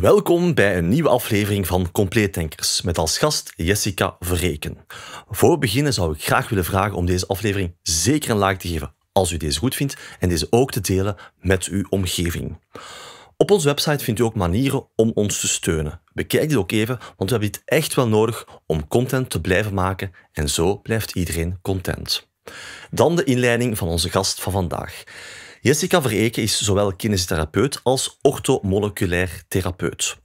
Welkom bij een nieuwe aflevering van Compleet Denkers met als gast Jessica Verreken. Voor beginnen zou ik graag willen vragen om deze aflevering zeker een like te geven als u deze goed vindt en deze ook te delen met uw omgeving. Op onze website vindt u ook manieren om ons te steunen. Bekijk dit ook even, want we hebben dit echt wel nodig om content te blijven maken en zo blijft iedereen content. Dan de inleiding van onze gast van vandaag. Jessica Vereken is zowel kinesitherapeut als orthomoleculair therapeut.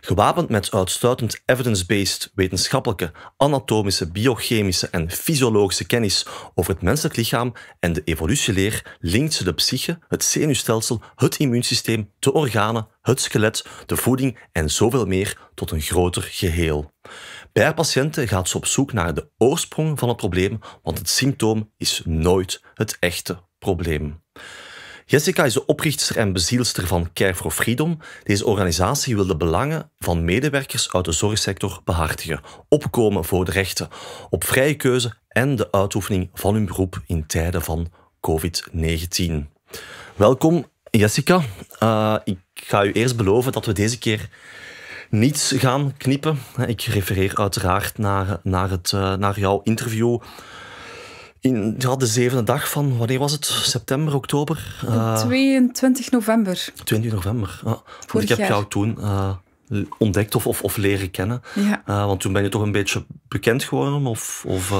Gewapend met uitstuitend evidence-based wetenschappelijke, anatomische, biochemische en fysiologische kennis over het menselijk lichaam en de evolutieleer linkt ze de psyche, het zenuwstelsel, het immuunsysteem, de organen, het skelet, de voeding en zoveel meer tot een groter geheel. Bij haar patiënten gaat ze op zoek naar de oorsprong van het probleem, want het symptoom is nooit het echte probleem. Jessica is de oprichter en bezielster van Care for Freedom. Deze organisatie wil de belangen van medewerkers uit de zorgsector behartigen, opkomen voor de rechten op vrije keuze en de uitoefening van hun beroep in tijden van COVID-19. Welkom Jessica. Eh, ik ga u eerst beloven dat we deze keer niets gaan knippen. Ik refereer uiteraard naar, naar, het, eh, naar jouw interview in, ja, de zevende dag van, wanneer was het? September, oktober? 22 eh, november. 22 november, ja. Ah. Want ik heb jou toen eh, ontdekt of, of, of, leren kennen. Ja. Eh, want toen ben je toch een beetje bekend geworden? Of, of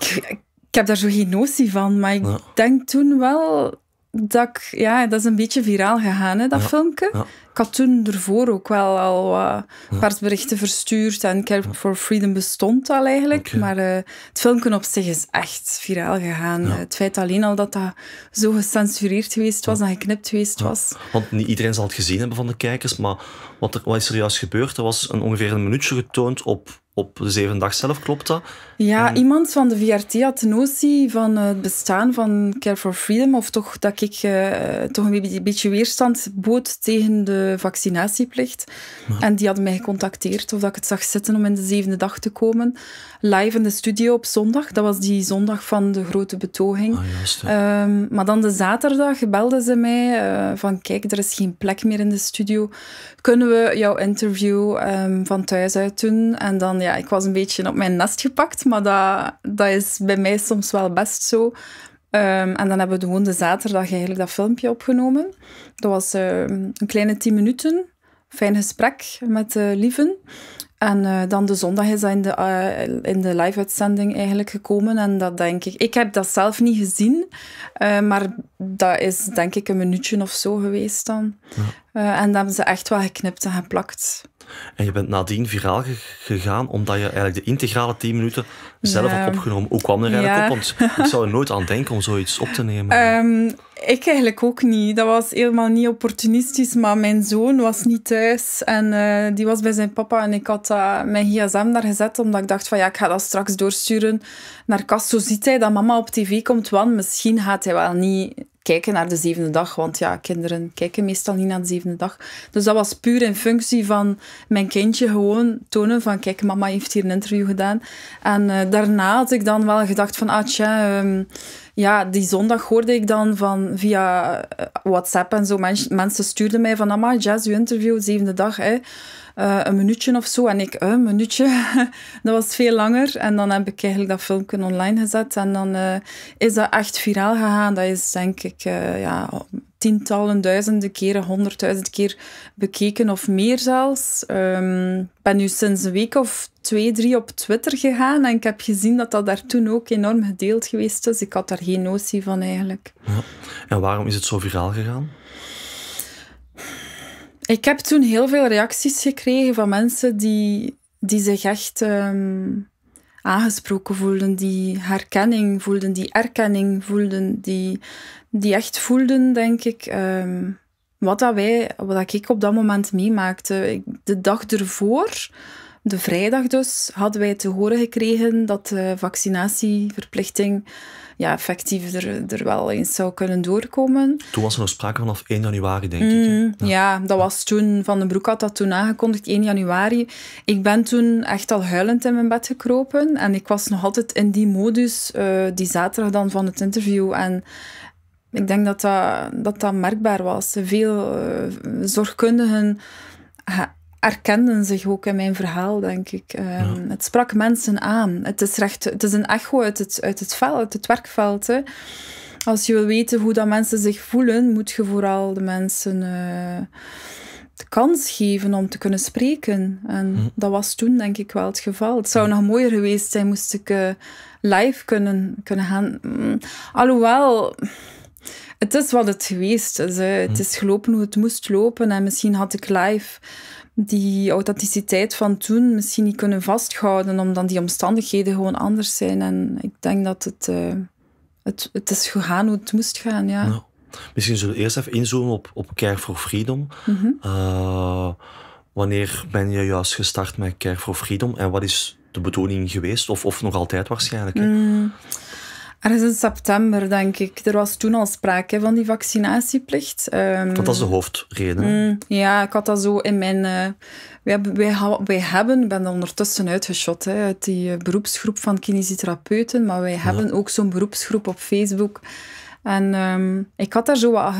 ik, ik, heb daar zo geen notie van, maar ik denk toen wel dat ja, dat is een beetje viraal gegaan, hè, dat filmpje. Ik had toen ervoor ook wel al wat persberichten verstuurd en Care for Freedom bestond al eigenlijk. Maar eh, het filmpje op zich is echt viraal gegaan. het feit alleen al dat dat zo gecensureerd geweest was en geknipt geweest was. Want niet iedereen zal het gezien hebben van de kijkers, maar wat, er, wat is er juist gebeurd? Er was een, ongeveer een minuutje getoond op, op de zeven dag zelf, klopt dat? Ja, iemand van de VRT had notie van eh, het bestaan van Care for Freedom, of toch dat ik eh, toch een beetje weerstand bood tegen de vaccinatieplicht. En die hadden mij gecontacteerd of dat ik het zag zitten om in de zevende dag te komen. Live in de studio op zondag. Dat was die zondag van de grote betoging. Ah, ehm, maar dan de zaterdag belden ze mij eh, van kijk, er is geen plek meer in de studio. Kunnen we jouw interview ehm, van thuis uit doen? En dan, ja, ik was een beetje op mijn nest gepakt maar dat, dat is bij mij soms wel best zo. Ehm, en dan hebben we gewoon de zaterdag eigenlijk dat filmpje opgenomen. Dat was ehm, een kleine 10 minuten. Fijn gesprek met uh, Lieven. En eh, dan de zondag is dat in de, eh, in de live-uitzending eigenlijk gekomen. En dat denk ik... Ik heb dat zelf niet gezien. Eh, maar dat is denk ik een minuutje of zo geweest dan. en dan hebben ze echt wel geknipt en geplakt. En je bent nadien viraal gegaan omdat je eigenlijk de integrale 10 minuten zelf ja. had opgenomen. Hoe kwam er eigenlijk op? Want ik zou er nooit aan denken om zoiets op te nemen. Ehm, ik eigenlijk ook niet. Dat was helemaal niet opportunistisch, maar mijn zoon was niet thuis en eh, die was bij zijn papa. En ik had mijn gsm daar gezet omdat ik dacht van ja, ik ga dat straks doorsturen naar Kast. Zo ziet hij dat mama op tv komt, want misschien gaat hij wel niet kijken naar de zevende dag. Want ja, kinderen kijken meestal niet naar de zevende dag. Dus dat was puur in functie van mijn kindje gewoon tonen van kijk, mama heeft hier een interview gedaan. En eh, daarna had ik dan wel gedacht van ah tja, ehm, ja, die zondag hoorde ik dan van via eh, WhatsApp en zo. mensen stuurden mij van, Amma, jazz, uw interview, zevende dag, hè. Eh, een minuutje of zo. En ik, een minuutje, dat was veel langer. En dan heb ik eigenlijk dat filmpje online gezet. En dan eh, is dat echt viraal gegaan. Dat is denk ik ja, tientallen, duizenden keren, honderdduizend keer bekeken of meer zelfs. Ehm, ik ben nu sinds een week of twee, drie op Twitter gegaan en ik heb gezien dat dat daar toen ook enorm gedeeld geweest is. Ik had daar geen notie van eigenlijk. Ja. En waarom is het zo viraal gegaan? Ik heb toen heel veel reacties gekregen van mensen die, die zich echt ehm, aangesproken voelden, die herkenning voelden, die erkenning voelden, die die echt voelden, denk ik, ehm, wat, dat wij, wat ik op dat moment meemaakte. De dag ervoor, de vrijdag dus, hadden wij te horen gekregen dat de vaccinatieverplichting ja, effectief er, er wel eens zou kunnen doorkomen. Toen was er nog sprake vanaf 1 januari, denk ik. Mm, ja. dat was toen. Van den Broek had dat toen aangekondigd, 1 januari. Ik ben toen echt al huilend in mijn bed gekropen. En ik was nog altijd in die modus, eh, die zaterdag dan van het interview. En ik denk dat dat, dat, merkbaar was. Veel eh, zorgkundigen erkenden zich ook in mijn verhaal, denk ik. Ehm, het sprak mensen aan. Het is, recht, het is een echo uit het, uit het veld, het werkveld. Hè. Als je wil weten hoe dat mensen zich voelen, moet je vooral de mensen eh, de kans geven om te kunnen spreken. En hm. dat was toen denk ik wel het geval. Het zou hm. nog mooier geweest zijn moest ik eh, live kunnen, kunnen gaan. Hm, alhoewel het is wat het geweest is. Het hm. is gelopen hoe het moest lopen. En misschien had ik live die authenticiteit van toen misschien niet kunnen vasthouden, omdat die omstandigheden gewoon anders zijn. En ik denk dat het, eh, het, het is gegaan hoe het moest gaan. Ja. Nou, misschien zullen we eerst even inzoomen op, op Care for Freedom. Mhm. Eh, wanneer ben je juist gestart met Care for Freedom en wat is de betoning geweest? Of, of nog altijd waarschijnlijk? Mm is in september, denk ik. Er was toen al sprake van die vaccinatieplicht. Um, dat was de hoofdreden. Mm, ja, ik had dat zo in mijn... Eh, wij, hebben, wij, wij hebben, ik ben ondertussen uitgeschot uit die eh, beroepsgroep van kinesitherapeuten, maar wij hebben ook zo'n beroepsgroep op Facebook... En ehm, ik had daar zo wat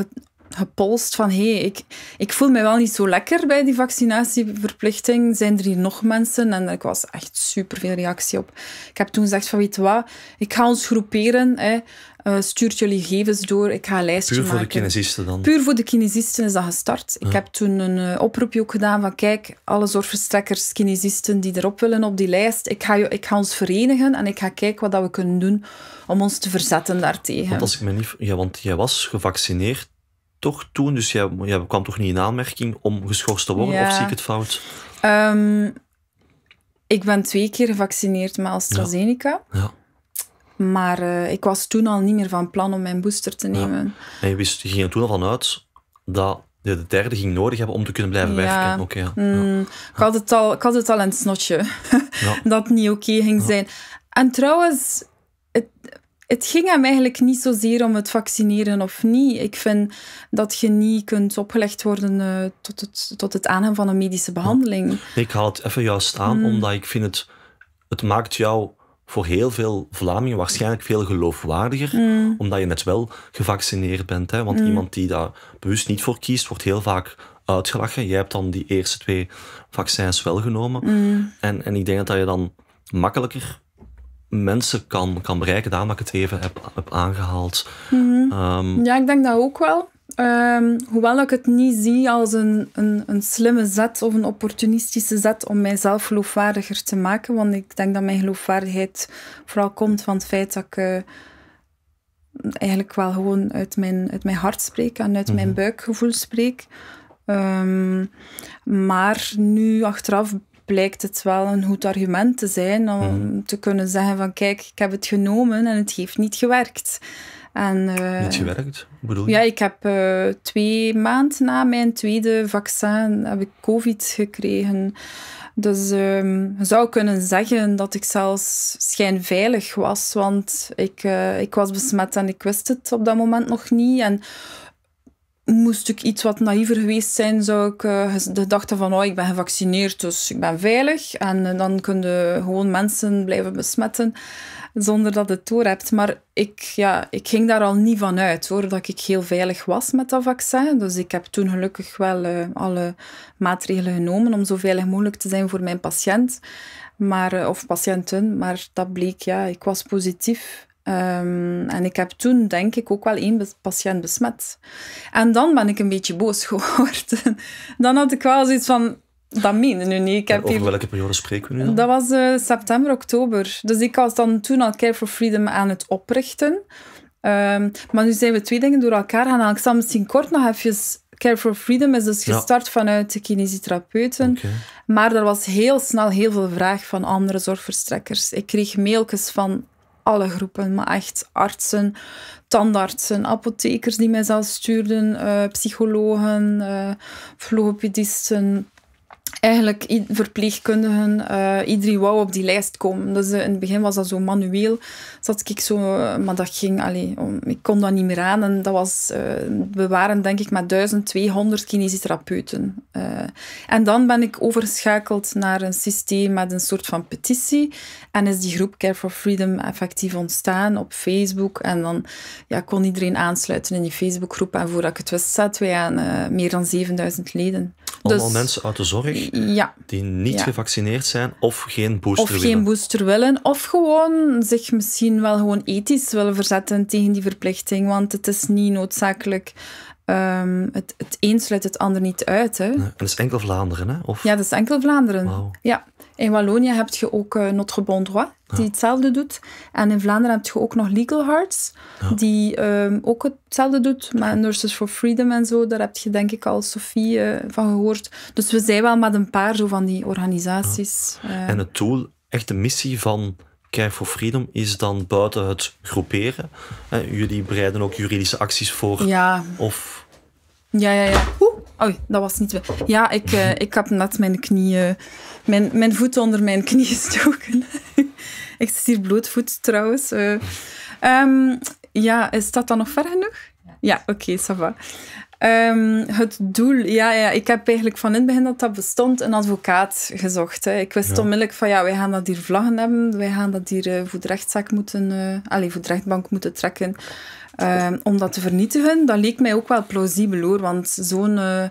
gepolst van hé, hey, ik, ik voel me wel niet zo lekker bij die vaccinatieverplichting. Zijn er hier nog mensen? En ik was echt superveel reactie op. Ik heb toen gezegd van weet wat, ik ga ons groeperen. Hè. Uh, stuurt jullie gegevens door, ik ga een lijstje maken. Puur voor de kinesisten dan? Puur voor de kinesisten is dat gestart. Ik heb toen een eh, oproepje ook gedaan van kijk, alle zorgverstrekkers, kinesisten die erop willen op die lijst, ik ga, ik ga ons verenigen en ik ga kijken wat dat we kunnen doen om ons te verzetten daartegen. Want als ik me niet... Ja, want jij was gevaccineerd toch toen, dus jij, jij kwam toch niet in aanmerking om geschorst te worden, of zie ik het fout? Ehm, ik ben twee keer gevaccineerd met AstraZeneca. Ja. Maar eh, ik was toen al niet meer van plan om mijn booster te nemen. En je, wist, je ging er toen al vanuit dat je de derde ging nodig hebben om te kunnen blijven werken. Okay, mm, ik, had het al, ik had het al in het snotje. dat het niet oké ging zijn. En trouwens, het, het ging hem eigenlijk niet zozeer om het vaccineren of niet. Ik vind dat je niet kunt opgelegd worden eh, tot, het, tot het van een medische behandeling. Ik haal het even juist aan, hmm. omdat ik vind het... Het maakt jou voor heel veel Vlamingen waarschijnlijk veel geloofwaardiger, hmm. omdat je net wel gevaccineerd bent. Hè? Want hmm. iemand die daar bewust niet voor kiest, wordt heel vaak uitgelachen. Jij hebt dan die eerste twee vaccins wel genomen. En, en ik denk dat je dan makkelijker mensen kan, kan bereiken. Daarom dat ik het even heb, heb aangehaald. Mhm. Ehm, ja, ik denk dat ook wel. Ehm, hoewel ik het niet zie als een, een, een, slimme zet of een opportunistische zet om mijzelf geloofwaardiger te maken. Want ik denk dat mijn geloofwaardigheid vooral komt van het feit dat ik eh, eigenlijk wel gewoon uit mijn, uit mijn hart spreek en uit mijn mhm. buikgevoel spreek. Ehm, maar nu achteraf blijkt het wel een goed argument te zijn om mhm. te kunnen zeggen van kijk, ik heb het genomen en het heeft niet gewerkt. En, eh, niet gewerkt, bedoel je? Ja, ik heb eh, twee maanden na mijn tweede vaccin heb ik COVID gekregen. Dus ehm, je zou kunnen zeggen dat ik zelfs schijnveilig was, want ik, eh, ik was besmet en ik wist het op dat moment nog niet. En moest ik iets wat naïver geweest zijn, zou ik uh, de gedachte van oh, ik ben gevaccineerd, dus ik ben veilig. En eh, dan kunnen gewoon mensen blijven besmetten zonder dat het doorhebt. Maar ik, ja, ik ging daar al niet van uit hoor, dat ik heel veilig was met dat vaccin. Dus ik heb toen gelukkig wel eh, alle maatregelen genomen om zo veilig mogelijk te zijn voor mijn patiënt. Maar, of patiënten, maar dat bleek, ja, ik was positief. Ehm, en ik heb toen, denk ik, ook wel één patiënt besmet. En dan ben ik een beetje boos geworden. dan had ik wel zoiets van, dat meen nu niet. over welke periode spreken we nu Dat was eh, september, oktober. Dus ik was dan toen al Care for Freedom aan het oprichten. Ehm, maar nu zijn we twee dingen door elkaar gaan Ik zal misschien kort nog even... Care for Freedom is dus gestart vanuit de kinesitherapeuten. Maar er was heel snel heel veel vraag van andere zorgverstrekkers. Ik kreeg mailtjes van alle groepen, maar echt artsen, tandartsen, apothekers die mij zelf stuurden, eh, psychologen, uh, eigenlijk verpleegkundigen, uh, eh, iedereen wou op die lijst komen. Dus eh, in het begin was dat zo manueel. Zat ik zo, eh, maar dat ging, allee, om, ik kon dat niet meer aan. En dat was, we waren denk ik met 1200 kinesiotherapeuten. en dan ben ik overschakeld naar een systeem met een soort van petitie. En is die groep Care for Freedom effectief ontstaan op Facebook. En dan ja, kon iedereen aansluiten in die Facebookgroep. En voordat ik het wist, zaten wij aan meer dan 7000 leden. Allemaal dus- mensen uit de zorg? ja. die niet gevaccineerd zijn of geen booster of willen. Of geen booster willen, of gewoon zich misschien wel gewoon ethisch willen verzetten tegen die verplichting, want het is niet noodzakelijk. Ehm, het, het een sluit het ander niet uit. Hè. En dat is enkel Vlaanderen, hè? Of... Ja, dat is enkel Vlaanderen. Wow. Ja. In Wallonië heb je ook eh, Notre Bon Droit, die hetzelfde doet. En in Vlaanderen heb je ook nog Legal Hearts, die ehm, ook hetzelfde doet. Maar Nurses for Freedom en zo, daar heb je denk ik al Sophie eh, van gehoord. Dus we zijn wel met een paar zo van die organisaties. Eh. en het doel, echt de missie van Care for Freedom is dan buiten het groeperen. jullie bereiden ook juridische acties voor. Of... Ja, ja, ja. Oeh. Oh, dat was niet... Ja, ik, eh, ik heb net mijn knieën, mijn, mijn voet onder mijn knie gestoken. ik zit hier blootvoet trouwens. Eh. Ehm, ja, is dat dan nog ver genoeg? Ja, oké, okay, ça va. Ehm, het doel, ja, ja, ik heb eigenlijk van in het begin dat dat bestond een advocaat gezocht. Hè. Ik wist onmiddellijk van ja, wij gaan dat hier vlaggen hebben, wij gaan dat hier uh, voor de moeten, uh, eh, allez, voor de rechtbank moeten trekken. Ehm, om dat te vernietigen, dat leek mij ook wel plausibel hoor. Want zo'n uh,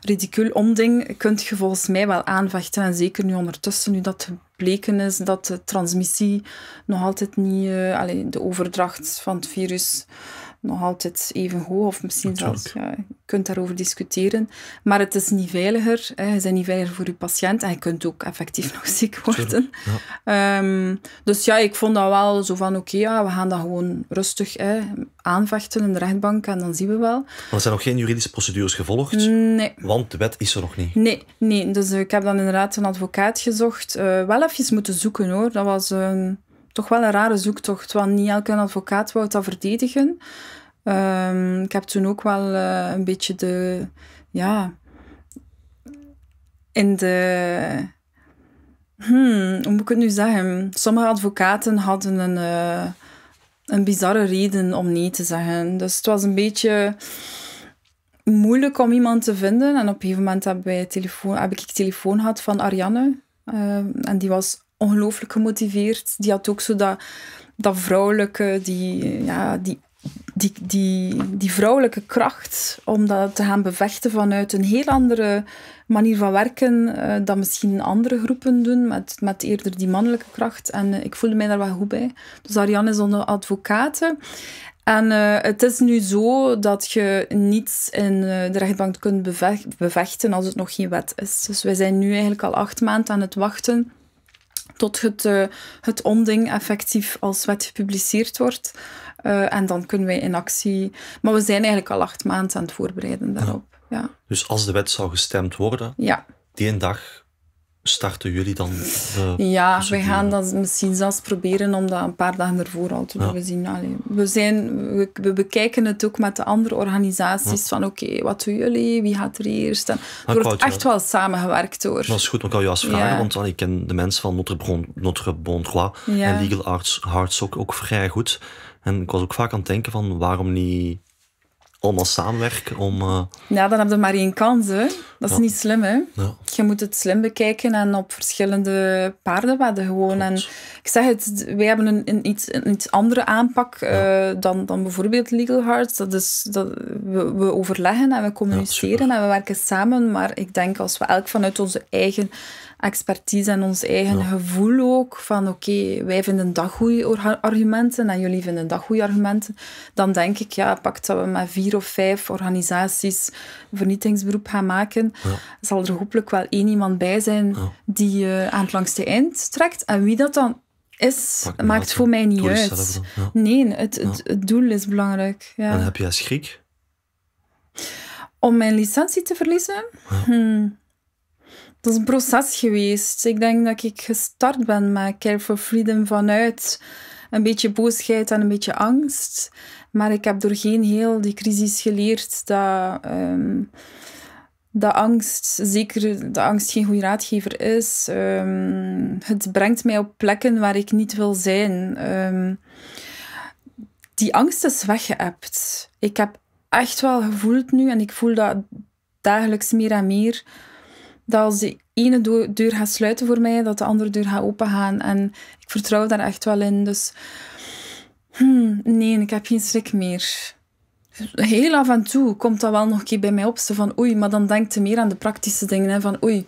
ridicuul omding kunt je volgens mij wel aanvechten. En zeker nu ondertussen, nu dat gebleken is dat de transmissie nog altijd niet, uh, de overdracht van het virus nog altijd even hoog, of misschien zelfs, ja, je kunt daarover discussiëren. Maar het is niet veiliger, hè. je bent niet veiliger voor je patiënt en je kunt ook effectief nog ziek worden. Ehm, dus ja, ik vond dat wel zo van, oké, ja, we gaan dat gewoon rustig hè, aanvechten in de rechtbank en dan zien we wel. Maar er zijn nog geen juridische procedures gevolgd? Nee. Want de wet is er nog niet? Nee, nee. dus eh, ik heb dan inderdaad een advocaat gezocht. Eh, wel even moeten zoeken hoor, dat was... een ehm, toch wel een rare zoektocht, want niet elke advocaat wou dat verdedigen. Ehm, ik heb toen ook wel eh, een beetje de, ja, in de, hmm, hoe moet ik het nu zeggen? Sommige advocaten hadden een, eh, een bizarre reden om nee te zeggen. Dus het was een beetje moeilijk om iemand te vinden. En op een gegeven moment heb, telefoon, heb ik telefoon gehad van Ariane. Ehm, en die was ongelooflijk gemotiveerd. Die had ook zo dat, dat vrouwelijke, die, ja, die, die, die, die vrouwelijke kracht om dat te gaan bevechten vanuit een heel andere manier van werken eh, dan misschien andere groepen doen, met, met eerder die mannelijke kracht. En eh, ik voelde mij daar wel goed bij. Dus Ariane is onder advocaten. En eh, het is nu zo dat je niets in de rechtbank kunt bevechten als het nog geen wet is. Dus wij zijn nu eigenlijk al acht maanden aan het wachten tot het, eh, het onding effectief als wet gepubliceerd wordt. Eh, en dan kunnen wij in actie. Maar we zijn eigenlijk al acht maanden aan het voorbereiden daarop. Ja. Dus als de wet zou gestemd worden, ja. die dag starten jullie dan? Eh, ja, dus we gaan dat misschien zelfs proberen om dat een paar dagen ervoor al te doen. We, zien, we, zijn, we, bekijken het ook met de andere organisaties van oké, wat doen jullie? Wie gaat er eerst? En er nou, wordt echt wel samengewerkt hoor. Dat is goed, maar ik kan je als vragen want ik ken de mensen van Notre-Bon Notre en Legal Arts Hartsock ook vrij goed. En ik was ook vaak aan het denken van waarom niet allemaal samenwerken om... Eh, ja, dan heb je maar één kans, hè. Dat is niet slim, hè. Je moet het slim bekijken en op verschillende paarden paardenwedden gewoon. En ik zeg het, wij hebben een, iets, iets andere aanpak eh, dan, dan bijvoorbeeld Legal Hearts. Dat is, dat, we, we overleggen en we communiceren en we werken samen. Maar ik denk als we elk vanuit onze eigen expertise en ons eigen gevoel ook. Van oké, wij vinden dat goede argumenten en jullie vinden dat goede argumenten. Dan denk ik, ja, pakt dat we met vier of vijf organisaties vernietigingsberoep gaan maken, zal er hopelijk wel één iemand bij zijn die uh, aan het langste eind trekt. En wie dat dan is, maakt voor mij niet uit. nee, het, het, doel is belangrijk. En heb jij schrik? Om mijn licentie te verliezen? Hmm dat is een proces geweest. Ik denk dat ik gestart ben met Care for Freedom vanuit een beetje boosheid en een beetje angst. Maar ik heb doorheen heel die crisis geleerd dat, um, dat angst, zeker de angst, geen goede raadgever is. Ehm, het brengt mij op plekken waar ik niet wil zijn. Ehm, die angst is weggeëpt. Ik heb echt wel gevoeld nu en ik voel dat dagelijks meer en meer dat als de ene deur gaat sluiten voor mij, dat de andere deur gaat opengaan. En ik vertrouw daar echt wel in. Dus hmm, nee, ik heb geen schrik meer. Heel af en toe komt dat wel nog een keer bij mij op. van oei, maar dan denkt je meer aan de praktische dingen. Hè, van oei,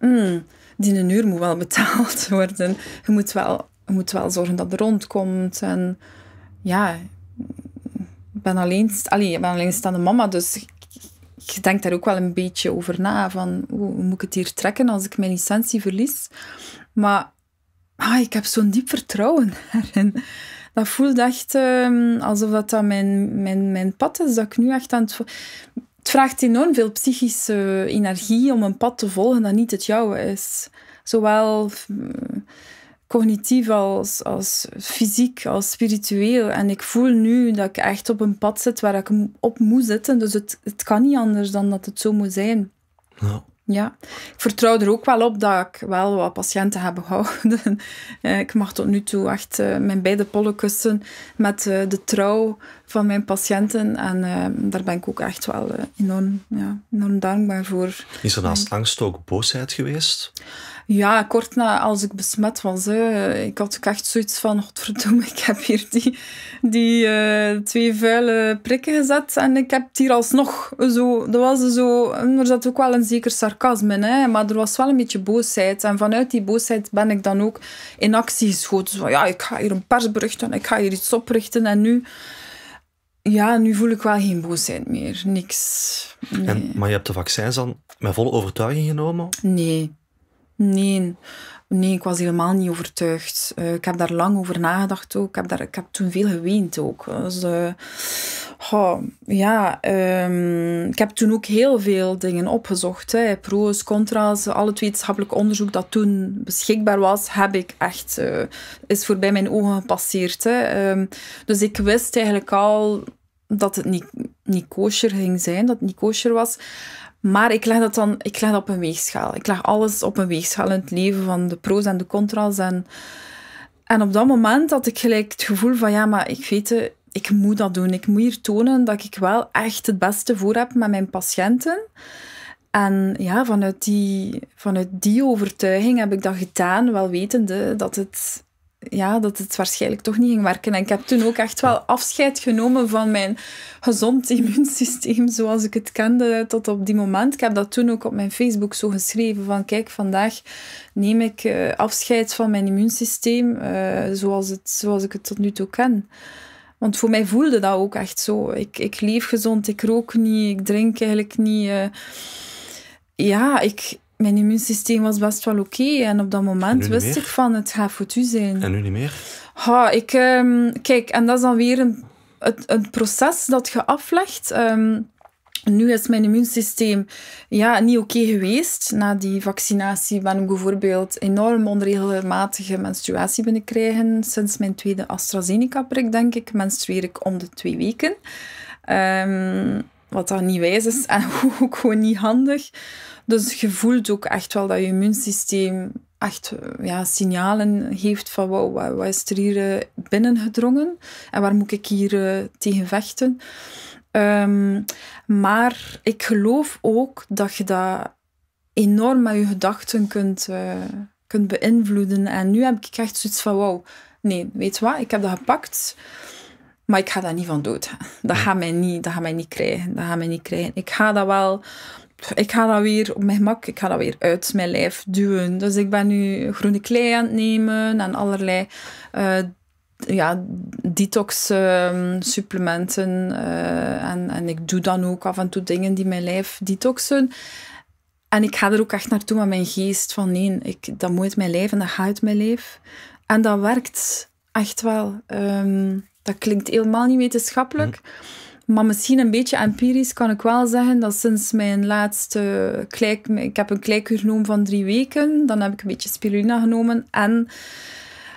hmm, die een uur moet wel betaald worden. Je moet wel, je moet wel zorgen dat er rondkomt. En ja, ik ben, alleen, ben alleenstaande mama, dus ik denk daar ook wel een beetje over na, van hoe moet ik het hier trekken als ik mijn licentie verlies? Maar ah, ik heb zo'n diep vertrouwen daarin. Dat voelt echt um, alsof dat, mijn, mijn, mijn pad is, dat ik nu echt aan het... Het vraagt enorm veel psychische eh, energie om een pad te volgen dat niet het jouwe is. Zowel... Eh, cognitief als, als fysiek, als spiritueel. En ik voel nu dat ik echt op een pad zit waar ik op moet zitten. Dus het, het kan niet anders dan dat het zo moet zijn. Ja. ik vertrouw er ook wel op dat ik wel wat patiënten heb gehouden. Eh, ik mag tot nu toe echt eh, mijn beide pollen kussen met eh, de trouw van mijn patiënten. En daar ben ik ook echt wel enorm, ja, enorm dankbaar voor. Is er naast angst ook boosheid geweest? Ja, kort na als ik besmet was, hè, ik had ook echt zoiets van, godverdomme, ik heb hier die, die eh, twee vuile prikken gezet en ik heb het hier alsnog zo, dat was zo, er zat ook wel een zeker sarcasme in, hè, maar er was wel een beetje boosheid en vanuit die boosheid ben ik dan ook in actie geschoten. Zo, ja, ik ga hier een persbericht en ik ga hier iets oprichten en nu ja, nu voel ik wel geen boosheid meer. Niks. En, maar je hebt de vaccins dan met volle overtuiging genomen? Nee. Nee, nee, ik was helemaal niet overtuigd. Eh, ik heb daar lang over nagedacht ook. Ik heb, daar, ik heb toen veel geweend ook. Dus, eh, ja, ehm, ik heb toen ook heel veel dingen opgezocht. Hè. Pro's, contra's, al het wetenschappelijk onderzoek dat toen beschikbaar was, heb ik echt, eh, is voorbij mijn ogen gepasseerd. Ehm, dus ik wist eigenlijk al dat het niet, niet kosher ging zijn, dat het niet kosher was. Maar ik leg dat dan ik leg dat op een weegschaal. Ik leg alles op een weegschaal in het leven van de pro's en de contra's. En, en op dat moment had ik gelijk het gevoel van ja, maar ik weet het, ik moet dat doen. Ik moet hier tonen dat ik wel echt het beste voor heb met mijn patiënten. En ja, vanuit die, vanuit die overtuiging heb ik dat gedaan, wel wetende dat het ja, dat het waarschijnlijk toch niet ging werken. En ik heb toen ook echt wel afscheid genomen van mijn gezond immuunsysteem zoals ik het kende tot op die moment. Ik heb dat toen ook op mijn Facebook zo geschreven van kijk, vandaag neem ik eh, afscheid van mijn immuunsysteem eh, zoals, het, zoals ik het tot nu toe ken. Want voor mij voelde dat ook echt zo. Ik, ik leef gezond, ik rook niet, ik drink eigenlijk niet. Eh. ja, ik, mijn immuunsysteem was best wel oké. En op dat moment wist ik van het gaat voor u zijn. En nu niet meer? Ha, ik, ehm, kijk, en dat is dan weer een, proces dat je aflegt. Ehm, nu is mijn immuunsysteem ja, niet oké geweest. Na die vaccinatie ben ik bijvoorbeeld enorm onregelmatige menstruatie binnenkrijgen. Sinds mijn tweede AstraZeneca-prik, denk ik, menstrueer ik om de twee weken. Ehm, wat dan niet wijs is en ook gewoon niet handig. Dus je voelt ook echt wel dat je immuunsysteem echt eh, ja, signalen heeft van wow, wat, is er hier eh, binnengedrongen en waar moet ik hier eh, tegen vechten. Ehm, maar ik geloof ook dat je dat enorm met je gedachten kunt, kunt beïnvloeden. En nu heb ik echt zoiets van wow, nee, weet je wat, ik heb dat gepakt. Maar ik ga daar niet van dood. Dat gaat mij niet, dat gaat mij niet krijgen. Dat gaat mij niet krijgen. Ik ga dat wel ik ga dat weer op mijn mak ik ga dat weer uit mijn lijf duwen. Dus ik ben nu groene klei aan het nemen en allerlei eh, ja, detox ehm, supplementen. Eh, en, en ik doe dan ook af en toe dingen die mijn lijf detoxen. En ik ga er ook echt naartoe met mijn geest van nee, ik, dat moet mijn lijf en dat gaat uit mijn lijf. En dat werkt echt wel. Ehm, dat klinkt helemaal niet wetenschappelijk. Mhm. Maar misschien een beetje empirisch kan ik wel zeggen dat sinds mijn laatste Ik heb een kijker genomen van drie weken. Dan heb ik een beetje spirulina genomen. En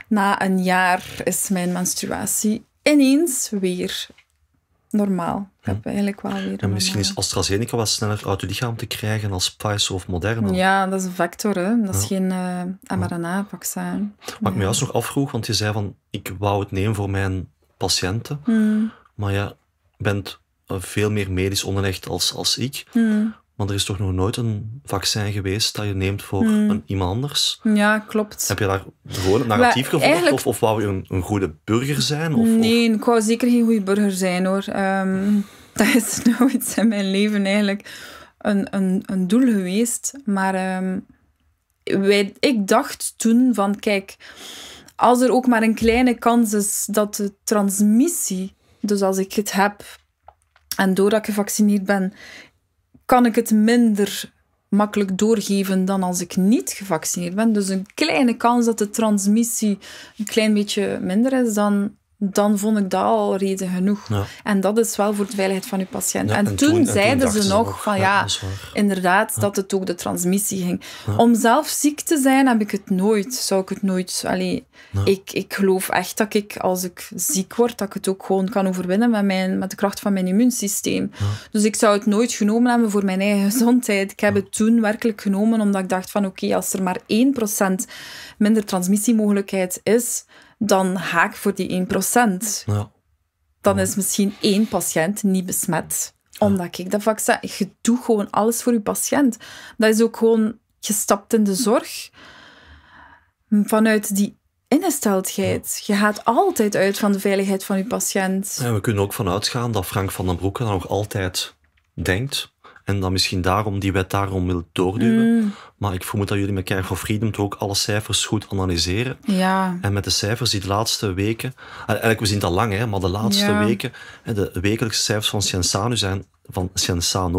na een jaar is mijn menstruatie ineens weer normaal. Heb eigenlijk wel weer en misschien is AstraZeneca wat sneller uit je lichaam te krijgen als Pfizer of Moderna. Ja, dat is een vector. Hè? Dat is geen uh, mRNA-vaccin. Wat ik me juist nog afvroeg, want je zei van... Ik wou het nemen voor mijn patiënten. Hmm. Maar ja, bent veel meer medisch onderlegd als, als ik. Mm. Maar er is toch nog nooit een vaccin geweest dat je neemt voor hmm. een, iemand anders? Ja, klopt. Heb je daar gewoon een narratief gevolgd? Of, of wou je een, een goede burger zijn? Of, nee, ik wou zeker geen goede burger zijn hoor. Ehm, dat is nooit in mijn leven eigenlijk een, een, een doel geweest. Maar ehm, wij, ik dacht toen van kijk, als er ook maar een kleine kans is dat de transmissie dus als ik het heb en doordat ik gevaccineerd ben, kan ik het minder makkelijk doorgeven dan als ik niet gevaccineerd ben. Dus een kleine kans dat de transmissie een klein beetje minder is dan dan vond ik dat al reden genoeg. En dat is wel voor de veiligheid van uw patiënt. en, toen, zeiden ze nog van ja, inderdaad, dat het ook de transmissie ging. Om zelf ziek te zijn heb ik het nooit, zou ik het nooit. Allee, ik, ik geloof echt dat ik, als ik ziek word, dat ik het ook gewoon kan overwinnen met, mijn, met de kracht van mijn immuunsysteem. Dus ik zou het nooit genomen hebben voor mijn eigen gezondheid. Ik heb het toen werkelijk genomen omdat ik dacht van oké, als er maar 1% minder transmissiemogelijkheid is, dan haak voor die 1%. Ja. Dan is misschien één patiënt niet besmet. Omdat ik dat vaccin... Je doet gewoon alles voor je patiënt. Dat is ook gewoon gestapt in de zorg. Vanuit die ingesteldheid. Je gaat altijd uit van de veiligheid van je patiënt. En we kunnen ook vanuit gaan dat Frank van den Broeke nog altijd denkt en dan misschien daarom die wet daarom wil doorduwen. Mm. Maar ik vermoed dat jullie met Care for Freedom toch ook alle cijfers goed analyseren. Ja. En met de cijfers die de laatste weken, eh, eigenlijk we zien het al lang, hè, maar de laatste weken, de wekelijkse cijfers van Sciensano zijn van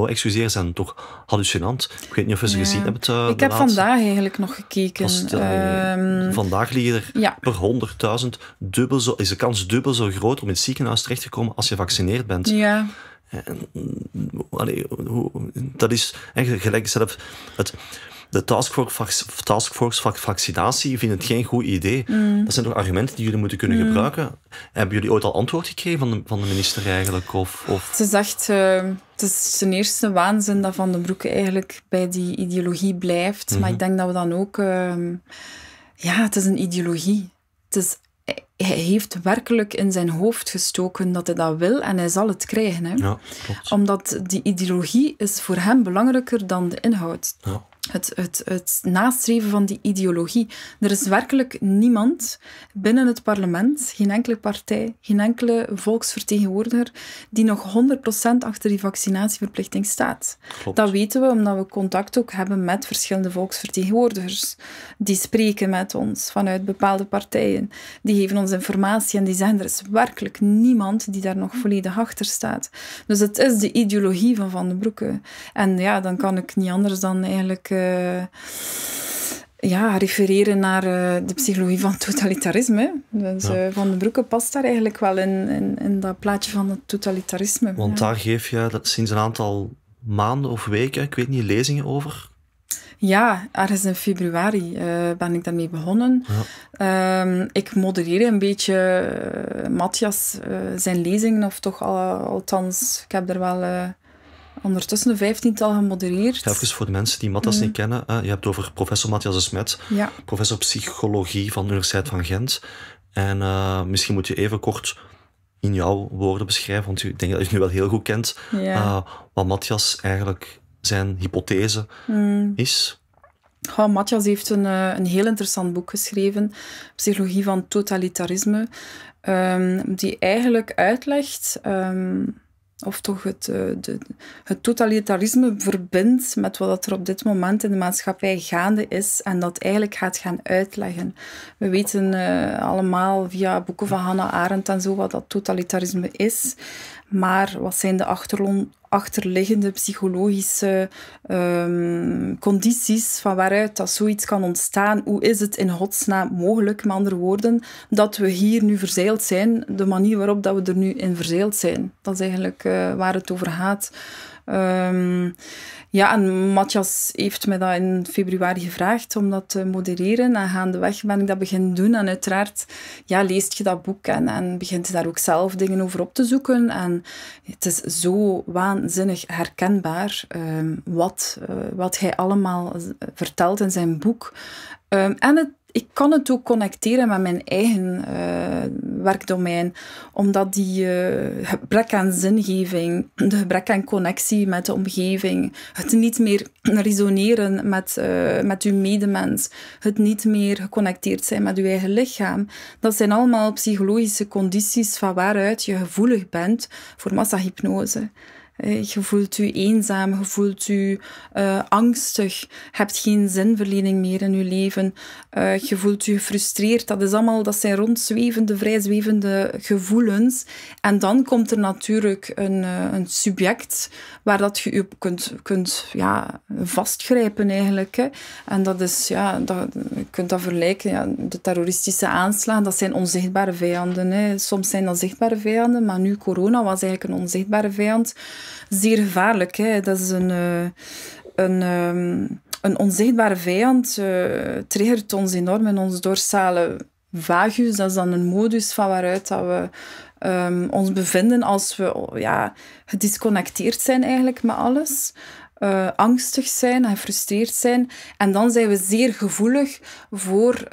excuseer, zijn toch hallucinant. Ik weet niet of je ze gezien hebt. Eh, ik heb vandaag eigenlijk nog gekeken. Eh, ehm, vandaag liggen er per 100.000 dubbel zo, is de kans dubbel zo groot om in het ziekenhuis terecht te komen als je gevaccineerd bent. Ja. En, dat is eigenlijk gelijk zelf. Het, de taskforce, taskforce vaccinatie vindt het geen goed idee. Mm. Dat zijn toch argumenten die jullie moeten kunnen mm. gebruiken? Hebben jullie ooit al antwoord gekregen van de, van de minister eigenlijk? Of, of? Het is echt... Eh, het is ten eerste waanzin dat Van den Broek eigenlijk bij die ideologie blijft. Maar mhm. ik denk dat we dan ook... Ehm, ja, het is een ideologie. Het is hij heeft werkelijk in zijn hoofd gestoken dat hij dat wil en hij zal het krijgen. Hè? Omdat die ideologie is voor hem belangrijker dan de inhoud. Ja het, het, het nastreven van die ideologie. Er is werkelijk niemand binnen het parlement, geen enkele partij, geen enkele volksvertegenwoordiger, die nog 100% achter die vaccinatieverplichting staat. Dat weten we omdat we contact ook hebben met verschillende volksvertegenwoordigers. Die spreken met ons vanuit bepaalde partijen. Die geven ons informatie en die zeggen er is werkelijk niemand die daar nog volledig achter staat. Dus het is de ideologie van Van den Broeke. En ja, dan kan ik niet anders dan eigenlijk eh, ja, refereren naar eh, de psychologie van totalitarisme. Dus, eh, van den Broeke past daar eigenlijk wel in, in, in, dat plaatje van het totalitarisme. Want daar geef je dat sinds een aantal maanden of weken, ik weet niet, lezingen over? Ja, ergens in februari ben ik daarmee begonnen. Ehm, ik modereer een beetje uh, Matthias zijn lezingen, of toch al, althans, ik heb er wel ondertussen een vijftiental gemodereerd. Even voor de mensen die Matthias niet mm. kennen. je hebt het over professor Matthias de Smet, ja. professor psychologie van de Universiteit van Gent. En eh, misschien moet je even kort in jouw woorden beschrijven, want ik denk dat je het nu wel heel goed kent, eh, wat Matthias eigenlijk zijn hypothese mm. is. Oh, Matthias heeft een, eh, een heel interessant boek geschreven, Psychologie van totalitarisme, ehm, die eigenlijk uitlegt... Ehm, of toch het, eh, de, het totalitarisme verbindt met wat er op dit moment in de maatschappij gaande is en dat eigenlijk gaat gaan uitleggen. We weten eh, allemaal via boeken van Hannah Arendt en zo wat dat totalitarisme is. Maar wat zijn de achterliggende psychologische ehm, condities van waaruit dat zoiets kan ontstaan? Hoe is het in godsnaam mogelijk, met andere woorden, dat we hier nu verzeild zijn, de manier waarop dat we er nu in verzeild zijn? Dat is eigenlijk eh, waar het over gaat. Um, ja, en Matthias heeft mij dat in februari gevraagd om dat te modereren. En gaandeweg ben ik dat beginnen doen. En uiteraard ja, leest je dat boek en, en begint je daar ook zelf dingen over op te zoeken. En het is zo waanzinnig herkenbaar ehm, wat, eh, wat hij allemaal vertelt in zijn boek. Ehm, en het ik kan het ook connecteren met mijn eigen eh, werkdomein, omdat die eh, gebrek aan zingeving, de gebrek aan connectie met de omgeving, het niet meer resoneren met, uh, met uw medemens, het niet meer geconnecteerd zijn met uw eigen lichaam, dat zijn allemaal psychologische condities van waaruit je gevoelig bent voor massahypnose. Eh, je voelt u eenzaam, je voelt u uh, eh, angstig, hebt geen zinverlening meer in uw leven, uh, je voelt u gefrustreerd. Dat, is allemaal, dat zijn rondzwevende, vrijzwevende gevoelens. En dan komt er natuurlijk een, een subject waar dat je u kunt, kunt ja, vastgrijpen eigenlijk. Hè. En dat is, ja, dat, je kunt dat vergelijken, ja, de terroristische aanslagen, dat zijn onzichtbare vijanden. Hè. Soms zijn dat zichtbare vijanden, maar nu corona was eigenlijk een onzichtbare vijand zeer gevaarlijk. Hè. Dat is een, eh, een, ehm, een onzichtbare vijand, eh, triggert ons enorm in ons dorsale vagus. Dat is dan een modus van waaruit dat we ehm, ons bevinden als we ja, gedisconnecteerd zijn eigenlijk met alles. Eh, angstig zijn en gefrustreerd zijn. En dan zijn we zeer gevoelig voor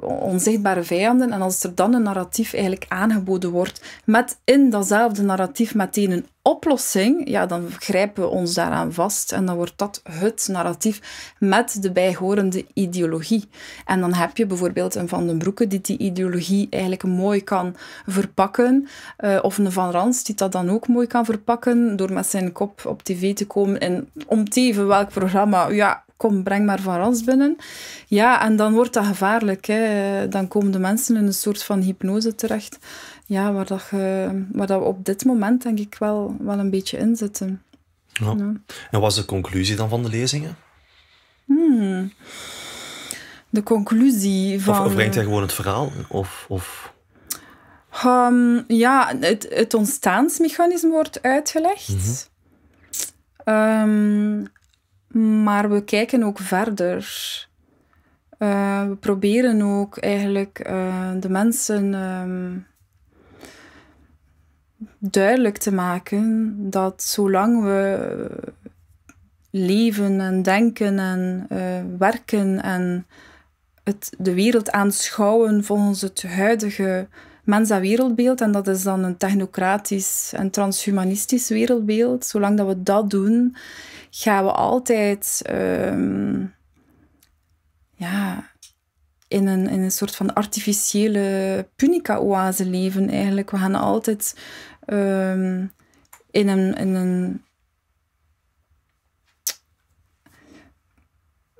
onzichtbare vijanden. En als er dan een narratief eigenlijk aangeboden wordt, met in datzelfde narratief meteen oplossing, ja, dan grijpen we ons daaraan vast en dan wordt dat het narratief met de bijhorende ideologie. En dan heb je bijvoorbeeld een Van den Broeke die die ideologie eigenlijk mooi kan verpakken, eh, of een Van Rans die dat dan ook mooi kan verpakken door met zijn kop op tv te komen en om teven welk programma, ja, kom, breng maar Van Rans binnen. Ja, en dan wordt dat gevaarlijk. Hè. Dan komen de mensen in een soort van hypnose terecht ja, waar, dat dat we op dit moment denk ik wel, wel een beetje in zitten. Ja. En wat is de conclusie dan van de lezingen? Hmm. De conclusie van... Of, of brengt hij gewoon het verhaal? Of... of... Ehm, ja, het, ontstaansmechanisme wordt uitgelegd. Mhm. Ehm, maar we kijken ook verder. Eh, we proberen ook eigenlijk eh, de mensen ehm, duidelijk te maken dat zolang we leven en denken en eh, werken en het, de wereld aanschouwen volgens het huidige mens- en wereldbeeld, en dat is dan een technocratisch en transhumanistisch wereldbeeld, zolang dat we dat doen, gaan we altijd ehm, ja, in een, in een soort van artificiële punica-oase leven eigenlijk. We gaan altijd ehm, in een... In een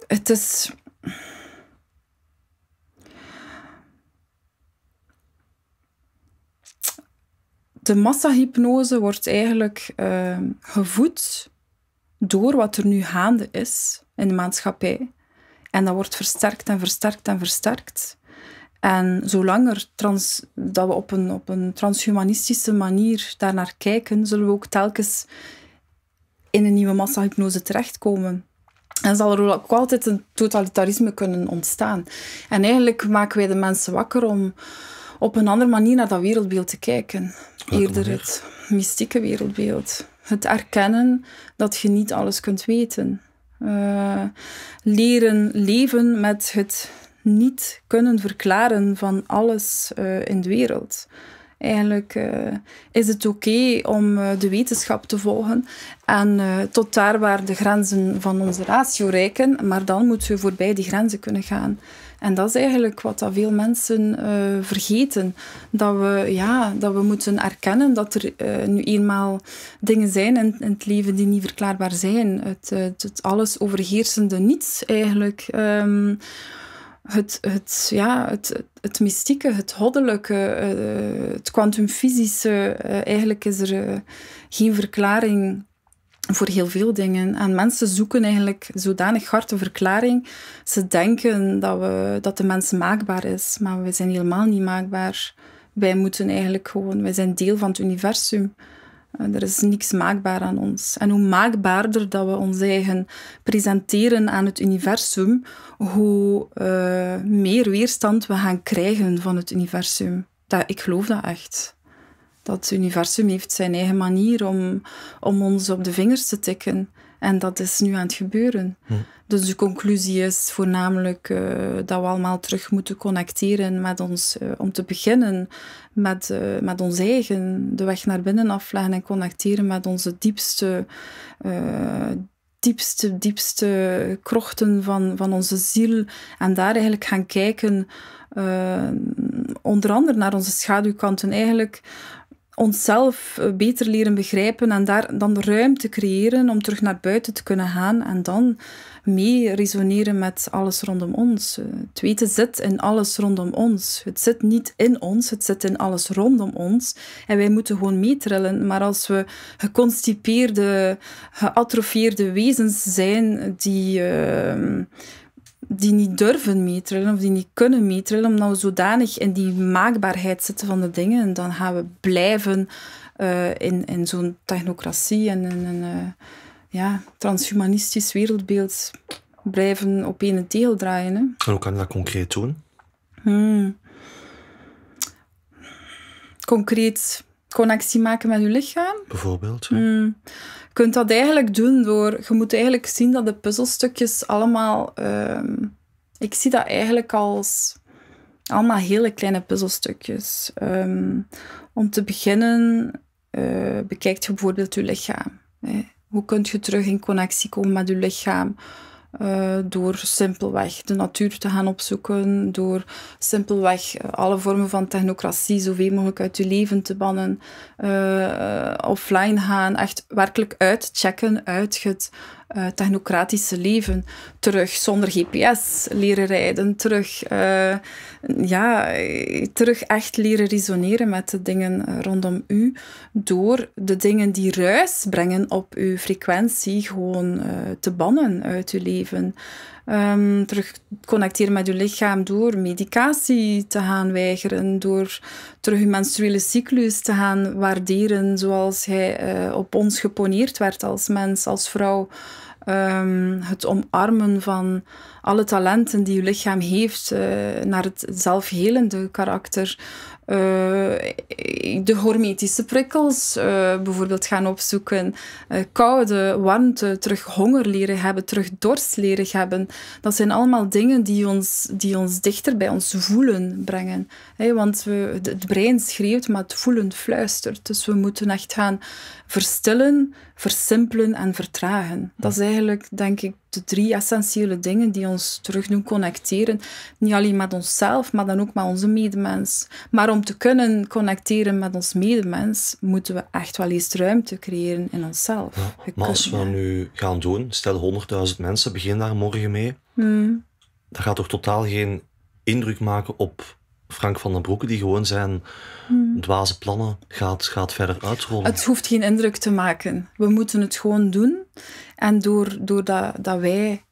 het is... De massahypnose wordt eigenlijk ehm, gevoed door wat er nu gaande is in de maatschappij. En dat wordt versterkt en versterkt en versterkt. En zolang er trans, dat we op een, op een transhumanistische manier daarnaar kijken, zullen we ook telkens in een nieuwe massahypnose terechtkomen. En zal er ook altijd een totalitarisme kunnen ontstaan. En eigenlijk maken wij de mensen wakker om op een andere manier naar dat wereldbeeld te kijken. Welke Eerder het mystieke wereldbeeld. Het erkennen dat je niet alles kunt weten. Eh, leren leven met het niet kunnen verklaren van alles eh, in de wereld. Eigenlijk eh, is het oké om de wetenschap te volgen en tot daar waar de grenzen van onze ratio reiken, maar dan moeten we voorbij die grenzen kunnen gaan. En dat is eigenlijk wat dat veel mensen eh, vergeten. Dat we, ja, dat we moeten erkennen dat er eh, nu eenmaal dingen zijn in, het leven die niet verklaarbaar zijn. Het, het, alles overheersende niets eigenlijk. Ehm, het, het, ja, het, het mystieke, het goddelijke, eh, het kwantumfysische. eigenlijk is er geen verklaring voor heel veel dingen. En mensen zoeken eigenlijk zodanig hard verklaring. Ze denken dat, we, dat de mens maakbaar is, maar we zijn helemaal niet maakbaar. Wij moeten eigenlijk gewoon, wij zijn deel van het universum. Eh, er is niks maakbaar aan ons. En hoe maakbaarder dat we ons eigen presenteren aan het universum, hoe eh, meer weerstand we gaan krijgen van het universum. Dat, ik geloof dat echt dat universum heeft zijn eigen manier om, om ons op de vingers te tikken. En dat is nu aan het gebeuren. Hm. Dus de conclusie is voornamelijk eh, dat we allemaal terug moeten connecteren met ons, eh, om te beginnen met, eh, met ons eigen, de weg naar binnen afleggen en connecteren met onze diepste, diepste, diepste krochten van, van onze ziel. En daar eigenlijk gaan kijken, onder andere naar onze schaduwkanten, eigenlijk onszelf eh, beter leren begrijpen en daar dan ruimte creëren om terug naar buiten te kunnen gaan en dan mee resoneren met alles rondom ons. Eh, het weten zit in alles rondom ons. Het zit niet in ons, het zit in alles rondom ons. En wij moeten gewoon meetrillen. Maar als we geconstipeerde, geatrofieerde wezens zijn die. Ehm, die niet durven meetrillen of die niet kunnen meetrillen, omdat we zodanig in die maakbaarheid zitten van de dingen. En dan gaan we blijven eh, in, in zo'n technocratie en in een eh, ja, transhumanistisch wereldbeeld blijven op ene tegel draaien. Hè. En hoe kan je dat concreet doen? Hmm. Concreet connectie maken met je lichaam. Bijvoorbeeld. Mm. Je kunt dat eigenlijk doen door... Je moet eigenlijk zien dat de puzzelstukjes allemaal... Ehm, ik zie dat eigenlijk als allemaal hele kleine puzzelstukjes. Ehm, om te beginnen, uh, bekijkt je bijvoorbeeld je lichaam. Hè. Hoe kunt je terug in connectie komen met je lichaam? Eh, door simpelweg de natuur te gaan opzoeken, door simpelweg eh, alle vormen van technocratie zoveel mogelijk uit je leven te bannen, uh, offline gaan, echt werkelijk uitchecken uit het eh, technocratische leven. Terug zonder GPS leren rijden, terug, eh, ja, terug echt leren resoneren met de dingen eh, rondom u. Door de dingen die ruis brengen op uw frequentie gewoon te bannen uit uw leven. Um, terug connecteren met je lichaam door medicatie te gaan weigeren, door terug je menstruele cyclus te gaan waarderen zoals hij eh, op ons geponeerd werd als mens, als vrouw. Ehm, het omarmen van alle talenten die je lichaam heeft, eh, naar het zelfhelende karakter, eh, de hormetische prikkels eh, bijvoorbeeld gaan opzoeken. Eh, koude, warmte, terug honger leren hebben, terug dorst leren hebben. Dat zijn allemaal dingen die ons, die ons dichter bij ons voelen brengen. want we, het brein schreeuwt, maar het voelen fluistert. Dus we moeten echt gaan verstillen, versimpelen en vertragen. Dat is eigenlijk, denk ik, de drie essentiële dingen die ons terug doen connecteren. Niet alleen met onszelf, maar dan ook met onze medemens. Maar om te kunnen connecteren met ons medemens, moeten we echt wel eens ruimte creëren in onszelf. maar als we nu gaan doen, stel 100.000 mensen, beginnen daar morgen mee. Hmm. Dat gaat toch totaal geen indruk maken op Frank van den Broeke die gewoon zijn hmm. dwaze plannen gaat, gaat verder uitrollen. Het hoeft geen indruk te maken. We moeten het gewoon doen. En doordat door dat, dat wij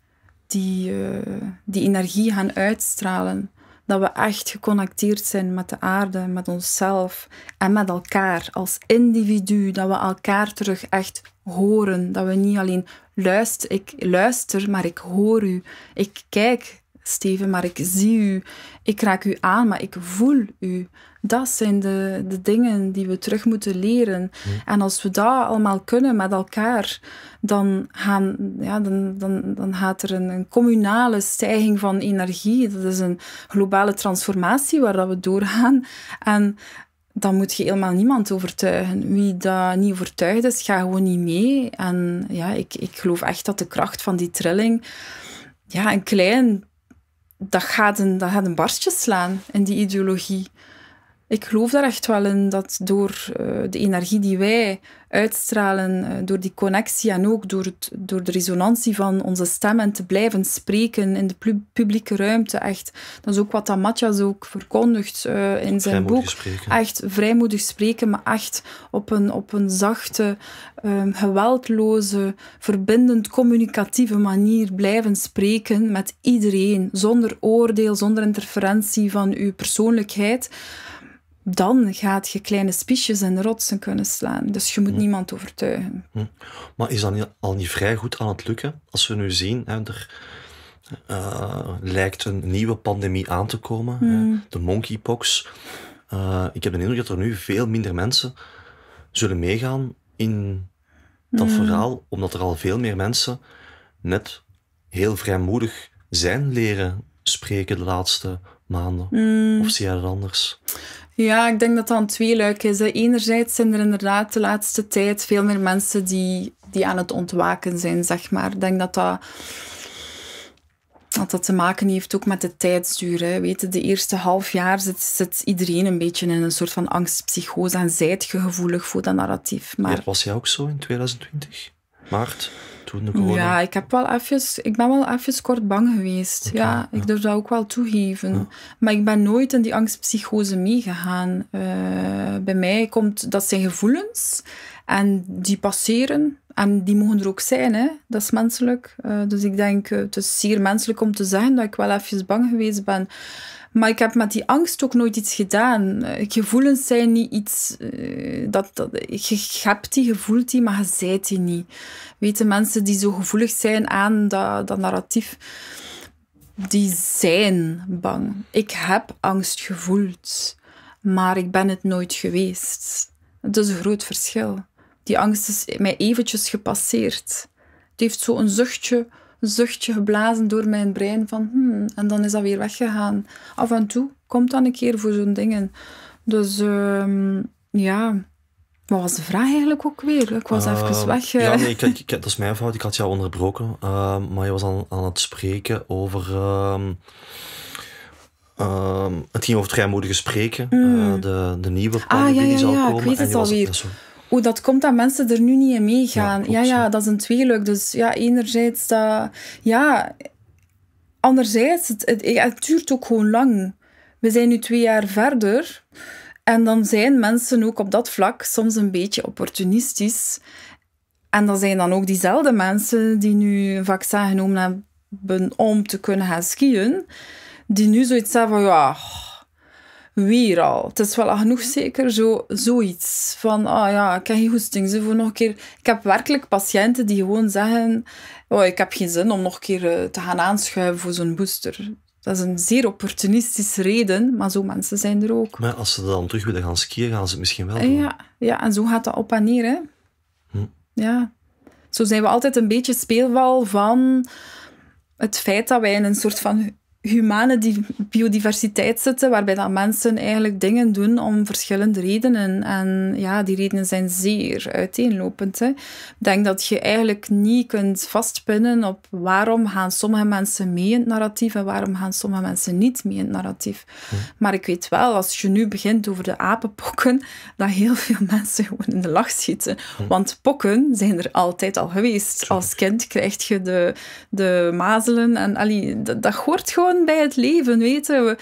die, eh, die energie gaan uitstralen, dat we echt geconnecteerd zijn met de aarde, met onszelf en met elkaar als individu, dat we elkaar terug echt horen, dat we niet alleen luisteren, ik luister, maar ik hoor u, ik kijk Steven, maar ik zie u, ik raak u aan, maar ik voel u. Dat zijn de, de dingen die we terug moeten leren. Hmm. En als we dat allemaal kunnen met elkaar, dan, gaan, ja, dan, dan, dan gaat er een, een communale stijging van energie. Dat is een globale transformatie waar dat we doorgaan. En dan moet je helemaal niemand overtuigen. Wie daar niet overtuigd is, ga gewoon niet mee. En ja, ik, ik geloof echt dat de kracht van die trilling ja, een klein dat gaat, een, dat gaat een barstje slaan in die ideologie. Ik geloof daar echt wel in dat door eh, de energie die wij uitstralen, eh, door die connectie en ook door, het, door de resonantie van onze stem en te blijven spreken in de publieke ruimte, echt. Dat is ook wat dat ook verkondigt eh, in zijn boek. Echt vrijmoedig spreken, maar echt op een, op een zachte, um, geweldloze, verbindend, communicatieve manier blijven spreken met iedereen, zonder oordeel, zonder interferentie van uw persoonlijkheid dan gaat je kleine spiesjes en rotsen kunnen slaan. Dus je moet hm. niemand overtuigen. Hm. Maar is dat niet, al niet vrij goed aan het lukken? Als we nu zien, hè, er eh, lijkt een nieuwe pandemie aan te komen, hm. de monkeypox. Eh, ik heb de indruk dat er nu veel minder mensen zullen meegaan in dat verhaal, omdat er al veel meer mensen net heel vrijmoedig zijn leren spreken de laatste maanden. Of zie jij dat anders? Ja, ik denk dat dat een tweeluik is. Enerzijds zijn er inderdaad de laatste tijd veel meer mensen die, die aan het ontwaken zijn, zeg maar. Ik denk dat dat, dat, te maken heeft ook met de tijdsduur. Weet je, de eerste half jaar zit, iedereen een beetje in een soort van angstpsychose en zijt je gevoelig voor dat narratief. Maar... was jij ook zo in 2020? Maart? Ja, ik, heb wel even, ik ben wel even kort bang geweest. ja, ik durf dat ook wel toegeven. Maar ik ben nooit in die angstpsychose meegegaan. Eh, bij mij komt dat zijn gevoelens en die passeren. En die mogen er ook zijn, hè. dat is menselijk. Eh, dus ik denk, eh, het is zeer menselijk om te zeggen dat ik wel even bang geweest ben. Maar ik heb met die angst ook nooit iets gedaan. Eh, gevoelens zijn niet iets. Eh, dat, je hebt die, je voelt die, maar je zijt die niet. Weten mensen die zo gevoelig zijn aan dat, dat narratief, die zijn bang. Ik heb angst gevoeld, maar ik ben het nooit geweest. Dat is een groot verschil. Die angst is mij eventjes gepasseerd. Het heeft zo'n zuchtje zuchtje geblazen door mijn brein van hmm, en dan is dat weer weggegaan. Af en toe komt dan een keer voor zo'n dingen. Dus ehm, ja, wat was de vraag eigenlijk ook weer? Ik was even ehm, weg. Ja, eh. nee, ik, ik, dat is mijn fout. Ik had jou onderbroken. Ehm, maar je was aan, aan het spreken over... het ging over vrijmoedige spreken. Hmm. Eh, de, de nieuwe ah, die zal ja, komen. Ik weet het alweer hoe dat komt dat mensen er nu niet in meegaan. Ja, ja, ja, dat is een tweeluk. Dus ja, enerzijds dat... Ja, anderzijds, het, het, duurt ook gewoon lang. We zijn nu twee jaar verder... En dan zijn mensen ook op dat vlak soms een beetje opportunistisch. En dat zijn dan ook diezelfde mensen die nu een vaccin genomen hebben om te kunnen gaan skiën, die nu zoiets hebben van ja, weer al. Het is wel genoeg zeker zo, zoiets van, ah ja, ik heb geen goesting voor nog een keer. Ik heb werkelijk patiënten die gewoon zeggen, oh, ik heb geen zin om nog een keer eh, te gaan aanschuiven voor zo'n booster. Dat is een zeer opportunistische reden, maar zo mensen zijn er ook. Maar als ze dan terug willen gaan skiën, gaan ze het misschien wel eh, doen. Ja, ja en zo gaat dat op en neer. Hè? Hm. Ja. Zo zijn we altijd een beetje speelbal van het feit dat wij in een soort van humane biodiversiteit zitten, waarbij dat mensen eigenlijk dingen doen om verschillende redenen. En ja, die redenen zijn zeer uiteenlopend. Ik denk dat je eigenlijk niet kunt vastpinnen op waarom gaan sommige mensen mee in het narratief en waarom gaan sommige mensen niet mee in het narratief. Maar ik weet wel, als je nu begint over de apenpokken, dat heel veel mensen gewoon in de lach schieten. Want pokken zijn er altijd al geweest. Als kind krijg je de, de mazelen en allee, dat hoort gewoon bij het leven, weten we.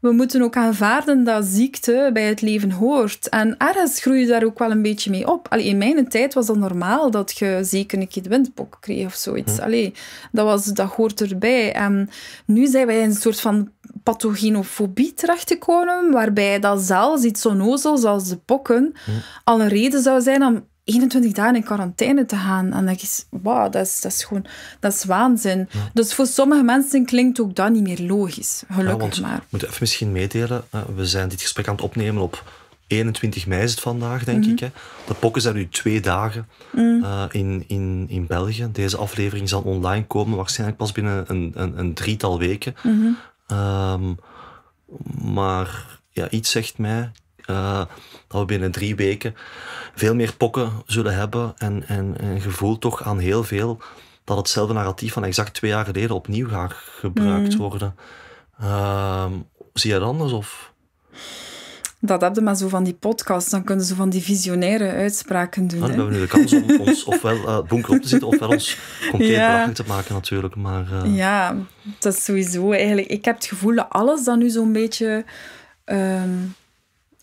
We moeten ook aanvaarden dat ziekte bij het leven hoort. En ergens groei je daar ook wel een beetje mee op. Allee, in mijn tijd was dat normaal dat je zeker een keer de windpok kreeg of zoiets. Hm. dat, was, dat hoort erbij. En nu zijn wij in een soort van pathogenofobie terechtgekomen, waarbij dat zelfs iets onnozels als de pokken mhm. al een reden zou zijn om 21 dagen in quarantaine te gaan. En dat is, wow, dat is, dat is gewoon, dat is waanzin. Dus voor sommige mensen klinkt ook dat niet meer logisch, gelukkig maar. Ik moet even misschien meedelen, we zijn dit gesprek aan het opnemen op 21 mei is het vandaag, denk mhm. ik. Hè. De pokken zijn nu twee dagen mhm. eh, in, in, in België. Deze aflevering zal online komen, waarschijnlijk pas binnen een, een, een drietal weken. Mhm. Ehm, maar ja, iets zegt mij, dat eh, we binnen drie weken veel meer pokken zullen hebben en, en, gevoel toch aan heel veel dat hetzelfde narratief van exact twee jaar geleden opnieuw gaat gebruikt mhm. worden. Ehm, zie je dat anders? Of? dat hebben we maar zo van die podcast. Dan kunnen ze van die visionaire uitspraken doen. hebben we nu de kans om ons ofwel uh, eh, bunker op te zitten, ofwel ons concreet ja. te maken natuurlijk. Maar, eh, Ja, dat is sowieso eigenlijk... Ik heb het gevoel dat alles dan nu zo'n beetje... Ehm,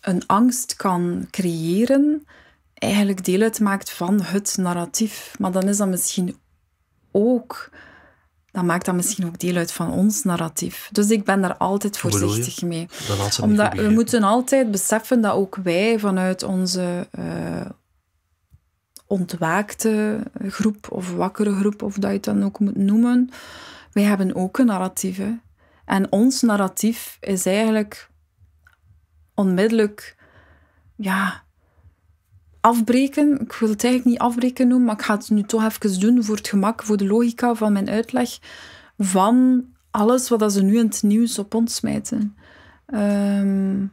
een angst kan creëren, eigenlijk deel uitmaakt van het narratief. Maar dan is dat misschien ook, dan maakt dat misschien ook deel uit van ons narratief. Dus ik ben daar altijd voorzichtig mee. Omdat we moeten altijd beseffen dat ook wij vanuit onze eh, ontwaakte groep of wakkere groep, of dat je het dan ook moet noemen, wij hebben ook een narratief. En ons narratief is eigenlijk onmiddellijk ja, afbreken. Ik wil het eigenlijk niet afbreken noemen, maar ik ga het nu toch even doen voor het gemak, voor de logica van mijn uitleg. Van alles wat ze nu in het nieuws op ons smijten. Ehm,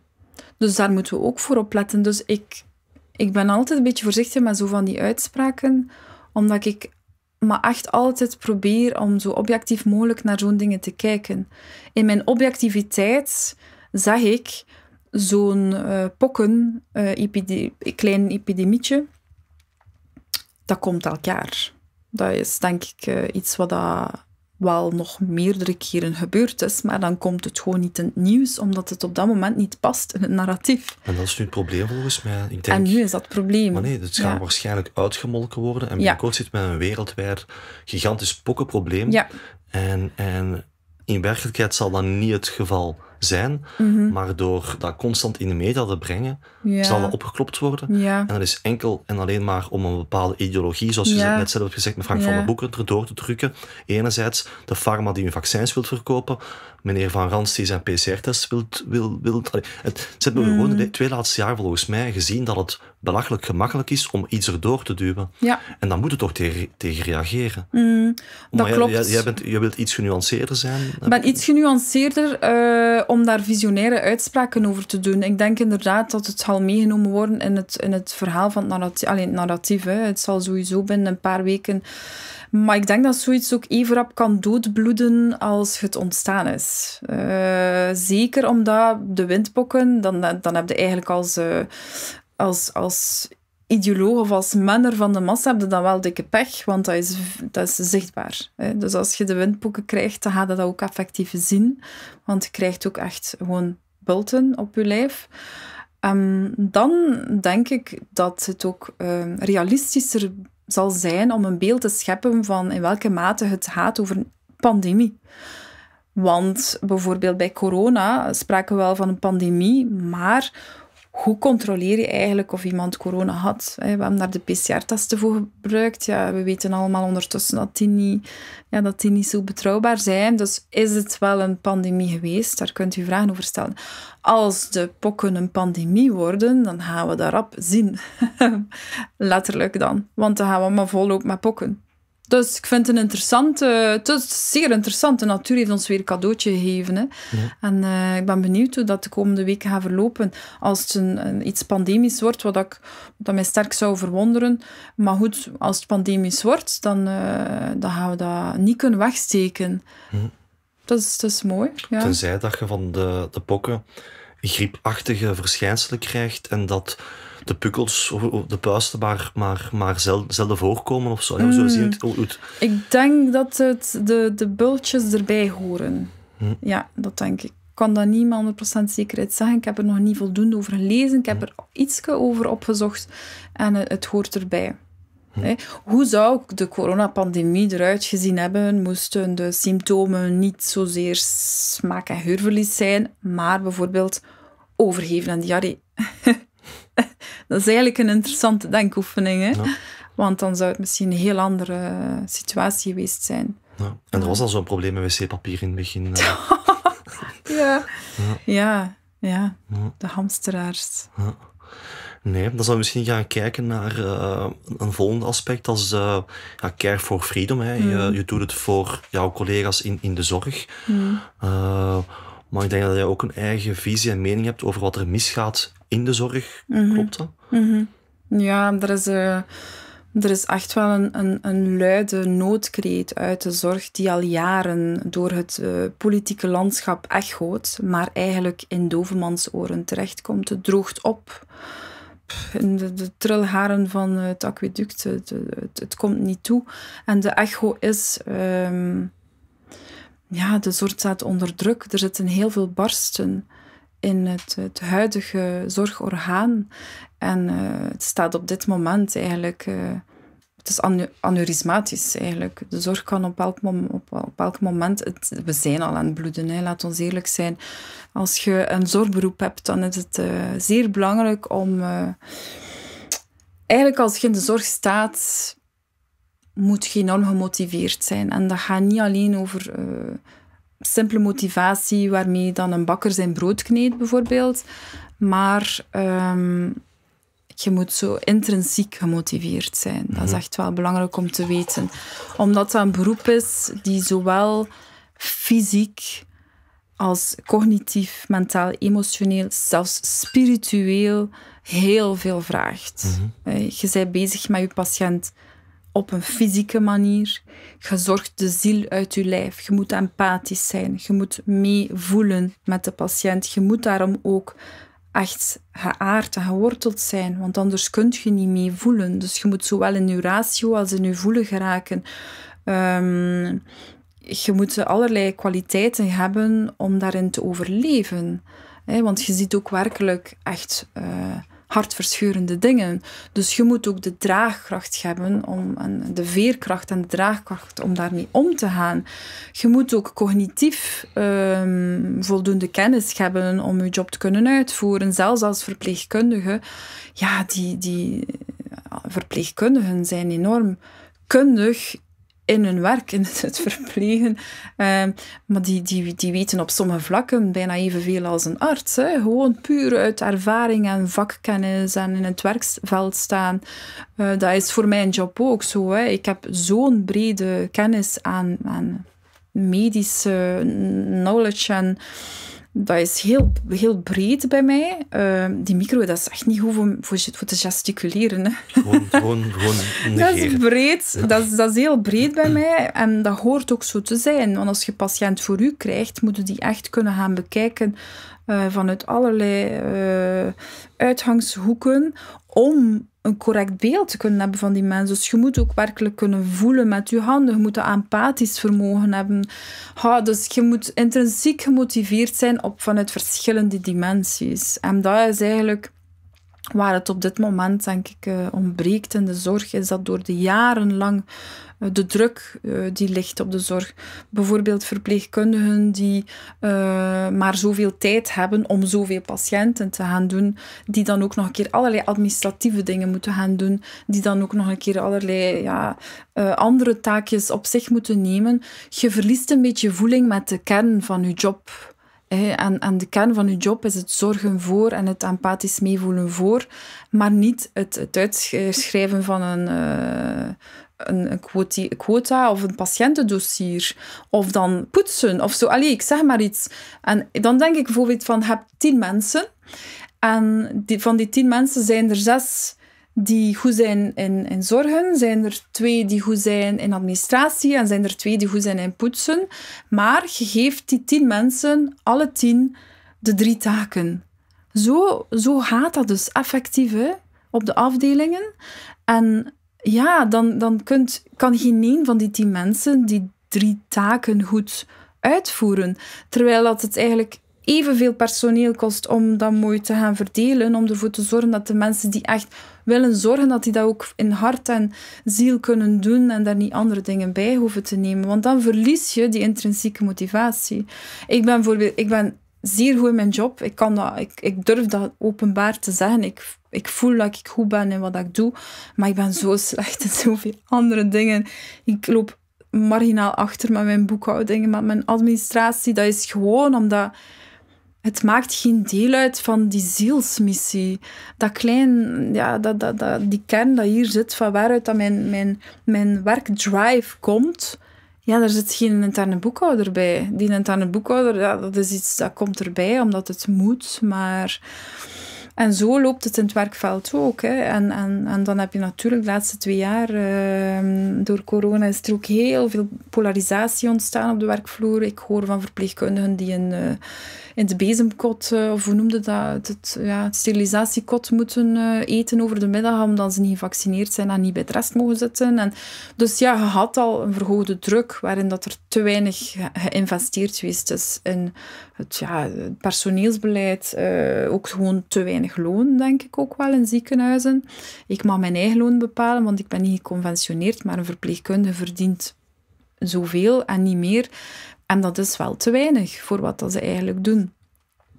dus daar moeten we ook voor opletten. Dus ik, ik ben altijd een beetje voorzichtig met zo van die uitspraken, omdat ik maar echt altijd probeer om zo objectief mogelijk naar zo'n dingen te kijken. In mijn objectiviteit zeg ik zo'n eh, pokken, uh, klein epidemietje, dat komt elkaar. Dat is denk ik eh, iets wat dat wel nog meerdere keren gebeurd is, maar dan komt het gewoon niet in het nieuws, omdat het op dat moment niet past in het narratief. En dat is nu het probleem volgens mij. en nu is dat het probleem. Maar nee, het gaat waarschijnlijk uitgemolken worden en binnenkort ja. zit men een wereldwijd gigantisch pokkenprobleem. Ja. En, en in werkelijkheid zal dat niet het geval zijn. Mhm. Maar door dat constant in de media te brengen, zal dat opgeklopt worden. En dat is enkel en alleen maar om een bepaalde ideologie, zoals je net zelf hebt gezegd met Frank van der Boeken, erdoor te drukken. Enerzijds de farma die hun vaccins wil verkopen, meneer Van Rans die zijn PCR-test wil... wil, wil het, hebben we gewoon de twee laatste jaar volgens mij gezien dat het belachelijk gemakkelijk is om iets erdoor te duwen. Ja. En dan moet het toch tegen, tegen reageren. Mm, dat klopt. Jij, bent, jij wilt iets genuanceerder zijn. Ik ben iets genuanceerder eh, om daar visionaire uitspraken over te doen. Ik denk inderdaad dat het zal meegenomen worden in het, in het verhaal van het narratief. narratief, hè. het zal sowieso binnen een paar weken maar ik denk dat zoiets ook even op kan doodbloeden als het ontstaan is. Uh, zeker omdat de windpokken, dan, dan heb je eigenlijk als, eh, als, als ideoloog of als manner van de massa heb je dan wel dikke pech, want dat is, dat is zichtbaar. Hè? Dus als je de windpokken krijgt, dan gaat dat ook effectief zien. Want je krijgt ook echt gewoon bulten op je lijf. Ehm, dan denk ik dat het ook ehm, realistischer zal zijn om een beeld te scheppen van in welke mate het gaat over een pandemie. Want bijvoorbeeld bij corona spraken we wel van een pandemie, maar hoe controleer je eigenlijk of iemand corona had? We hebben daar de PCR-testen voor gebruikt. Ja, we weten allemaal ondertussen dat die, niet, ja, dat die niet zo betrouwbaar zijn. Dus is het wel een pandemie geweest? Daar kunt u vragen over stellen. Als de pokken een pandemie worden, dan gaan we daarop zien. Letterlijk dan. Want dan gaan we maar volop met pokken. Dus ik vind het een interessante, het is zeer interessant. De natuur heeft ons weer een cadeautje gegeven. Hè. En eh, ik ben benieuwd hoe dat de komende weken gaat verlopen. Als het een, iets pandemisch wordt, wat ik, mij sterk zou verwonderen. Maar goed, als het pandemisch wordt, dan, eh, dan gaan we dat niet kunnen wegsteken. Hm. Dat, is, mooi. Ja. Tenzij dat je van de, de pokken griepachtige verschijnselen krijgt en dat de pukkels of, de puisten maar, maar, maar zelden, voorkomen of zo. Ja, zo zien het, goed. Hmm. Ik denk dat het de, de bultjes erbij horen. Hmm. Ja, dat denk ik. Ik kan dat niet met 100% zekerheid zeggen. Ik heb er nog niet voldoende over gelezen. Ik heb hmm. er ietske over opgezocht en het hoort erbij. hoe zou de coronapandemie eruit gezien hebben? Moesten de symptomen niet zozeer smaak- en heurverlies zijn, maar bijvoorbeeld overgeven en diarree? dat is eigenlijk een interessante denkoefening. Hè? Want dan zou het misschien een heel andere situatie geweest zijn. Ja. En er was al zo'n probleem met wc-papier in het begin. Eh. ja. Ja. Ja. de hamsteraars. Nee, dan zou misschien gaan kijken naar eh, een volgende aspect als uh, ja, care for freedom. Hè. Mm. Je, doet het voor jouw collega's in, in de zorg. Mm. maar ik denk dat jij ook een eigen visie en mening hebt over wat er misgaat in de zorg. Mhm. Klopt dat? Mhm. Ja, er is, eh, er is echt wel een, een, een, luide noodkreet uit de zorg die al jaren door het eh, politieke landschap echoot, maar eigenlijk in dovenmans oren terechtkomt. Het droogt op. In de, de, trilharen van het aqueduct, het, het, komt niet toe. En de echo is. Ehm, ja, de zorg staat onder druk. Er zitten heel veel barsten in het, het huidige zorgorgaan. En eh, het staat op dit moment eigenlijk eh, het is aneurismatisch aneurysmatisch eigenlijk. De zorg kan op elk, op, elk moment... Het, we zijn al aan het bloeden, laat ons eerlijk zijn. Als je een zorgberoep hebt, dan is het eh, zeer belangrijk om... eigenlijk als je in de zorg staat, moet je enorm gemotiveerd zijn. En dat gaat niet alleen over simpele motivatie waarmee dan een bakker zijn brood kneedt, bijvoorbeeld. Maar ehm, je moet zo intrinsiek gemotiveerd zijn. Dat is mhm. echt wel belangrijk om te weten. Omdat dat een beroep is die zowel fysiek als cognitief, mentaal, emotioneel, zelfs spiritueel heel veel vraagt. Mhm. Eh, je bent bezig met je patiënt op een fysieke manier. Je zorgt de ziel uit je lijf. Je moet empathisch zijn. Je moet meevoelen met de patiënt. Je moet daarom ook echt geaard en geworteld zijn, want anders kun je niet meevoelen. Dus je moet zowel in je ratio als in je voelen geraken. Ehm, je moet allerlei kwaliteiten hebben om daarin te overleven. Want je ziet ook werkelijk echt... Eh, hartverscheurende dingen. Dus je moet ook de draagkracht hebben om, de veerkracht en de draagkracht om daarmee om te gaan. Je moet ook cognitief ehm, voldoende kennis hebben om je job te kunnen uitvoeren. Zelfs als verpleegkundige. Ja, die, die eh, verpleegkundigen zijn enorm kundig in hun werk, in het verplegen. Ehm, maar die, die, die weten op sommige vlakken bijna evenveel als een arts. Hè. Gewoon puur uit ervaring en vakkennis en in het werkveld staan. Eh, dat is voor mijn job ook zo. Hè. Ik heb zo'n brede kennis aan, aan medische knowledge en dat is heel, heel breed bij mij. Ehm, die micro, dat is echt niet goed voor, te gesticuleren. Hè. Gewoon, gewoon, gewoon Dat is breed. Dat is, heel breed bij mij. En dat hoort ook zo te zijn. Want als je patiënt voor u krijgt, moet die echt kunnen gaan bekijken uh, vanuit allerlei uh, uitgangshoeken om een correct beeld te kunnen hebben van die mensen. Dus je moet ook werkelijk kunnen voelen met je handen. Je moet een empathisch vermogen hebben. dus je moet intrinsiek gemotiveerd zijn op, vanuit verschillende dimensies. En dat is eigenlijk Waar het op dit moment, denk ik, eh, ontbreekt in de zorg, is dat door de jarenlang eh, de druk eh, die ligt op de zorg. Bijvoorbeeld verpleegkundigen die uh, maar zoveel tijd hebben om zoveel patiënten te gaan doen, die dan ook nog een keer allerlei administratieve dingen moeten gaan doen, die dan ook nog een keer allerlei ja, andere taakjes op zich moeten nemen. Je verliest een beetje voeling met de kern van je job en aan, aan, de kern van je job is het zorgen voor en het empathisch meevoelen voor, maar niet het, uitschrijven van een, eh, een, quota, of een patiëntendossier. Of dan poetsen of zo. Allee, ik zeg maar iets. En dan denk ik bijvoorbeeld van, heb tien mensen. En van die tien mensen zijn er zes die goed zijn in, zorgen, zijn er twee die goed zijn in administratie en zijn er twee die goed zijn in poetsen. Maar je geeft die tien mensen, alle tien, de drie taken. Zo, zo gaat dat dus effectief op de afdelingen. En ja, dan, dan kunt, kan geen één van die tien mensen die drie taken goed uitvoeren. Terwijl dat het eigenlijk evenveel personeel kost om dat mooi te gaan verdelen, om ervoor te zorgen dat de mensen die echt willen zorgen, dat die dat ook in hart en ziel kunnen doen en daar niet andere dingen bij hoeven te nemen. Want dan verlies je die intrinsieke motivatie. Ik ben bijvoorbeeld, ik ben zeer goed in mijn job. Ik, kan dat, ik, ik durf dat openbaar te zeggen. Ik, ik voel dat ik goed ben in wat ik doe. Maar ik ben zo slecht in zoveel andere dingen. Ik loop marginaal achter met mijn boekhoudingen, met mijn administratie. Dat is gewoon omdat het maakt geen deel uit van die zielsmissie. Dat klein, ja, dat, dat, dat, die kern dat hier zit, van waaruit dat mijn, mijn, mijn werkdrive komt. Ja, daar zit geen interne boekhouder bij. Die interne boekhouder, dat is iets dat komt erbij omdat het moet. Maar... En zo loopt het in het werkveld ook. Hè. En, en, en dan heb je natuurlijk de laatste twee jaar, ehm, door corona, is er ook heel veel polarisatie ontstaan op de werkvloer. Ik hoor van verpleegkundigen die een eh, in het bezemkot, eh, of hoe noemde dat, het, ja, sterilisatiekot moeten eh, eten over de middag, omdat ze niet gevaccineerd zijn en niet bij het rest mogen zitten. En, dus ja, je had al een verhoogde druk, waarin dat er te weinig geïnvesteerd geweest is in het, ja, personeelsbeleid. Eh, ook gewoon te weinig loon, denk ik ook wel, in ziekenhuizen. Ik mag mijn eigen loon bepalen, want ik ben niet geconventioneerd, maar een verpleegkundige verdient zoveel en niet meer. En dat is wel te weinig voor wat dat ze eigenlijk doen.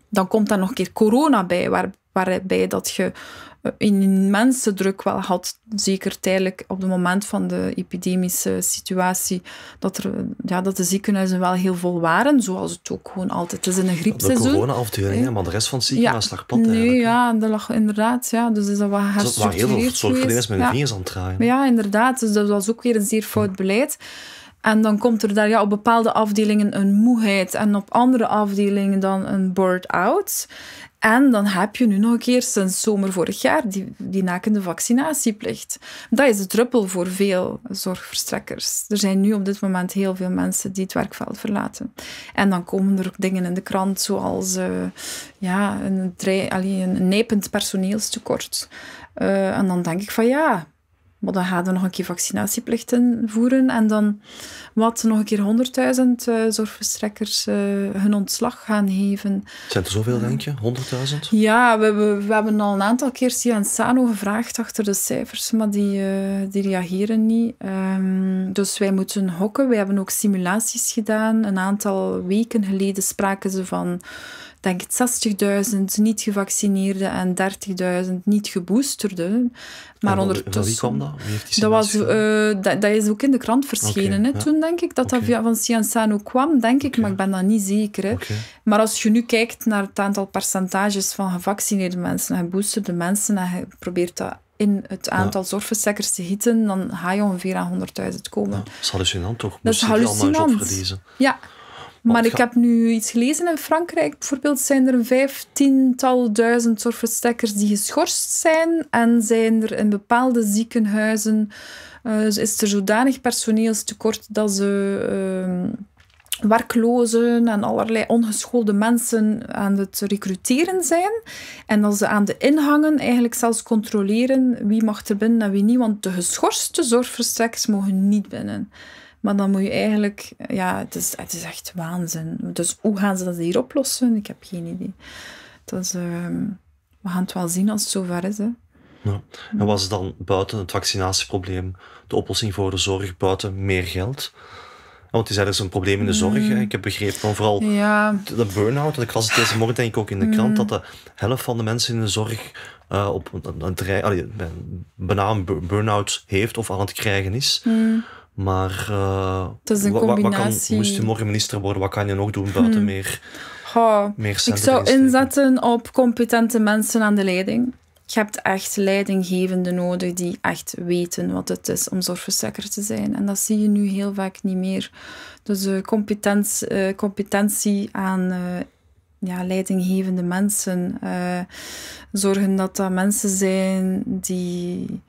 Dan komt daar nog een keer corona bij, waar, waarbij dat je eh, een immense druk wel had, zeker tijdelijk op het moment van de epidemische situatie, dat, er, ja, dat de ziekenhuizen wel heel vol waren, zoals het ook gewoon altijd is in een griepseizoen. De corona afdeling ja. maar de rest van het ziekenhuis lag plat nee, Ja, dat lag inderdaad, ja, dus is dat wel dat waren heel veel zorgverleners met hun vingers aan het draaien. Ja, inderdaad, dus dat was ook weer een zeer fout hm. beleid. En dan komt er daar ja, op bepaalde afdelingen een moeheid en op andere afdelingen dan een burn out En dan heb je nu nog een keer sinds zomer vorig jaar die, die nakende vaccinatieplicht. Dat is de druppel voor veel zorgverstrekkers. Er zijn nu op dit moment heel veel mensen die het werkveld verlaten. En dan komen er ook dingen in de krant zoals eh, ja, een, een, een nepend personeelstekort. Eh, en dan denk ik van ja, maar dan gaan we nog een keer vaccinatieplichten voeren. En dan wat nog een keer 100.000 eh, zorgverstrekkers eh, hun ontslag gaan geven. Zijn er zoveel, denk je? 100.000? Ja, we, we, we, hebben al een aantal keer Sano gevraagd achter de cijfers, maar die, eh, die reageren niet. Ehm, dus wij moeten hokken. We hebben ook simulaties gedaan. Een aantal weken geleden spraken ze van denk 60.000 niet-gevaccineerden en 30.000 niet-geboosterden. Maar ondertussen... dat? was, eh, dat, is ook in de krant verschenen toen, denk ik, dat dat van Cianzano kwam, denk ik, maar ik ben dat niet zeker. Maar als je nu kijkt naar het aantal percentages van gevaccineerde mensen en geboosterde mensen en je probeert dat in het aantal ja. te gieten, dan ga je ongeveer aan 100.000 komen. dat is hallucinant toch? Dat is hallucinant. Ja, maar ik heb nu iets gelezen in Frankrijk. Bijvoorbeeld zijn er vijftiental duizend zorgverstrekkers die geschorst zijn. En zijn er in bepaalde ziekenhuizen uh, is er zodanig personeelstekort dat ze... Ehm, werklozen en allerlei ongeschoolde mensen aan het recruteren zijn. En dat ze aan de ingangen eigenlijk zelfs controleren wie mag er binnen en wie niet. Want de geschorste zorgverstrekkers mogen niet binnen. Maar dan moet je eigenlijk, ja, het is, het is echt waanzin. Dus hoe gaan ze dat hier oplossen? Ik heb geen idee. Dus uh, we gaan het wel zien als het zover is. Hè. Ja. En was dan buiten het vaccinatieprobleem de oplossing voor de zorg buiten meer geld? Want is er een probleem in de zorg. Mm. Ik heb begrepen van vooral ja. de burn-out. Ik las het deze morgen denk ik ook in de krant mm. dat de helft van de mensen in de zorg eh, op een, een, een, een burn-out heeft of aan het krijgen is. Mm. Maar uh, een Wat kan, moest je morgen minister worden, wat kan je nog doen buiten hmm. meer, oh, Ik zou inzetten op competente mensen aan de leiding. Je hebt echt leidinggevenden nodig die echt weten wat het is om zorgverzekker te zijn. En dat zie je nu heel vaak niet meer. Dus uh, eh, competent, eh, competentie aan ja, leidinggevende mensen. zorgen dat dat mensen zijn die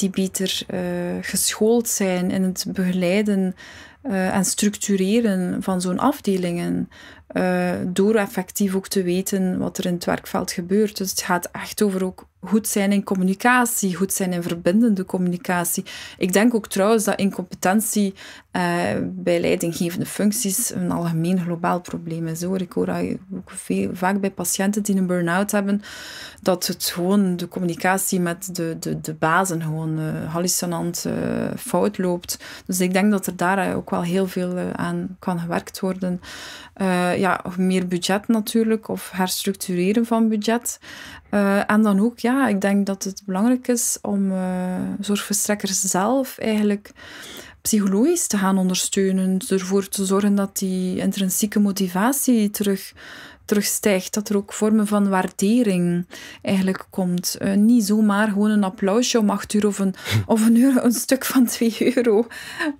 die beter eh, geschoold zijn in het begeleiden eh, en structureren van zo'n afdelingen. Eh, door effectief ook te weten wat er in het werkveld gebeurt. Dus het gaat echt over ook goed zijn in communicatie, goed zijn in verbindende communicatie. Ik denk ook trouwens dat incompetentie eh, bij leidinggevende functies een algemeen globaal probleem is. Ik hoor ook veel, vaak bij patiënten die een burn-out hebben, dat het gewoon de communicatie met de, de, de bazen gewoon eh, hallucinant eh, fout loopt. Dus ik denk dat er daar eh, ook wel heel veel aan kan gewerkt worden. ja, meer budget natuurlijk, of herstructureren van budget. Eh, en dan ook, ja, ik denk dat het belangrijk is om uh, zorgverstrekkers zelf eigenlijk psychologisch te gaan ondersteunen. Ervoor te zorgen dat die intrinsieke motivatie terug terugstijgt. Dat er ook vormen van waardering eigenlijk komt. Uh, niet zomaar gewoon een applausje om acht uur of een, of een, euro, een stuk van twee euro.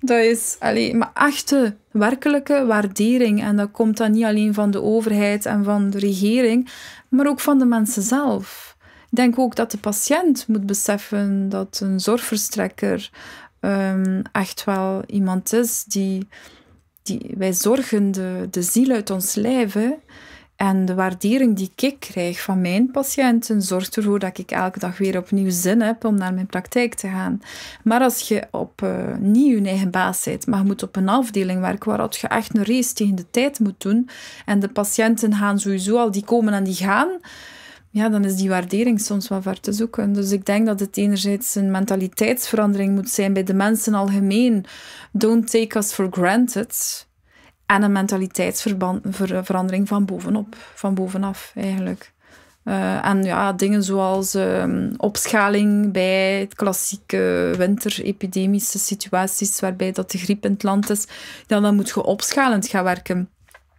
Dat is alleen maar echte werkelijke waardering. En dat komt dan niet alleen van de overheid en van de regering, maar ook van de mensen zelf. Ik denk ook dat de patiënt moet beseffen dat een zorgverstrekker ehm, echt wel iemand is die, die wij zorgen de, de ziel uit ons lijf. En de waardering die ik krijg van mijn patiënten zorgt ervoor dat ik elke dag weer opnieuw zin heb om naar mijn praktijk te gaan. Maar als je op, eh, niet je eigen baas bent, maar je moet op een afdeling werken waar je echt een race tegen de tijd moet doen en de patiënten gaan sowieso al die komen en die gaan, ja, dan is die waardering soms wel ver te zoeken. Dus ik denk dat het enerzijds een mentaliteitsverandering moet zijn bij de mensen algemeen. Don't take us for granted en een mentaliteitsverandering van bovenop, van bovenaf eigenlijk. Eh, en ja, dingen zoals ehm, opschaling bij klassieke winterepidemische situaties, waarbij dat de griep in het land is, dan, dan moet je opschalend gaan werken.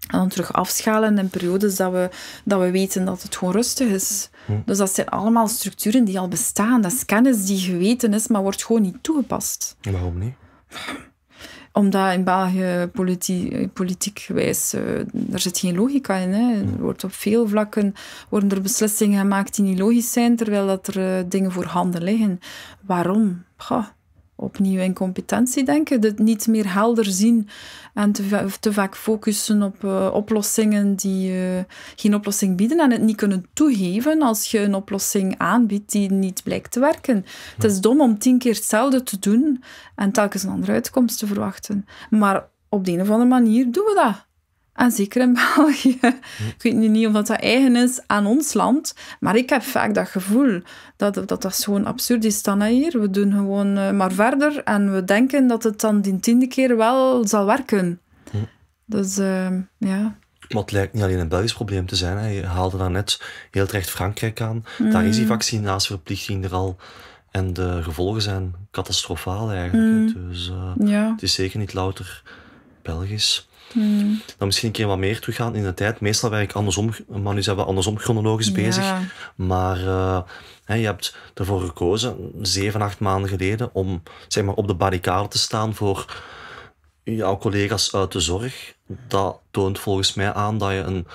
En dan terug afschalen in periodes dat we, dat we weten dat het gewoon rustig is. Dus dat zijn allemaal structuren die al bestaan. Dat is kennis die geweten is, maar wordt gewoon niet toegepast. Waarom niet? Omdat in België politiek gewijs, uh, eh, daar zit geen logica in. Hè. Er wordt op veel vlakken worden er beslissingen gemaakt die niet logisch zijn, terwijl dat er eh, dingen voor handen liggen. Waarom? opnieuw in competentie denken. Dit niet meer helder zien en te, te vaak focussen op eh, oplossingen die eh, geen oplossing bieden en het niet kunnen toegeven als je een oplossing aanbiedt die niet blijkt te werken. Het is dom om tien keer hetzelfde te doen en telkens een andere uitkomst te verwachten. Maar op de een of andere manier doen we dat. En ah, zeker in België. Hm. Ik weet nu niet of dat eigen is aan ons land, maar ik heb vaak dat gevoel dat dat, dat gewoon absurd is dan hier. We doen gewoon eh, maar verder en we denken dat het dan die tiende keer wel zal werken. Hm. Dus ehm, ja. Maar het lijkt niet alleen een Belgisch probleem te zijn. Je haalde net heel terecht Frankrijk aan. Mhm. Daar is die vaccinatieverplichting er al. En de gevolgen zijn catastrofaal eigenlijk. Mhm. Dus eh, het is zeker niet louter Belgisch. Hmm. Dan misschien een keer wat meer gaan in de tijd. Meestal werk ik andersom, maar nu zijn we andersom chronologisch bezig. Maar eh, je hebt ervoor gekozen, zeven, acht maanden geleden, om zeg maar, op de barricade te staan voor jouw collega's uit de zorg. Dat toont volgens mij aan dat je een,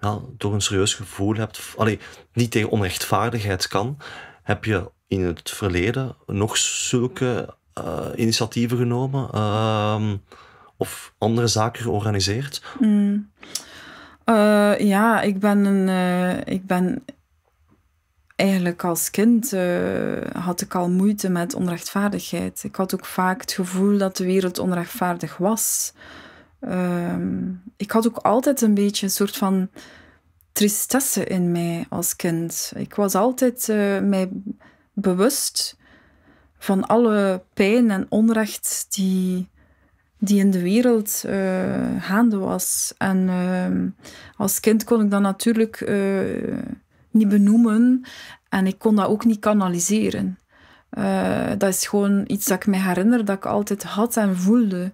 ja, toch een serieus gevoel hebt. Allee, niet tegen onrechtvaardigheid kan. Heb je in het verleden nog zulke eh, initiatieven genomen? Ehm, of andere zaken georganiseerd. Hmm. Eh, ja, ik ben een. Eh, ik ben eigenlijk als kind eh, had ik al moeite met onrechtvaardigheid. Ik had ook vaak het gevoel dat de wereld onrechtvaardig was. Ehm, ik had ook altijd een beetje een soort van tristesse in mij als kind. Ik was altijd mij bewust van alle pijn en onrecht die die in de wereld eh, gaande was. En ehm, als kind kon ik dat natuurlijk eh, niet benoemen en ik kon dat ook niet kanaliseren. Eh, dat is gewoon iets dat ik me herinner dat ik altijd had en voelde.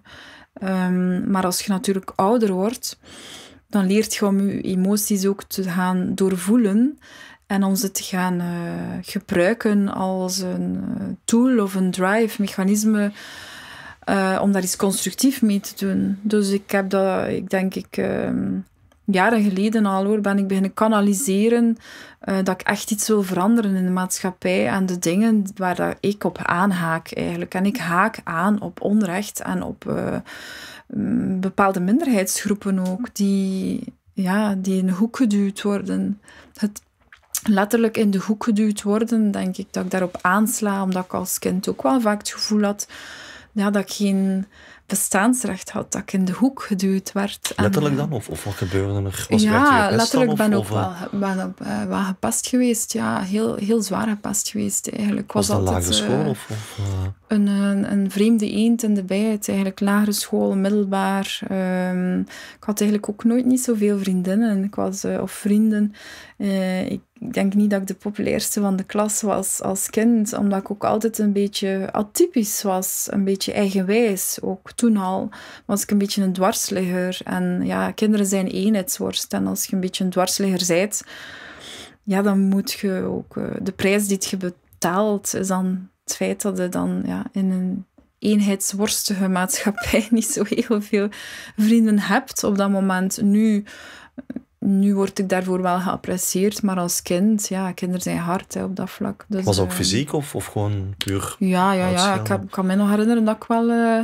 Ehm, maar als je natuurlijk ouder wordt, dan leert je om je emoties ook te gaan doorvoelen en om ze te gaan gebruiken als een tool of een drive, mechanisme uh, om daar iets constructief mee te doen. Dus ik heb dat, ik denk ik, ehm, jaren geleden al hoor, ben ik beginnen kanaliseren eh, dat ik echt iets wil veranderen in de maatschappij en de dingen waar dat ik op aanhaak eigenlijk. En ik haak aan op onrecht en op eh, mm, bepaalde minderheidsgroepen ook, die, ja, die in de hoek geduwd worden. Het letterlijk in de hoek geduwd worden, denk ik dat ik daarop aansla, omdat ik als kind ook wel vaak het gevoel had ja, dat ik geen bestaansrecht had, dat ik in de hoek geduwd werd. Letterlijk eh, dan? Of, of wat gebeurde er? Was ja, letterlijk ben ik wel, eh, wel, uh, wel, gepast geweest. Ja, heel, heel zwaar gepast geweest eigenlijk. Was, was dat altijd, lagere school? Eh, of, Een, een, een, vreemde eend in de bijheid eigenlijk. Lagere school, middelbaar. Ehm, ik had eigenlijk ook nooit niet zoveel vriendinnen. Ik was, of vrienden ik denk niet dat ik de populairste van de klas was als kind, omdat ik ook altijd een beetje atypisch was, een beetje eigenwijs. Ook toen al was ik een beetje een dwarsligger. En ja, kinderen zijn eenheidsworst. En als je een beetje een dwarsligger bent, ja, dan moet je ook eh, de prijs die je betaalt, is dan het feit dat je dan ja, in een eenheidsworstige maatschappij niet zo heel veel vrienden hebt op dat moment. Nu nu word ik daarvoor wel geapprecieerd, maar als kind, ja, kinderen zijn hard op dat vlak. Dus, was dat ook eh, fysiek of, of gewoon puur? Ja, ja, ja. Ik heb, kan me nog herinneren dat ik wel uh,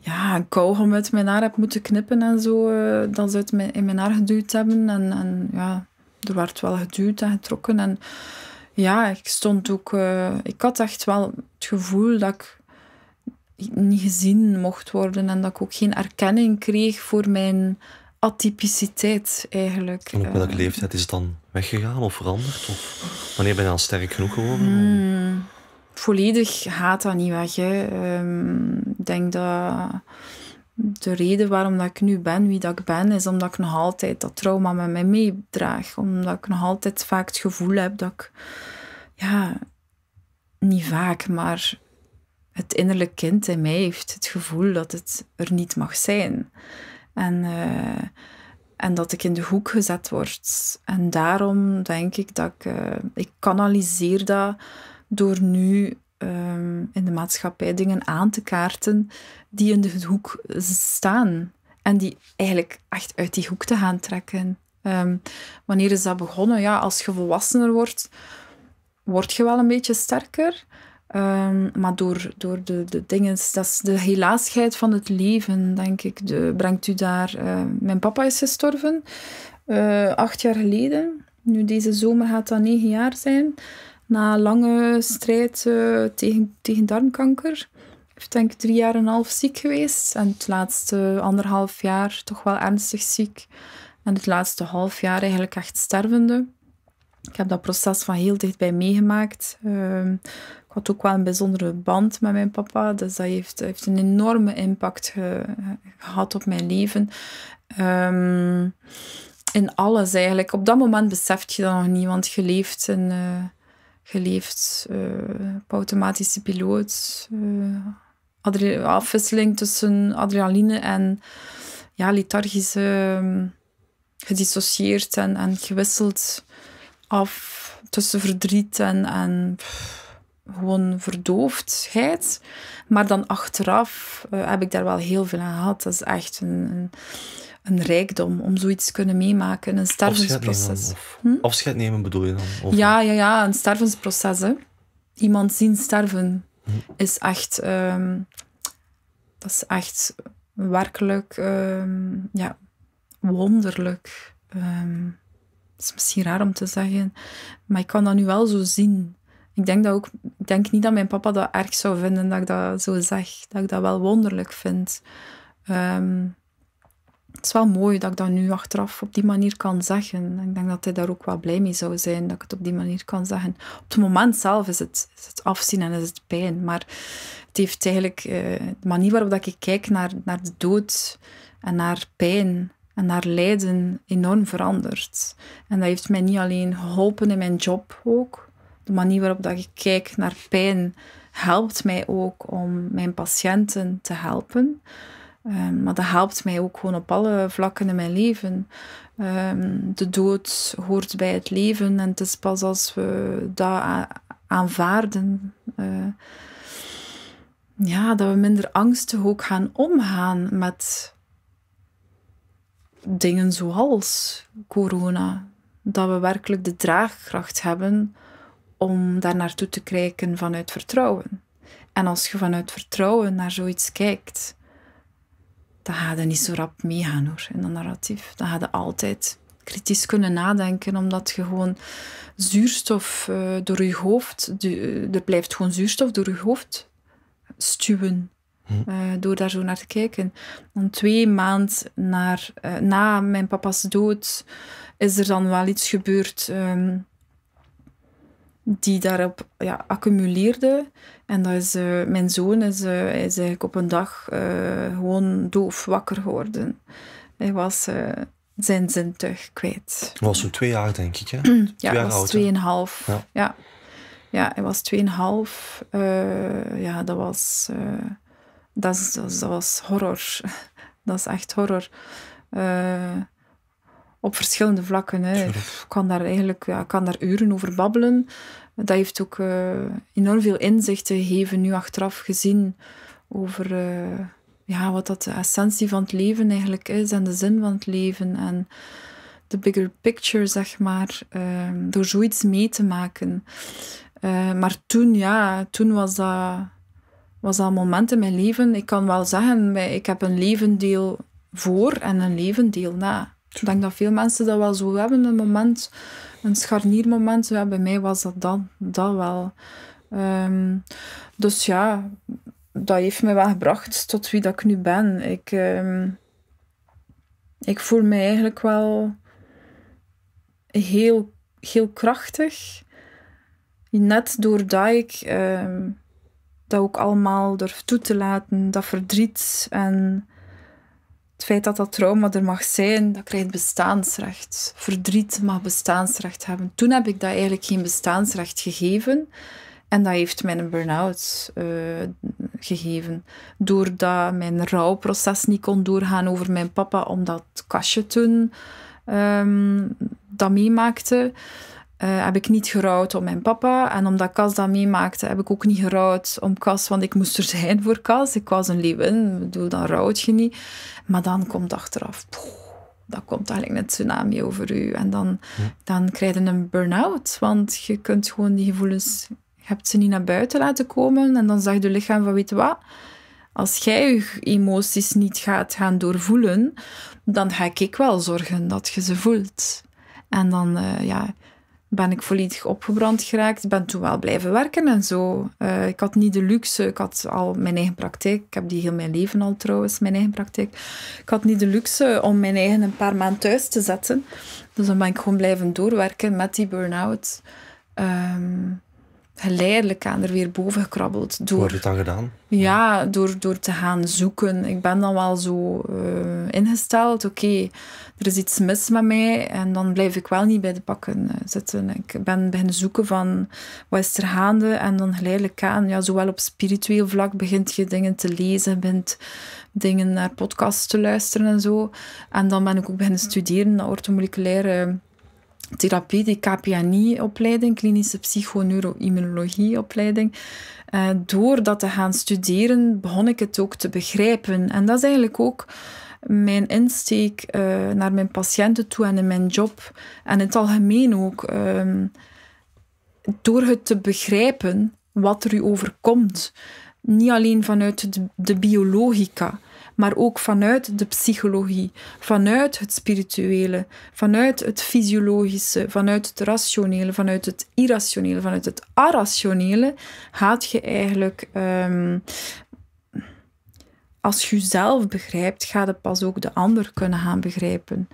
ja, een kauwgom uit mijn haar heb moeten knippen en zo. Uh, dat ze het in mijn haar geduwd hebben. En, en ja, er werd wel geduwd en getrokken. En ja, ik stond ook. ik had echt wel het gevoel dat ik niet gezien mocht worden en dat ik ook geen erkenning kreeg voor mijn atypiciteit eigenlijk. En op welke eh. leeftijd is het dan weggegaan of veranderd? Of wanneer ben je dan sterk genoeg geworden? Hmm. volledig haat dat niet weg. Ehm, ik denk dat de reden waarom dat ik nu ben wie dat ik ben, is omdat ik nog altijd dat trauma met mij meedraag. Omdat ik nog altijd vaak het gevoel heb dat ik, ja, niet vaak, maar het innerlijke kind in mij heeft het gevoel dat het er niet mag zijn. En, eh, en dat ik in de hoek gezet word. En daarom denk ik dat ik... Eh, ik kanaliseer dat door nu ehm, in de maatschappij dingen aan te kaarten die in de hoek staan. En die eigenlijk echt uit die hoek te gaan trekken. Ehm, wanneer is dat begonnen? Ja, als je volwassener wordt, word je wel een beetje sterker. Ehm, maar door, door de, de dingen, dat is de helaasheid van het leven, denk ik. De, brengt u daar. Eh, mijn papa is gestorven eh, acht jaar geleden. Nu, deze zomer gaat dat negen jaar zijn. Na lange strijd eh, tegen, tegen darmkanker. Ik denk drie jaar en een half ziek geweest. En het laatste anderhalf jaar toch wel ernstig ziek. En het laatste half jaar eigenlijk echt stervende. Ik heb dat proces van heel dichtbij meegemaakt. Ehm, ik had ook wel een bijzondere band met mijn papa. Dus dat heeft, heeft een enorme impact gehad op mijn leven. Ehm, in alles eigenlijk. Op dat moment beseft je dat nog niet, want je leeft in, uh, eh, eh, op automatische piloot. Uh, afwisseling tussen adrenaline en ja, lethargische, um, gedissocieerd en, en gewisseld af tussen verdriet en, en gewoon verdoofdheid. Maar dan achteraf eh, heb ik daar wel heel veel aan gehad. Dat is echt een, een, een rijkdom om zoiets te kunnen meemaken. Een stervensproces. Afscheid nemen, of, hm? nemen bedoel je dan? Of ja, ja, ja, een stervensproces. Hè. Iemand zien sterven hm. is echt... Ehm, dat is echt werkelijk ehm, ja, wonderlijk. Um, dat is misschien raar om te zeggen, maar ik kan dat nu wel zo zien ik denk, dat ook, ik denk niet dat mijn papa dat erg zou vinden dat ik dat zo zeg. Dat ik dat wel wonderlijk vind. Ehm, het is wel mooi dat ik dat nu achteraf op die manier kan zeggen. Ik denk dat hij daar ook wel blij mee zou zijn dat ik het op die manier kan zeggen. Op het moment zelf is het, is het afzien en is het pijn. Maar het heeft eigenlijk eh, de manier waarop dat ik kijk naar, naar de dood en naar pijn en naar lijden enorm veranderd. En dat heeft mij niet alleen geholpen in mijn job ook, de manier waarop dat ik kijk naar pijn helpt mij ook om mijn patiënten te helpen. Ehm, maar dat helpt mij ook gewoon op alle vlakken in mijn leven. Ehm, de dood hoort bij het leven en het is pas als we dat aanvaarden. Eh, ja, dat we minder angstig ook gaan omgaan met dingen zoals corona. Dat we werkelijk de draagkracht hebben om daar naartoe te kijken vanuit vertrouwen. En als je vanuit vertrouwen naar zoiets kijkt, dan ga je niet zo rap meegaan hoor, in dat narratief. Dan ga je altijd kritisch kunnen nadenken, omdat je gewoon zuurstof eh, door je hoofd, eh, er blijft gewoon zuurstof door je hoofd stuwen. Hm. Eh, door daar zo naar te kijken. Dan twee maanden na mijn papa's dood is er dan wel iets gebeurd. Ehm, die daarop ja, accumuleerde. En dat is, eh, mijn zoon is, uh, is eigenlijk op een dag eh, gewoon doof wakker geworden. Hij was zijn zintuig kwijt. Hij was zo'n twee jaar, denk ik. Hè? ja, twee jaar hij was oud, tweeënhalf. Ja. ja. Ja. hij was tweeënhalf. ja, dat was, dat, dat, was horror. dat is echt horror op verschillende vlakken. Ik kan daar eigenlijk ja, kan daar uren over babbelen. Dat heeft ook eh, enorm veel inzichten gegeven, nu achteraf gezien, over eh, ja, wat dat de essentie van het leven eigenlijk is en de zin van het leven en de bigger picture, zeg maar, ehm, door zoiets mee te maken. Eh, maar toen, ja, toen was dat, was dat een moment in mijn leven. Ik kan wel zeggen, ik heb een levendeel voor en een levendeel na. Ik denk dat veel mensen dat wel zo hebben, een moment, een scharniermoment. Ja, bij mij was dat dan, dat wel. Ehm, dus ja, dat heeft me wel gebracht tot wie dat ik nu ben. Ik, ehm, ik voel me eigenlijk wel heel, heel krachtig. Net doordat ik ehm, dat ook allemaal durf toe te laten, dat verdriet en het feit dat dat trauma er mag zijn, dat krijgt bestaansrecht. Verdriet mag bestaansrecht hebben. Toen heb ik dat eigenlijk geen bestaansrecht gegeven. En dat heeft mij een burn-out uh, gegeven. Doordat mijn rouwproces niet kon doorgaan over mijn papa, omdat Casje kastje toen um, dat meemaakte. Eh, heb ik niet gerouwd om mijn papa. En omdat Cas dat meemaakte, heb ik ook niet gerouwd om Cas, want ik moest er zijn voor Cas. Ik was een leeuwin, bedoel, dan rouwt je niet. Maar dan komt achteraf, poeh, dan komt eigenlijk een tsunami over u. En dan, dan krijg je een burn-out, want je kunt gewoon die gevoelens, je hebt ze niet naar buiten laten komen. En dan zegt je lichaam van, weet wat, als jij je emoties niet gaat gaan doorvoelen, dan ga ik wel zorgen dat je ze voelt. En dan, eh, ja, ben ik volledig opgebrand geraakt. Ik ben toen wel blijven werken en zo. Eh, ik had niet de luxe. Ik had al mijn eigen praktijk. Ik heb die heel mijn leven al trouwens, mijn eigen praktijk. Ik had niet de luxe om mijn eigen een paar maanden thuis te zetten. Dus dan ben ik gewoon blijven doorwerken met die burn-out. Ehm, geleidelijk aan er weer boven gekrabbeld. Door, Hoe heb je het dan gedaan? Ja, door, door te gaan zoeken. Ik ben dan wel zo eh, ingesteld, oké, er is iets mis met mij en dan blijf ik wel niet bij de pakken eh, zitten. Ik ben beginnen zoeken van wat is er gaande en dan geleidelijk aan, ja, zowel op spiritueel vlak begint je dingen te lezen, bent dingen naar podcasts te luisteren en zo. En dan ben ik ook beginnen studeren naar orthomoleculaire therapie, die KPNI-opleiding, klinische psychoneuroimmunologie-opleiding. Uh, eh, door dat te gaan studeren, begon ik het ook te begrijpen. En dat is eigenlijk ook mijn insteek eh, naar mijn patiënten toe en in mijn job. En in het algemeen ook. Ehm, door het te begrijpen wat er u overkomt. Niet alleen vanuit de biologica, maar ook vanuit de psychologie, vanuit het spirituele, vanuit het fysiologische, vanuit het rationele, vanuit het irrationele, vanuit het arrationele, gaat je eigenlijk. Ehm, als je zelf begrijpt, ga je pas ook de ander kunnen gaan begrijpen.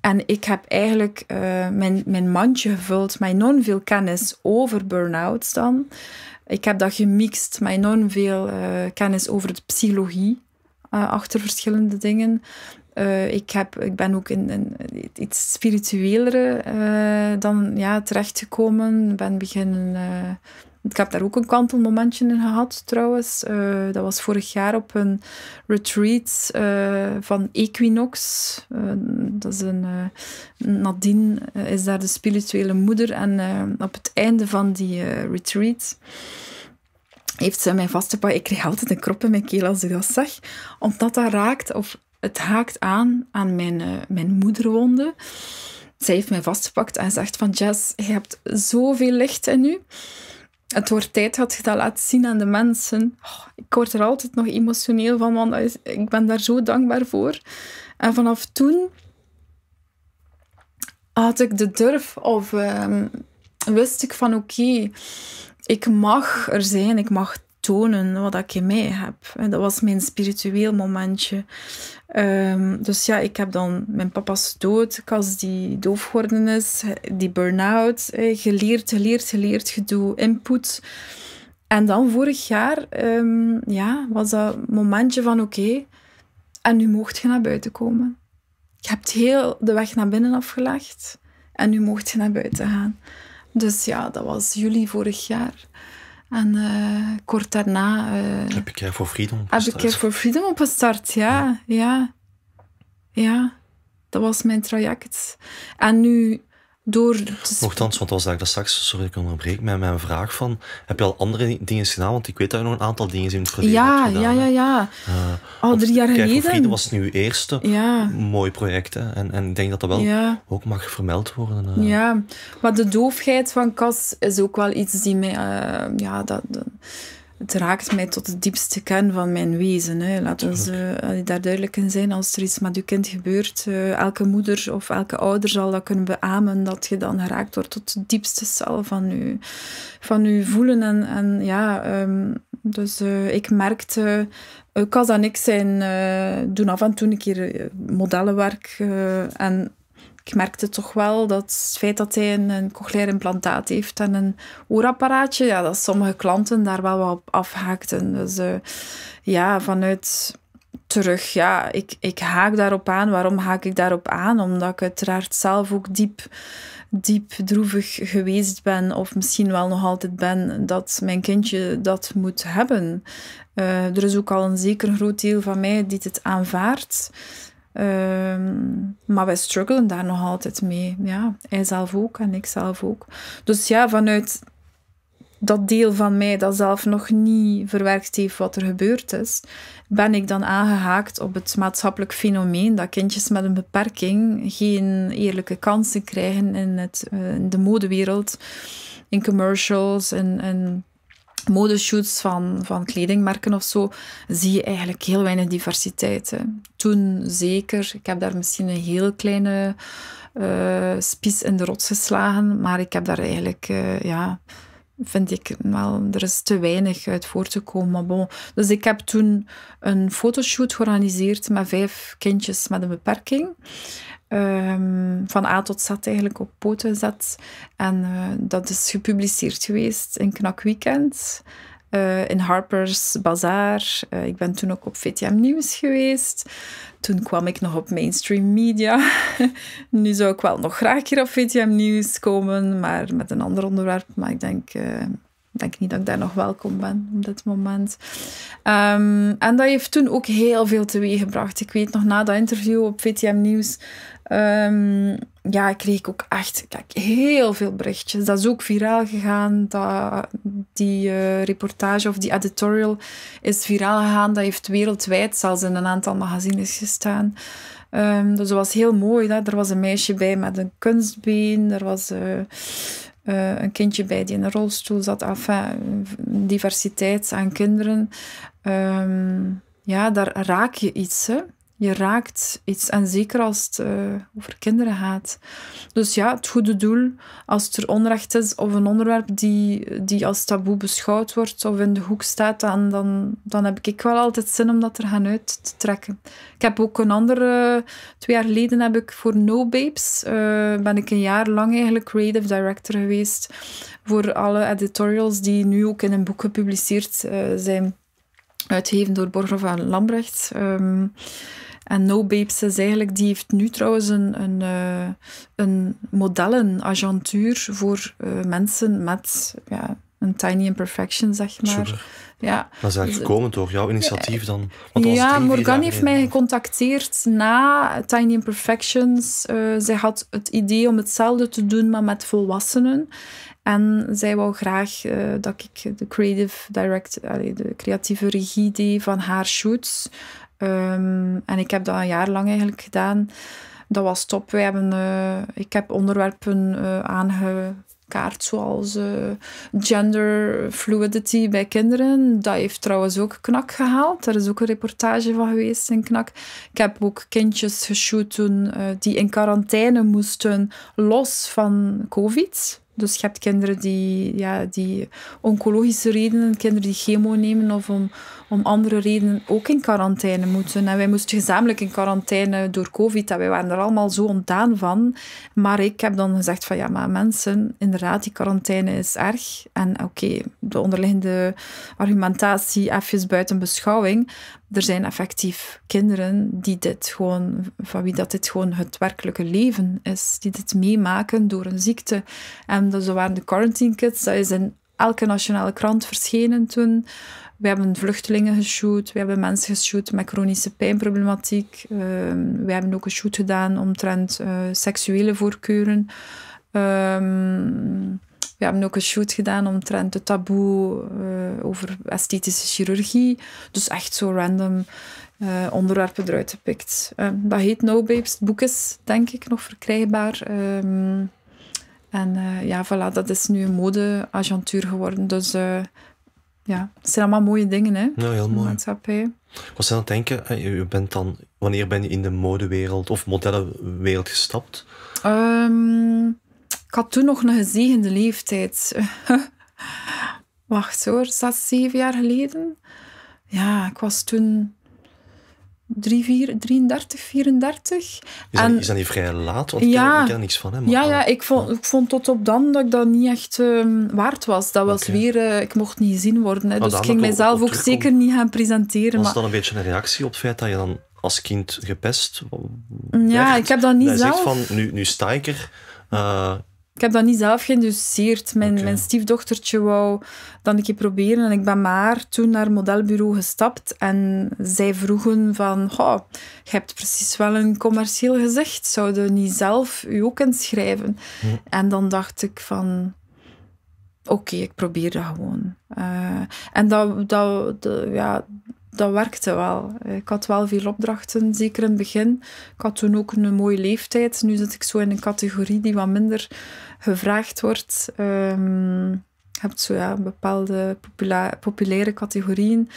En ik heb eigenlijk eh, mijn, mijn mandje gevuld met non veel kennis over burn-outs dan. Ik heb dat gemixt met non veel eh, kennis over de psychologie eh, achter verschillende dingen. Eh, ik, heb, ik ben ook in, iets spirituelere eh, dan ja, terechtgekomen. Ben ik heb daar ook een kantelmomentje in gehad trouwens. dat was vorig jaar op een retreat van Equinox. dat is een, nadien is daar de spirituele moeder. En op het einde van die retreat heeft ze mij vastgepakt. Ik kreeg altijd een krop in mijn keel als ik dat zag. Omdat dat raakt, of het haakt aan, aan mijn, eh, mijn moederwonde. Zij heeft mij vastgepakt en zegt van... Jess, je hebt zoveel licht in je. Het wordt tijd dat je dat laat zien aan de mensen. Oh, ik word er altijd nog emotioneel van, want is, ik ben daar zo dankbaar voor. En vanaf toen had ik de durf of ehm, wist ik van oké, ik mag er zijn, ik mag tonen wat ik in mij heb. En dat was mijn spiritueel momentje. Ehm, dus ja, ik heb dan mijn papa's dood, Kas die doof geworden is, die burn-out, geleerd, geleerd, geleerd, gedoe, input. En dan vorig jaar ehm, ja, was dat momentje van oké, en nu mocht je naar buiten komen. Je hebt heel de weg naar binnen afgelegd en nu mocht je naar buiten gaan. Dus ja, dat was juli vorig jaar. En eh, kort daarna... Eh, heb ik Care voor Freedom opgestart. Heb ik Care for Freedom opgestart, ja. Ja. ja. ja. dat was mijn traject. En nu door... Nochtans, want als ik dat straks, sorry dat ik onderbreek, met mijn vraag van, heb je al andere dingen gedaan? Want ik weet dat je nog een aantal dingen in het project ja, gedaan, Ja, ja, ja. Eh, al drie jaar geleden. was nu eerste. Ja. Mooi project, hè? En, en ik denk dat dat wel ook mag vermeld worden. Eh. Ja, maar de doofheid van Cas is ook wel iets die mij... Eh, ja, dat, het raakt mij tot het diepste kern van mijn wezen. Hè. Laat ons eh, daar duidelijk in zijn. Als er iets met uw kind gebeurt, eh, elke moeder of elke ouder zal dat kunnen beamen, dat je dan geraakt wordt tot de diepste cel van je van uw voelen. En, en ja, ehm, dus eh, ik merkte... als en ik zijn, doen af en toe een keer modellenwerk en ik merkte toch wel dat het feit dat hij een, een cochleair implantaat heeft en een oorapparaatje, ja, dat sommige klanten daar wel wat op afhaakten. Dus eh, ja, vanuit terug, ja, ik, ik haak daarop aan. Waarom haak ik daarop aan? Omdat ik uiteraard zelf ook diep, diep droevig geweest ben, of misschien wel nog altijd ben, dat mijn kindje dat moet hebben. Eh, er is ook al een zeker groot deel van mij die het aanvaardt. Ehm, maar wij struggelen daar nog altijd mee. Ja, hij zelf ook en ik zelf ook. Dus ja, vanuit dat deel van mij dat zelf nog niet verwerkt heeft wat er gebeurd is, ben ik dan aangehaakt op het maatschappelijk fenomeen dat kindjes met een beperking geen eerlijke kansen krijgen in, het, eh, in de modewereld, in commercials en modeshoots van, van kledingmerken of zo, zie je eigenlijk heel weinig diversiteit. Toen zeker, ik heb daar misschien een heel kleine uh, spies in de rots geslagen, maar ik heb daar eigenlijk, eh, ja, vind ik wel, er is te weinig uit voor te komen. Maar bon. Dus ik heb toen een fotoshoot georganiseerd met vijf kindjes met een beperking. Ehm, van A tot Z eigenlijk op poten zet. En eh, dat is gepubliceerd geweest in Knak Weekend, eh, in Harper's Bazaar. Eh, ik ben toen ook op VTM Nieuws geweest. Toen kwam ik nog op mainstream media. nu zou ik wel nog graag hier op VTM Nieuws komen, maar met een ander onderwerp. Maar ik denk denk niet dat ik daar nog welkom ben op dit moment. Ehm, en dat heeft toen ook heel veel teweeg gebracht. Ik weet nog na dat interview op VTM Nieuws Um, ja, kreeg ik ook echt kijk, heel veel berichtjes. Dat is ook viraal gegaan. Dat, die eh, reportage of die editorial is viraal gegaan. Dat heeft wereldwijd zelfs in een aantal magazines gestaan. Ehm, dus dat was heel mooi. Hè? Er was een meisje bij met een kunstbeen. Er was eh, eh, een kindje bij die in een rolstoel zat. Enfin, diversiteit aan kinderen. Ehm, ja, daar raak je iets. Hè? je raakt iets. En zeker als het eh, over kinderen gaat. Dus ja, het goede doel, als het er onrecht is of een onderwerp die, die als taboe beschouwd wordt of in de hoek staat, dan, dan, heb ik wel altijd zin om dat er gaan uit te trekken. Ik heb ook een andere, twee jaar geleden heb ik voor No Babes, eh, ben ik een jaar lang eigenlijk creative director geweest voor alle editorials die nu ook in een boek gepubliceerd eh, zijn. Uitgegeven door Borger van Lambrecht. Ehm, en No Babes is eigenlijk, die heeft nu trouwens een, een, eh, een modellenagentuur voor eh, mensen met ja, een tiny imperfection, zeg maar. Super. Ja. Dat is eigenlijk dus- gekomen toch jouw initiatief dan? Want ja, Morgan heeft mij gecontacteerd na Tiny Imperfections. Uh, zij had het idee om hetzelfde te doen, maar met volwassenen. En zij wou graag dat ik de creative direct, de creatieve regie deed van haar shoots. Ehm, en ik heb dat een jaar lang eigenlijk gedaan. Dat was top. Wij hebben, eh, ik heb onderwerpen eh, aangekaart zoals eh, gender fluidity bij kinderen. Dat heeft trouwens ook Knak gehaald. Er is ook een reportage van geweest in Knak. Ik heb ook kindjes geshoot toen die in quarantaine moesten, los van COVID. Dus je hebt kinderen die, ja, die oncologische redenen, kinderen die chemo nemen of om, om andere redenen ook in quarantaine moeten. En wij moesten gezamenlijk in quarantaine door COVID. En wij waren er allemaal zo ontdaan van. Maar ik heb dan gezegd van ja, maar mensen, inderdaad, die quarantaine is erg. En oké, de onderliggende argumentatie even buiten beschouwing. Er zijn effectief kinderen die dit gewoon, van wie dat dit gewoon het werkelijke leven is. Die dit meemaken door een ziekte. En zo dus waren de quarantine kids, dat is in elke nationale krant verschenen toen. We hebben vluchtelingen geshoot, we hebben mensen geshoot met chronische pijnproblematiek. Ehm, we hebben ook een shoot gedaan omtrent uh, seksuele voorkeuren. Ehm, we hebben ook een shoot gedaan omtrent de taboe eh, over esthetische chirurgie. Dus echt zo random eh, onderwerpen eruit gepikt. Uh, dat heet No Babes. Het boek is denk ik nog verkrijgbaar. en ja, voilà, dat is nu een modeagentuur geworden. Dus ja, het zijn allemaal mooie dingen, hè? Ja, heel mooi. Maatschappij. Ik was aan het denken, je bent dan, wanneer ben je in de modewereld of modellenwereld gestapt? Ehm, ik had toen nog een gezegende leeftijd. Wacht hoor, was zeven jaar geleden. Ja, ik was toen drie 33, 34. Is, dat, is dat niet vrij laat? Want ja, ik ken niks van. hem. ja, ja, ik, vond, ik vond tot op dan dat ik dat niet echt ehm, waard was. Dat was weer, eh, ik mocht niet gezien worden. Ah, dus ik ging mijzelf ook, zeker niet gaan presenteren. Was maar... dan een beetje een reactie op het feit dat je dan als kind gepest Ja, ik heb dat niet dat zelf. Zegt van, nu, nu sta ik er. Eh, ik heb dat niet zelf geïnduceerd. Mijn, mijn stiefdochtertje wou dat een keer proberen. En ik ben maar toen naar het modelbureau gestapt. En zij vroegen van... je hebt precies wel een commercieel gezicht. Zouden niet zelf u ook inschrijven? Hm. En dan dacht ik van... Oké, ik probeer dat gewoon. Eh, en dat, dat, ja, dat werkte wel. Ik had wel veel opdrachten, zeker in het begin. Ik had toen ook een mooie leeftijd. Nu zit ik zo in een categorie die wat minder gevraagd wordt. Um, je hebt zo ja, bepaalde populaire categorieën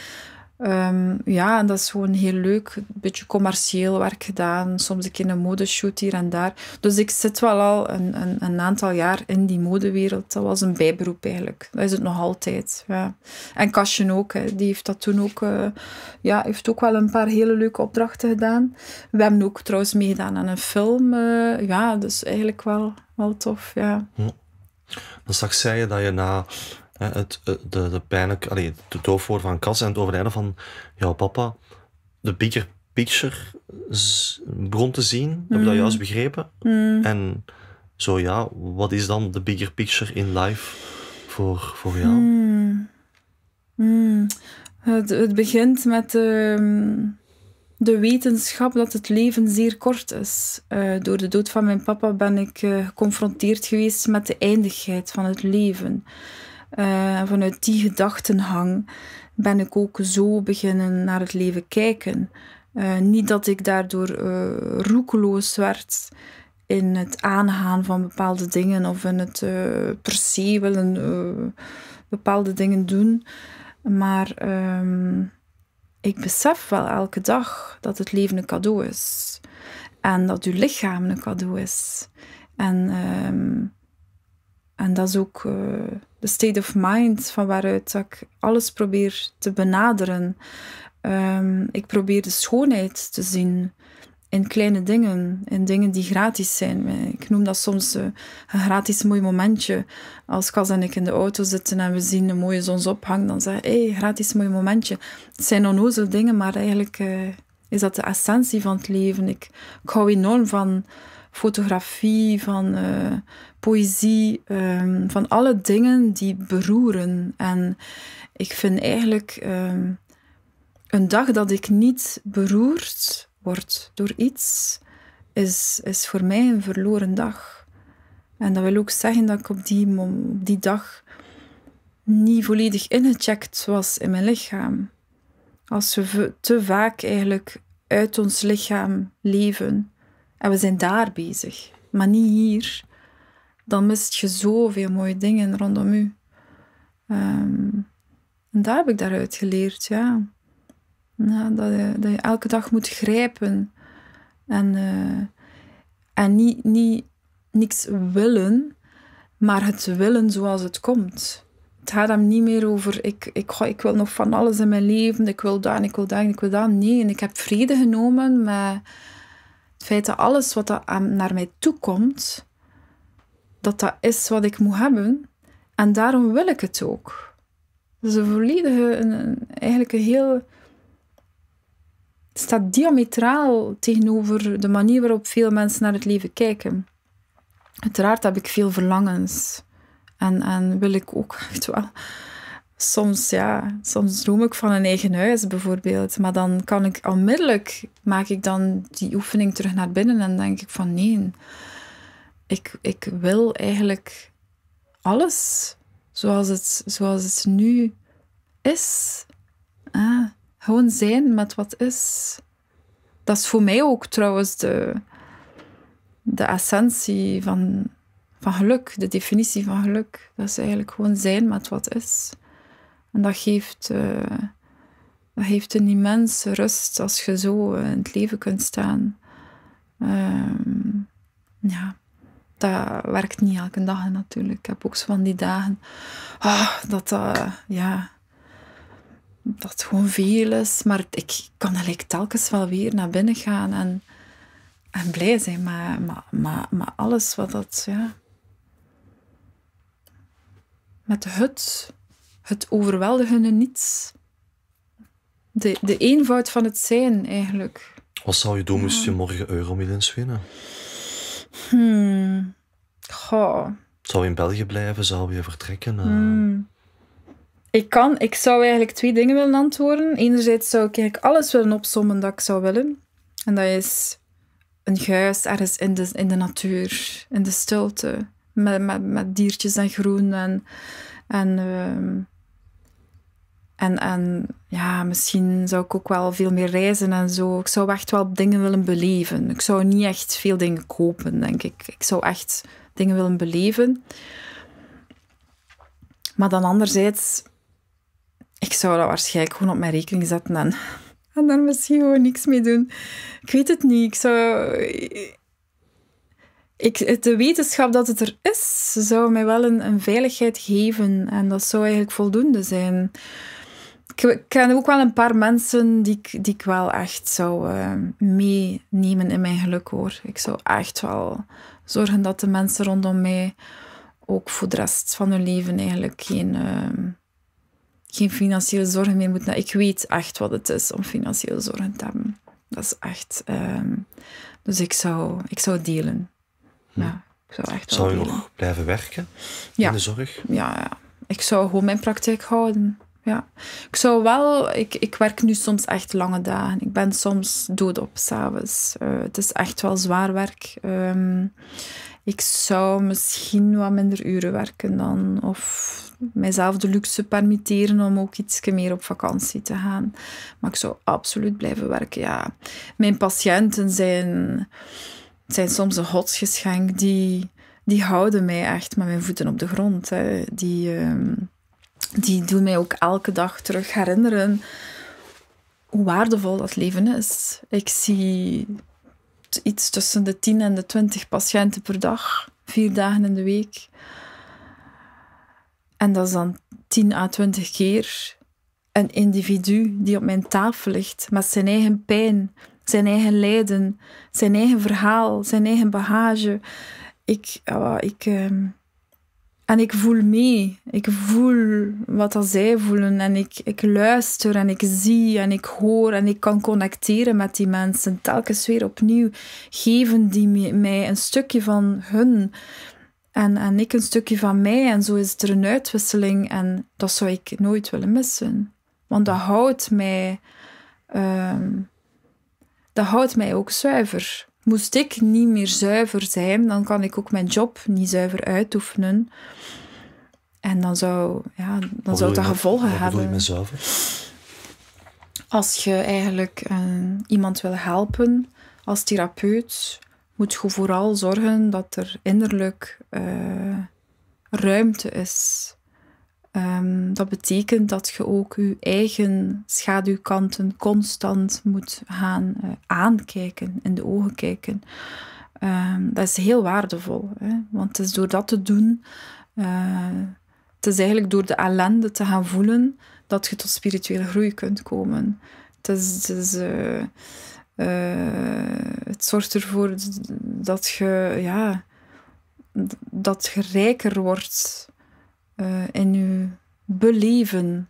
Ehm, ja, en dat is gewoon heel leuk. Een beetje commercieel werk gedaan. Soms een keer een modeshoot hier en daar. Dus ik zit wel al een, een, een, aantal jaar in die modewereld. Dat was een bijberoep eigenlijk. Dat is het nog altijd. Ja. En Kastjen ook. Die heeft dat toen ook... Eh, ja, heeft ook wel een paar hele leuke opdrachten gedaan. We hebben ook trouwens meegedaan aan een film. Eh, ja, dus eigenlijk wel, wel tof. Ja. Hm. Dan zag zij je dat je na het, eh, de, de pijnlijk, allee, de doofwoord van Cas en het overlijden van jouw papa, de bigger picture begon te zien. Heb je dat mm. juist begrepen? Mm. En zo ja, wat is dan de bigger picture in life voor, voor jou? Mm. Het, het, begint met de, ehm, de wetenschap dat het leven zeer kort is. Eh, door de dood van mijn papa ben ik eh, geconfronteerd geweest met de eindigheid van het leven. Eh, vanuit die gedachtenhang ben ik ook zo beginnen naar het leven kijken. Eh, niet dat ik daardoor eh, roekeloos werd in het aangaan van bepaalde dingen of in het per se willen bepaalde dingen doen. Maar ehm, ik besef wel elke dag dat het leven een cadeau is. En dat uw lichaam een cadeau is. En ehm, en dat is ook eh, de state of mind van waaruit ik alles probeer te benaderen. Ehm, ik probeer de schoonheid te zien in kleine dingen, in dingen die gratis zijn. Ik noem dat soms eh, een gratis mooi momentje. Als Kas en ik in de auto zitten en we zien een mooie zonsopgang, dan zeg: hé, hey, gratis mooi momentje. Het zijn onnozel dingen, maar eigenlijk eh, is dat de essentie van het leven. Ik, ik hou enorm van fotografie, van eh, poëzie, ehm, van alle dingen die beroeren. En ik vind eigenlijk um, een dag dat ik niet beroerd word door iets, is, is voor mij een verloren dag. En dat wil ook zeggen dat ik op die, op die dag niet volledig ingecheckt was in mijn lichaam. Als we te vaak eigenlijk uit ons lichaam leven, en we zijn daar bezig, maar niet hier. Dan mist je zoveel mooie dingen rondom u. Ehm, en daar heb ik daaruit geleerd, ja. dat, je, elke dag moet grijpen. En, uh, en niet, niet niks willen, maar het willen zoals het komt. Het gaat hem niet meer over, ik, ik, ik wil nog van alles in mijn leven, ik wil dat en ik wil dat en ik wil dat. Nee, en ik heb vrede genomen met het feit dat alles wat dat aan, naar mij toe komt, dat dat is wat ik moet hebben. En daarom wil ik het ook. Dat is een volledige, eigenlijk een heel het staat diametraal tegenover de manier waarop veel mensen naar het leven kijken. Uiteraard heb ik veel verlangens. En, en wil ik ook echt wel soms, ja, soms droom ik van een eigen huis bijvoorbeeld. Maar dan kan ik onmiddellijk, maak ik dan die oefening terug naar binnen en denk ik van nee, ik, ik wil eigenlijk alles zoals het, zoals het nu is. Ah, gewoon zijn met wat is. Dat is voor mij ook trouwens de, de essentie van, van geluk, de definitie van geluk. Dat is eigenlijk gewoon zijn met wat is. En eh, dat geeft, een immense rust als je zo eh, in het leven kunt staan. Ehm, ja, dat werkt niet elke dag natuurlijk. Ik heb ook zo van die dagen ah, dat dat, ja, dat gewoon veel is. Maar ik kan eigenlijk telkens wel weer naar binnen gaan en, en blij zijn. Maar, maar, maar, maar alles wat dat, ja... Met de hut het overweldigende niets. De, de eenvoud van het zijn, eigenlijk. Wat zou je doen moest je morgen Euromillions winnen? Hmm. Goh. Zou je in België blijven? Zou je vertrekken? Eh. Hmm. Ik kan. Ik zou eigenlijk twee dingen willen antwoorden. Enerzijds zou ik eigenlijk alles willen opsommen dat ik zou willen. En dat is een huis ergens in de, in de natuur, in de stilte. Met, met, met diertjes en groen en, en ehm, en, en ja, misschien zou ik ook wel veel meer reizen en zo. Ik zou echt wel dingen willen beleven. Ik zou niet echt veel dingen kopen, denk ik. Ik zou echt dingen willen beleven. Maar dan anderzijds, ik zou dat waarschijnlijk gewoon op mijn rekening zetten en, en daar misschien gewoon niks mee doen. Ik weet het niet. Ik zou. Ik, de wetenschap dat het er is, zou mij wel een, een veiligheid geven. En dat zou eigenlijk voldoende zijn ik, ken ook wel een paar mensen die ik, die ik wel echt zou eh, meenemen in mijn geluk hoor. Ik zou echt wel zorgen dat de mensen rondom mij ook voor de rest van hun leven eigenlijk geen, uh, geen financiële zorgen meer moeten Ik weet echt wat het is om financiële zorgen te hebben. Dat is echt. Ehm, dus ik zou, ik zou delen. Hm. Ja, ik zou echt zou je nog blijven werken in de zorg? Ja, ja, ik zou gewoon mijn praktijk houden ja. Ik zou wel... Ik, ik werk nu soms echt lange dagen. Ik ben soms dood op s'avonds. Uh, het is echt wel zwaar werk. Ehm, ik zou misschien wat minder uren werken dan. Of mijzelf de luxe permitteren om ook iets meer op vakantie te gaan. Maar ik zou absoluut blijven werken, ja. Mijn patiënten zijn, zijn soms een godsgeschenk. Die, die houden mij echt met mijn voeten op de grond. Die... Ehm, die doen mij ook elke dag terug herinneren hoe waardevol dat leven is. Ik zie iets tussen de 10 en de 20 patiënten per dag, vier dagen in de week. En dat is dan 10 à 20 keer een individu die op mijn tafel ligt met zijn eigen pijn, zijn eigen lijden, zijn eigen verhaal, zijn eigen bagage. Ik, ah, ik, ehm, en ik voel mee. Ik voel wat dat zij voelen. En ik, ik luister en ik zie en ik hoor en ik kan connecteren met die mensen. Telkens weer opnieuw geven die mij een stukje van hun. En, en ik een stukje van mij. En zo is er een uitwisseling. En dat zou ik nooit willen missen. Want dat houdt mij, ehm, dat houdt mij ook zuiver moest ik niet meer zuiver zijn, dan kan ik ook mijn job niet zuiver uitoefenen. En dan zou, ja, dan zou dat gevolgen hebben. Wat je Als je eigenlijk eh, iemand wil helpen als therapeut, moet je vooral zorgen dat er innerlijk eh, ruimte is Ehm, dat betekent dat je ook je eigen schaduwkanten constant moet gaan eh, aankijken, in de ogen kijken. Ehm, dat is heel waardevol, hè? want het is door dat te doen, eh, het is eigenlijk door de ellende te gaan voelen dat je tot spirituele groei kunt komen. Het, is, het, eh, zorgt ervoor dat je, ja, dat je rijker wordt uh, in je beleven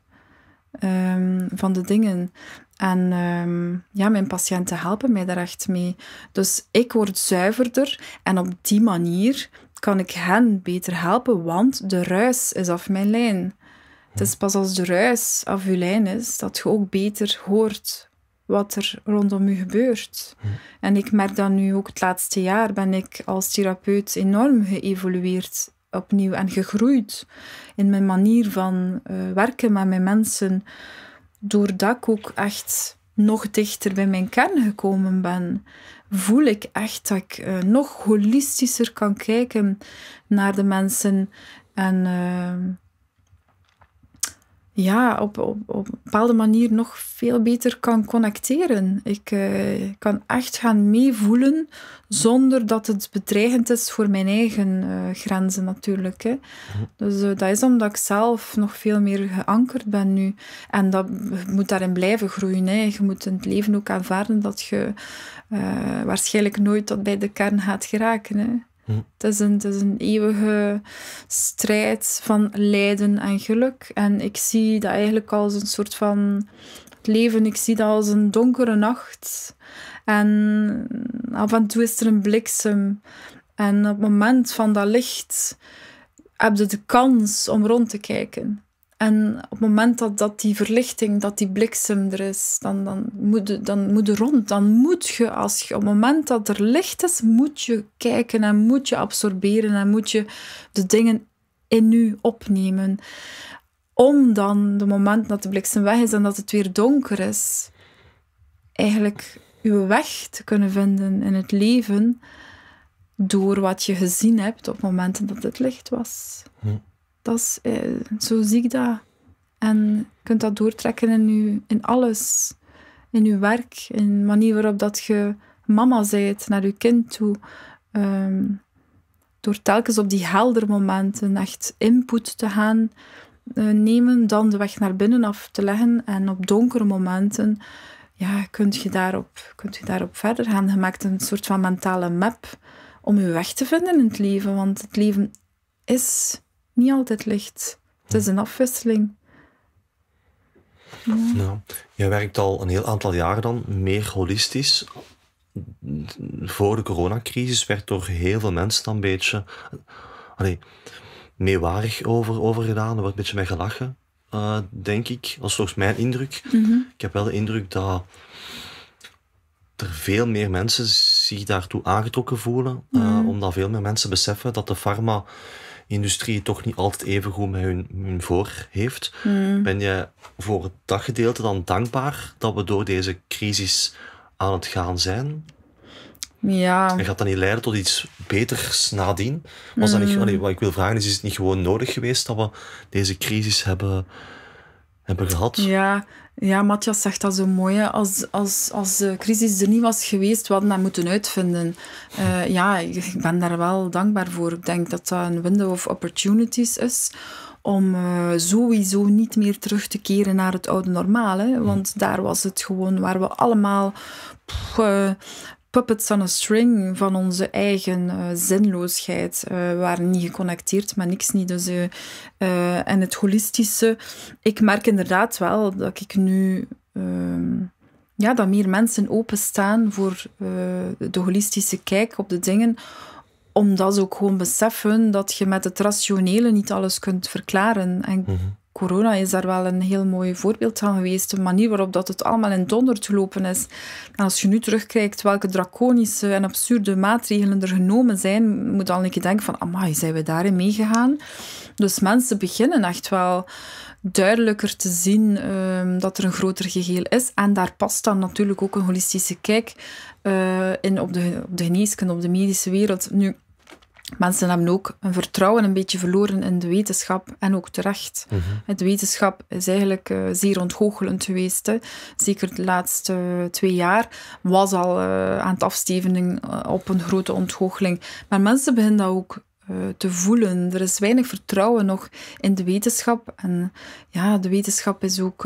ehm, van de dingen. En ehm, ja, mijn patiënten helpen mij daar echt mee. Dus ik word zuiverder en op die manier kan ik hen beter helpen, want de ruis is af mijn lijn. Het is pas als de ruis af uw lijn is dat je ook beter hoort wat er rondom u gebeurt. Mhm. En ik merk dat nu ook het laatste jaar ben ik als therapeut enorm geëvolueerd opnieuw en gegroeid in mijn manier van eh, werken met mijn mensen, doordat ik ook echt nog dichter bij mijn kern gekomen ben, voel ik echt dat ik eh, nog holistischer kan kijken naar de mensen en eh, ja, op, op, op een bepaalde manier nog veel beter kan connecteren. Ik eh, kan echt gaan meevoelen zonder dat het bedreigend is voor mijn eigen eh, grenzen natuurlijk. Hè. Mhm. Dus eh, dat is omdat ik zelf nog veel meer geankerd ben nu. En dat moet daarin blijven groeien. Hè. Je moet in het leven ook aanvaarden dat je waarschijnlijk nooit tot bij de kern gaat geraken. Hè. Hm. het is een eeuwige strijd van lijden en geluk. En ik zie dat eigenlijk als een soort van leven. Ik zie dat als een donkere nacht. En af en toe is er een bliksem. En op het moment van dat licht heb je de kans om rond te kijken. En op het moment dat, dat die verlichting, dat die bliksem er is, dan, dan, moet, je, dan moet je rond. Dan moet je, als je, op het moment dat er licht is, moet je kijken en moet je absorberen en moet je de dingen in je opnemen. Om dan, de moment dat de bliksem weg is en dat het weer donker is, eigenlijk uw weg te kunnen vinden in het leven door wat je gezien hebt op momenten dat het licht was. Hm. Dat is, eh, zo zie ik dat. En je kunt dat doortrekken in, je, in alles. In je werk, in de manier waarop dat je mama bent naar je kind toe. Ehm, door telkens op die heldere momenten echt input te gaan eh, nemen, dan de weg naar binnen af te leggen. En op donkere momenten ja, kunt, je daarop, kunt je daarop verder gaan. Je maakt een soort van mentale map om je weg te vinden in het leven. Want het leven is niet altijd licht. Het is hm. een afwisseling. Ja. Nou, jij werkt al een heel aantal jaren dan meer holistisch. Voor de coronacrisis werd door heel veel mensen dan een beetje allee, meewarig over, over gedaan. Er wordt een beetje mee gelachen, eh, denk ik. Dat is volgens mijn indruk. Mhm. Ik heb wel de indruk dat er veel meer mensen zich daartoe aangetrokken voelen. Eh, mhm. omdat veel meer mensen beseffen dat de farma industrie toch niet altijd even goed met hun, hun voor heeft. Hmm. Ben je voor dat gedeelte dan dankbaar dat we door deze crisis aan het gaan zijn? Ja. En gaat dat niet leiden tot iets beters nadien? Was dat niet, hmm. wat ik wil vragen is, is het niet gewoon nodig geweest dat we deze crisis hebben, hebben gehad? Ja, ja, Matthias zegt dat zo mooi. Als, als, als de crisis er niet was geweest, we hadden dat moeten uitvinden. Eh, ja, ik ben daar wel dankbaar voor. Ik denk dat dat een window of opportunities is om eh, sowieso niet meer terug te keren naar het oude normale, Want mm. daar was het gewoon waar we allemaal eh, puppets on a string van onze eigen eh, zinloosheid. we eh, waren niet geconnecteerd met niks niet. Dus, eh, en het holistische, ik merk inderdaad wel dat ik nu. Ehm, ja, dat meer mensen openstaan voor de holistische kijk op de dingen. Omdat ze ook gewoon beseffen dat je met het rationele niet alles kunt verklaren. En mhm corona is daar wel een heel mooi voorbeeld van geweest. De manier waarop dat het allemaal in donderd gelopen is. En als je nu terugkijkt welke draconische en absurde maatregelen er genomen zijn, moet al een keer denken van, amai, zijn we daarin meegegaan? Dus mensen beginnen echt wel duidelijker te zien ehm, dat er een groter geheel is. En daar past dan natuurlijk ook een holistische kijk eh, in op de, op de geneeskunde, op de medische wereld. Nu, Mensen hebben ook een vertrouwen een beetje verloren in de wetenschap en ook terecht. De mhm. wetenschap is eigenlijk eh, zeer ontgoochelend geweest. Zeker de laatste eh, twee jaar was al eh, aan het afstevenen, op een grote ontgoocheling. Maar mensen beginnen dat ook te voelen. Er is weinig vertrouwen nog in de wetenschap. En ja, de wetenschap is ook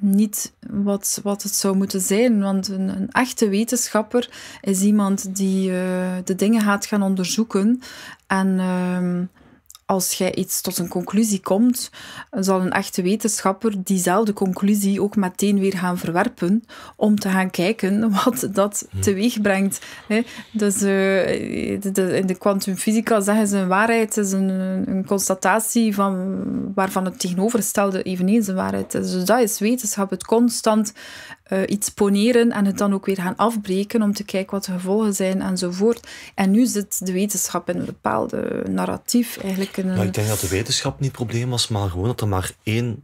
niet wat, wat het zou moeten zijn. Want een, een echte wetenschapper is iemand die eh, de dingen gaat gaan onderzoeken en ehm, als jij iets tot een conclusie komt, zal een echte wetenschapper diezelfde conclusie ook meteen weer gaan verwerpen om te gaan kijken wat dat hm. teweeg brengt. Dus eh, in de kwantumfysica zeggen ze een waarheid is een, constatatie van, waarvan het tegenovergestelde eveneens een waarheid is. Dus dat is wetenschap, het constant eh, iets poneren en het dan ook weer gaan afbreken om te kijken wat de gevolgen zijn enzovoort. En nu zit de wetenschap in een bepaalde narratief eigenlijk. een... nou, ik denk dat de wetenschap niet het probleem was, maar gewoon dat er maar één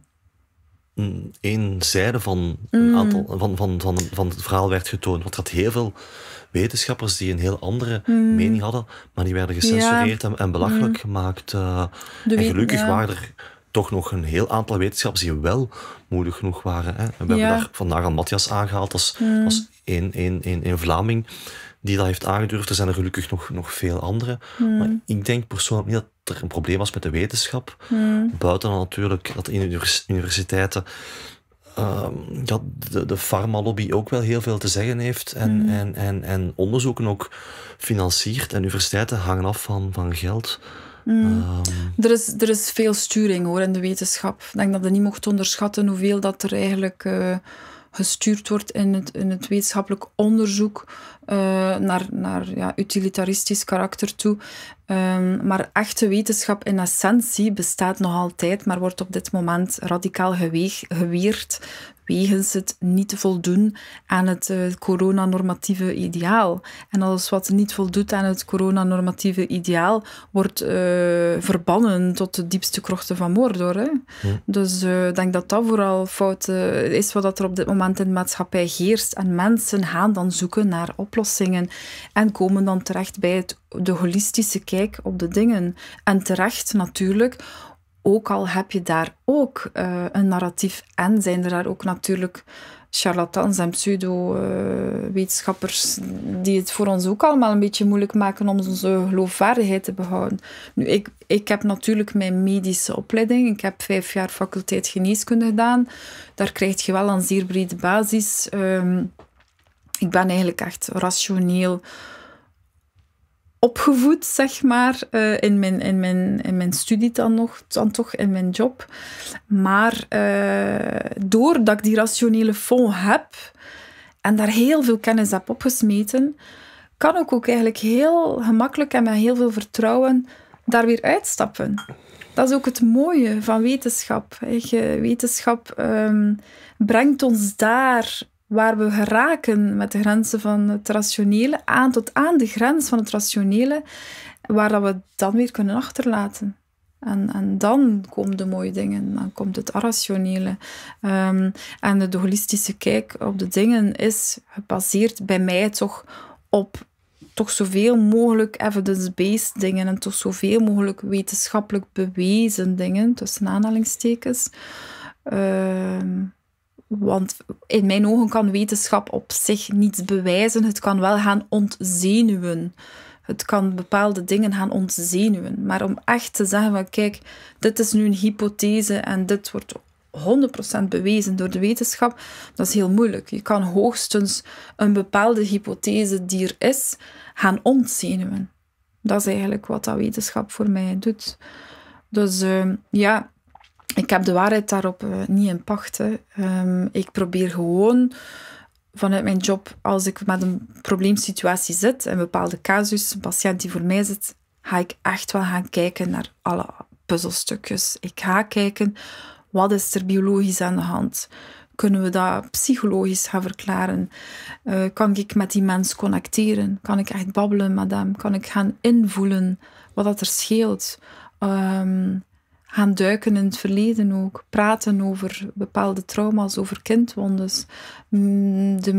mm, één zijde van, een mm. aantal, van, van, van, van het verhaal werd getoond. Want er had heel veel wetenschappers die een heel andere mm. mening hadden, maar die werden gecensureerd en, belachelijk gemaakt. Eh, en gelukkig ja. waren er toch nog een heel aantal wetenschappers die wel moedig genoeg waren. Hè. We hebben daar vandaag al Matthias aangehaald als, mm. als één, één, één, Vlaming die dat heeft aangedurfd. Er zijn er gelukkig nog, nog veel anderen. Mm. Maar ik denk persoonlijk niet dat er een probleem was met de wetenschap. Mm. buiten Buiten natuurlijk dat in universiteiten ehm, dat de, de farmalobby ook wel heel veel te zeggen heeft. En, mm. en, en, en onderzoeken ook financiert. En universiteiten hangen af van, van geld. Mm. Er, is, er is veel sturing hoor in de wetenschap. Ik denk dat je niet mocht onderschatten hoeveel dat er eigenlijk eh, gestuurd wordt in het, in het wetenschappelijk onderzoek eh, naar, naar ja, utilitaristisch karakter toe. Ehm, maar echte wetenschap in essentie bestaat nog altijd, maar wordt op dit moment radicaal geweerd wegens het niet voldoen aan het eh, coronanormatieve ideaal. En alles wat niet voldoet aan het coronanormatieve ideaal wordt eh, verbannen tot de diepste krochten van Mordor. Hè? Hm. Dus eh, ik denk dat dat vooral fout is wat er op dit moment in de maatschappij heerst. En mensen gaan dan zoeken naar oplossingen en komen dan terecht bij het, de holistische kijk op de dingen. En terecht natuurlijk, ook al heb je daar ook eh, een narratief en zijn er daar ook natuurlijk charlatans en pseudo-wetenschappers die het voor ons ook allemaal een beetje moeilijk maken om onze geloofwaardigheid te behouden. Nu, ik, ik heb natuurlijk mijn medische opleiding. Ik heb vijf jaar faculteit geneeskunde gedaan. Daar krijg je wel een zeer brede basis. Ehm, ik ben eigenlijk echt rationeel opgevoed, zeg maar, eh, in, mijn, in, mijn, in mijn studie dan, nog, dan toch, in mijn job. Maar uh, doordat ik die rationele fond heb en daar heel veel kennis heb opgesmeten, kan ik ook eigenlijk heel gemakkelijk en met heel veel vertrouwen daar weer uitstappen. Dat is ook het mooie van wetenschap. Wetenschap ehm, brengt ons daar waar we geraken met de grenzen van het rationele, aan tot aan de grens van het rationele, waar dat we dan weer kunnen achterlaten. En, en dan komen de mooie dingen, dan komt het rationele. Ehm, en de holistische kijk op de dingen is gebaseerd bij mij toch op toch zoveel mogelijk evidence-based dingen en toch zoveel mogelijk wetenschappelijk bewezen dingen, tussen aanhalingstekens. Ehm, want in mijn ogen kan wetenschap op zich niets bewijzen. Het kan wel gaan ontzenuwen. Het kan bepaalde dingen gaan ontzenuwen. Maar om echt te zeggen van kijk, dit is nu een hypothese en dit wordt 100% bewezen door de wetenschap, dat is heel moeilijk. Je kan hoogstens een bepaalde hypothese die er is, gaan ontzenuwen. Dat is eigenlijk wat dat wetenschap voor mij doet. Dus ehm, ja, ik heb de waarheid daarop eh, niet in pachten. Ehm, ik probeer gewoon vanuit mijn job, als ik met een probleemsituatie zit, een bepaalde casus, een patiënt die voor mij zit, ga ik echt wel gaan kijken naar alle puzzelstukjes. Ik ga kijken, wat is er biologisch aan de hand? Kunnen we dat psychologisch gaan verklaren? Eh, kan ik met die mens connecteren? Kan ik echt babbelen met hem? Kan ik gaan invoelen wat dat er scheelt? Um, gaan duiken in het verleden ook. Praten over bepaalde trauma's, over kindwondes. Mm, de,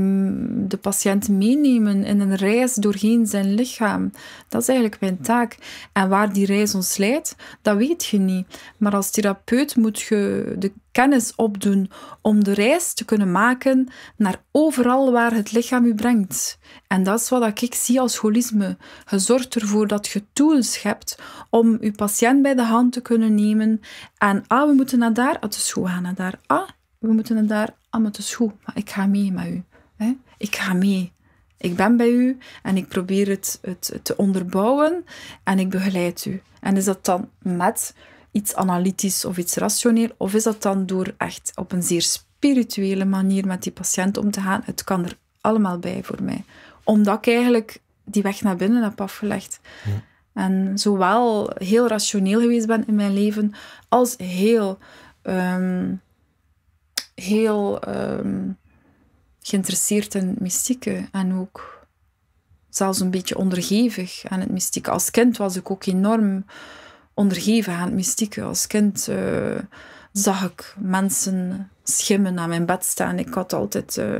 de patiënt meenemen in een reis doorheen zijn lichaam. Dat is eigenlijk mijn taak. En waar die reis ons leidt, dat weet je niet. Maar als therapeut moet je de kennis opdoen om de reis te kunnen maken naar overal waar het lichaam u brengt. En dat is wat ik zie als holisme. Je zorgt ervoor dat je tools hebt om je patiënt bij de hand te kunnen nemen. En ah, we moeten naar daar, het is goed, gaan naar daar. Ah, we moeten naar daar, ah, het is goed, maar ik ga mee met u. Hè? Ik ga mee. Ik ben bij u en ik probeer het, het te onderbouwen en ik begeleid u. En is dat dan met iets analytisch of iets rationeel? Of is dat dan door echt op een zeer spirituele manier met die patiënt om te gaan? Het kan er allemaal bij voor mij. Omdat ik eigenlijk die weg naar binnen heb afgelegd. En zowel heel rationeel geweest ben in mijn leven, als heel, ehm, heel ehm, geïnteresseerd in het mystieke. En ook zelfs een beetje ondergevig aan het mystieke. Als kind was ik ook enorm ondergeven aan het mystieke. Als kind eh, zag ik mensen schimmen aan mijn bed staan. Ik had altijd, eh,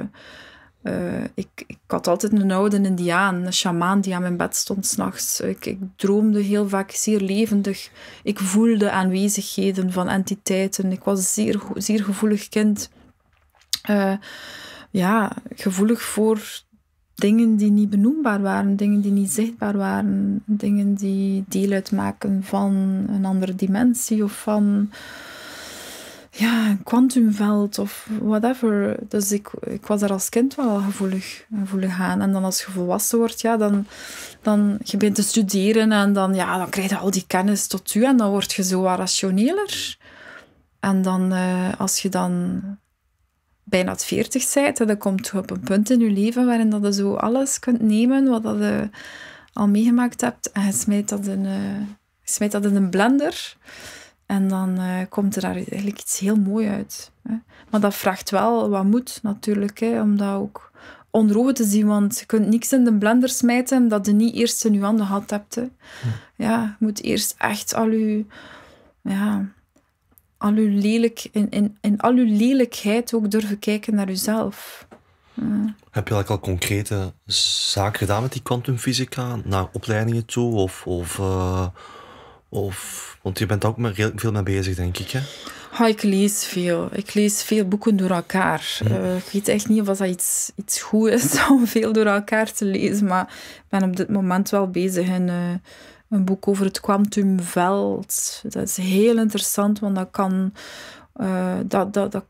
eh, ik, ik, had altijd een oude indiaan, een sjamaan die aan mijn bed stond s'nachts. Ik, ik droomde heel vaak zeer levendig. Ik voelde aanwezigheden van entiteiten. Ik was een zeer, zeer gevoelig kind. ja, gevoelig voor dingen die niet benoembaar waren, dingen die niet zichtbaar waren, dingen die deel uitmaken van een andere dimensie of van ja, een kwantumveld of whatever. Dus ik, ik was daar als kind wel gevoelig, gevoelig aan. En dan als je volwassen wordt, ja, dan, dan je begint te studeren en dan, ja, dan krijg je al die kennis tot u en dan word je zo rationeler. En dan, eh, als je dan bijna 40 zijt, dan komt je op een punt in je leven waarin dat je zo alles kunt nemen wat dat je al meegemaakt hebt en je smijt dat in, eh, smijt dat in een blender. En dan eh, komt er daar eigenlijk iets heel moois uit. Hè. Maar dat vraagt wel wat moed natuurlijk, hè, om dat ook onder ogen te zien. Want je kunt niks in de blender smijten dat je niet eerst in je handen gehad hebt. Hm. Ja, je moet eerst echt al je... Ja, al uw lelijk, in, in, in al uw lelijkheid ook durven kijken naar uzelf. Heb je al concrete zaken gedaan met die kwantumfysica naar opleidingen toe? Of, of, eh, of, want je bent daar ook met, veel mee bezig, denk ik. Hè? Ha, ik lees veel. Ik lees veel boeken door elkaar. Hm. Eh, ik weet echt niet of dat iets, iets goed is om veel door elkaar te lezen. Maar ik ben op dit moment wel bezig in. Eh, een boek over het kwantumveld. Dat is heel interessant, want dat kan. Eh, dat, dat,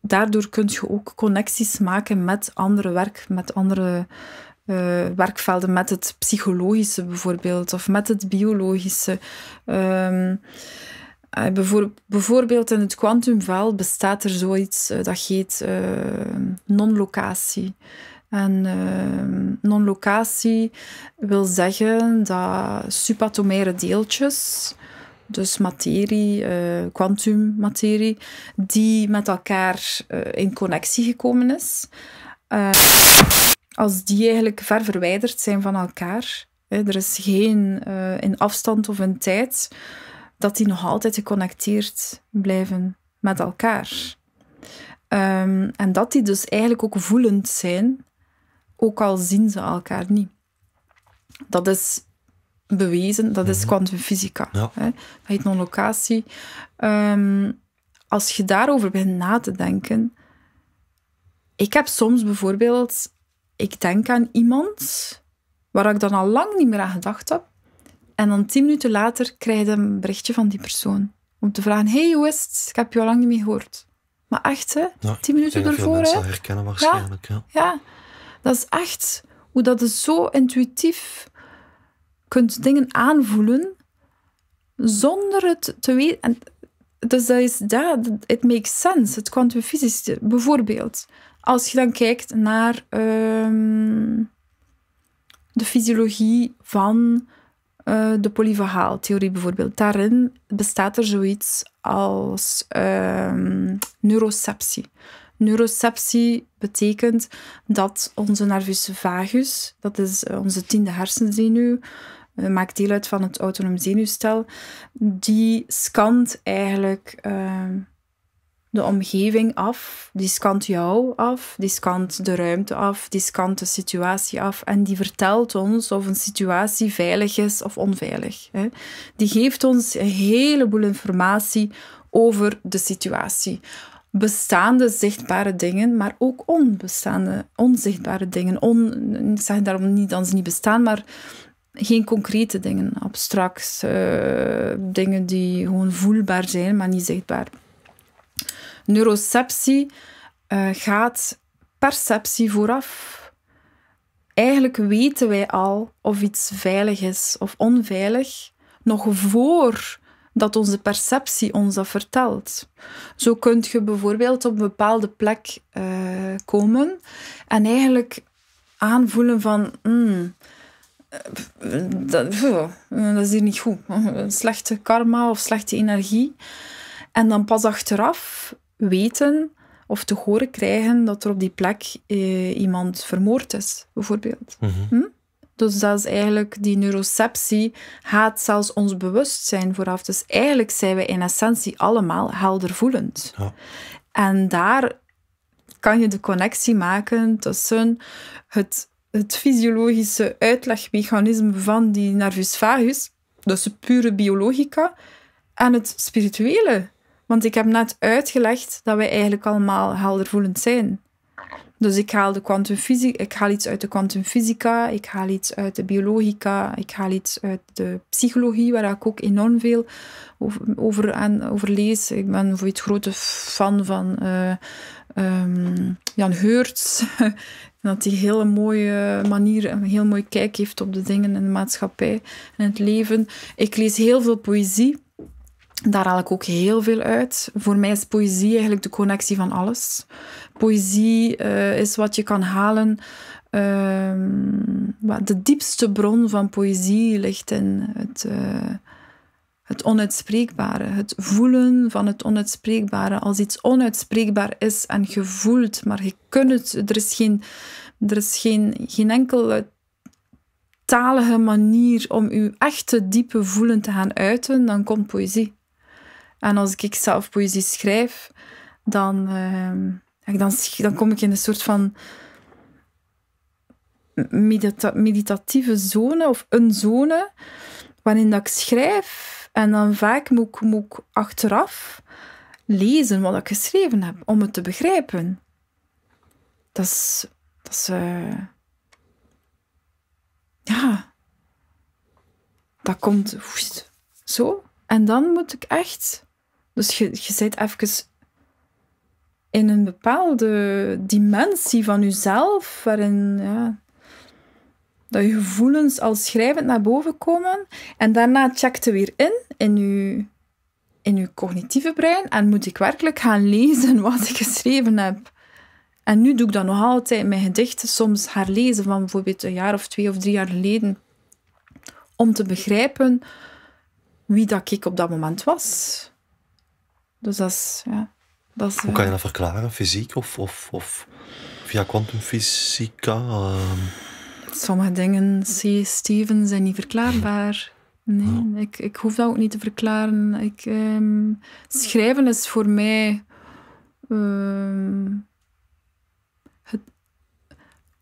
daardoor kun je ook connecties maken met andere werk, met andere eh, werkvelden, met het psychologische bijvoorbeeld, of met het biologische. Ehm, eh, bijvoorbeeld in het kwantumveld bestaat er zoiets dat heet uh, non-locatie. En uh, non-locatie wil zeggen dat subatomere deeltjes, dus materie, kwantummaterie, eh, die met elkaar eh, in connectie gekomen is, eh, als die eigenlijk ver verwijderd zijn van elkaar, hè, er is geen in afstand of in tijd, dat die nog altijd geconnecteerd blijven met elkaar. Ehm, en dat die dus eigenlijk ook voelend zijn ook al zien ze elkaar niet. Dat is bewezen, dat is kwantumfysica. Mhm. Ja. Dat heet non-locatie. Ehm, als je daarover begint na te denken. Ik heb soms bijvoorbeeld, ik denk aan iemand waar ik dan al lang niet meer aan gedacht heb. En dan tien minuten later krijg je een berichtje van die persoon. Om te vragen, hey, hoe is het? Ik heb je al lang niet meer gehoord. Maar echt, hè? tien minuten ervoor, hè? herkennen waarschijnlijk, ja. ja. Dat is echt hoe dat je zo intuïtief kunt dingen aanvoelen zonder het te weten. Dus dat is dat, it makes sense, het kwantumfysische bijvoorbeeld. Als je dan kijkt naar ehm, de fysiologie van eh, de polyvagaaltheorie bijvoorbeeld, daarin bestaat er zoiets als um, neuroceptie. Neuroceptie betekent dat onze nervus vagus, dat is eh, onze tiende hersenzenuw, eh, maakt deel uit van het autonoom zenuwstel, die scant eigenlijk ehm, de omgeving af, die scant jou af, die scant de ruimte af, die scant de situatie af en die vertelt ons of een situatie veilig is of onveilig. Hè. Die geeft ons een heleboel informatie over de situatie bestaande zichtbare dingen, maar ook onbestaande, onzichtbare dingen. On, ik zeg daarom niet dat ze niet bestaan, maar geen concrete dingen, abstract, eh, dingen die gewoon voelbaar zijn, maar niet zichtbaar. Neuroceptie eh, gaat perceptie vooraf. Eigenlijk weten wij al of iets veilig is of onveilig, nog voor dat onze perceptie ons dat vertelt. Zo kun je bijvoorbeeld op een bepaalde plek eh, komen en eigenlijk aanvoelen van. Hmm, dat, eh, dat, is hier niet goed. Slechte karma of slechte energie. En dan pas achteraf weten of te horen krijgen dat er op die plek eh, iemand vermoord is, bijvoorbeeld. -hmm. hm? Dus dat is eigenlijk die neuroceptie gaat zelfs ons bewustzijn vooraf. Dus eigenlijk zijn we in essentie allemaal heldervoelend. Ja. En daar kan je de connectie maken tussen het, het fysiologische uitlegmechanisme van die nervus vagus, dus de pure biologica, en het spirituele. Want ik heb net uitgelegd dat wij eigenlijk allemaal heldervoelend zijn. Dus ik haal, de ik haal iets uit de kwantumfysica, ik haal iets uit de biologica, ik haal iets uit de psychologie, waar ik ook enorm veel over, over, aan, over lees. Ik ben iets grote fan van eh, ehm, Jan Heurts. dat hij een hele mooie manier, een heel mooi kijk heeft op de dingen in de maatschappij en het leven. Ik lees heel veel poëzie. Daar haal ik ook heel veel uit. Voor mij is poëzie eigenlijk de connectie van alles poëzie eh, is wat je kan halen. Ehm, de diepste bron van poëzie ligt in het, uh, het onuitspreekbare. Het voelen van het onuitspreekbare. Als iets onuitspreekbaar is en gevoeld, maar je kunt het, er is geen, er is geen, geen enkele talige manier om uw echte diepe voelen te gaan uiten, dan komt poëzie. En als ik zelf poëzie schrijf, dan. Ehm, dan, dan kom ik in een soort van meditatieve zone of een zone waarin dat ik schrijf en dan vaak moet ik, moet achteraf lezen wat ik geschreven heb om het te begrijpen. Dat is. Dat eh, ja. Dat komt woest, zo. En dan moet ik echt. Dus je, je bent even in een bepaalde dimensie van jezelf, waarin ja, dat je gevoelens al schrijvend naar boven komen. En daarna checkt weer in, in je, in je cognitieve brein. En moet ik werkelijk gaan lezen wat ik geschreven heb. En nu doe ik dat nog altijd, mijn gedichten soms herlezen van bijvoorbeeld een jaar of twee of drie jaar geleden. Om te begrijpen wie dat ik op dat moment was. Dus dat is, ja. Dat Hoe kan je dat verklaren? Fysiek of, of, of via kwantumfysica? Ehm, Sommige dingen, C. Steven, zijn niet verklaarbaar. Nee, oh. ik, ik hoef dat ook niet te verklaren. Ik, ehm, schrijven is voor mij... Ehm, het,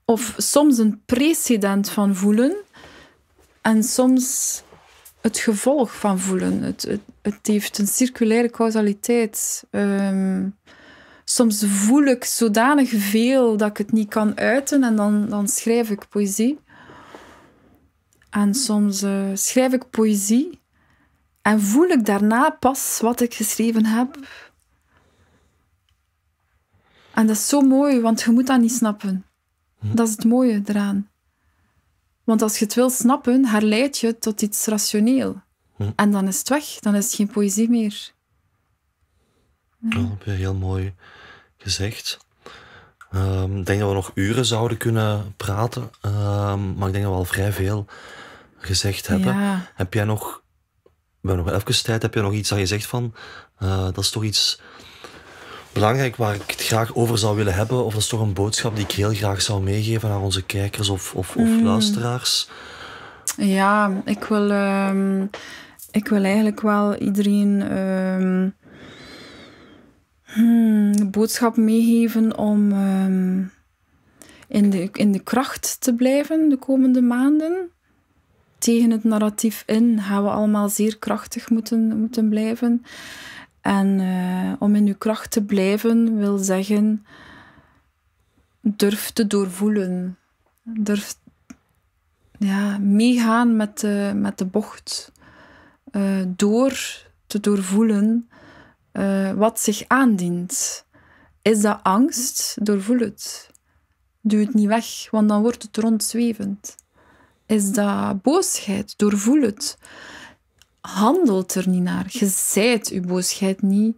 of soms een precedent van voelen. En soms het gevolg van voelen. Het, het, het heeft een circulaire causaliteit. Ehm, soms voel ik zodanig veel dat ik het niet kan uiten en dan, dan schrijf ik poëzie. En soms eh, schrijf ik poëzie en voel ik daarna pas wat ik geschreven heb. En dat is zo mooi, want je moet dat niet snappen. Dat is het mooie eraan. Want als je het wil snappen, herleid je tot iets rationeel. Hm. En dan is het weg, dan is het geen poëzie meer. Dat heb je heel mooi gezegd. Ehm, ik denk dat we nog uren zouden kunnen praten, ehm, maar ik denk dat we al vrij veel gezegd hebben. Heb jij nog, we hebben nog even tijd, heb je nog iets dat je zegt van, eh, dat is toch iets belangrijk waar ik het graag over zou willen hebben, of dat is toch een boodschap die ik heel graag zou meegeven aan onze kijkers of, of, of hmm. luisteraars? Ja, ik wil, ehm, ik wil eigenlijk wel iedereen um, boodschap meegeven om ehm, in, de, in de kracht te blijven de komende maanden. Tegen het narratief in gaan we allemaal zeer krachtig moeten, moeten blijven. En eh, om in uw kracht te blijven wil zeggen, durf te doorvoelen. Durf ja, meegaan met de, met de bocht. Eh, door te doorvoelen eh, wat zich aandient. Is dat angst? Doorvoel het. Duw het niet weg, want dan wordt het rondzwevend. Is dat boosheid? Doorvoel het handelt er niet naar. Je zijt je boosheid niet.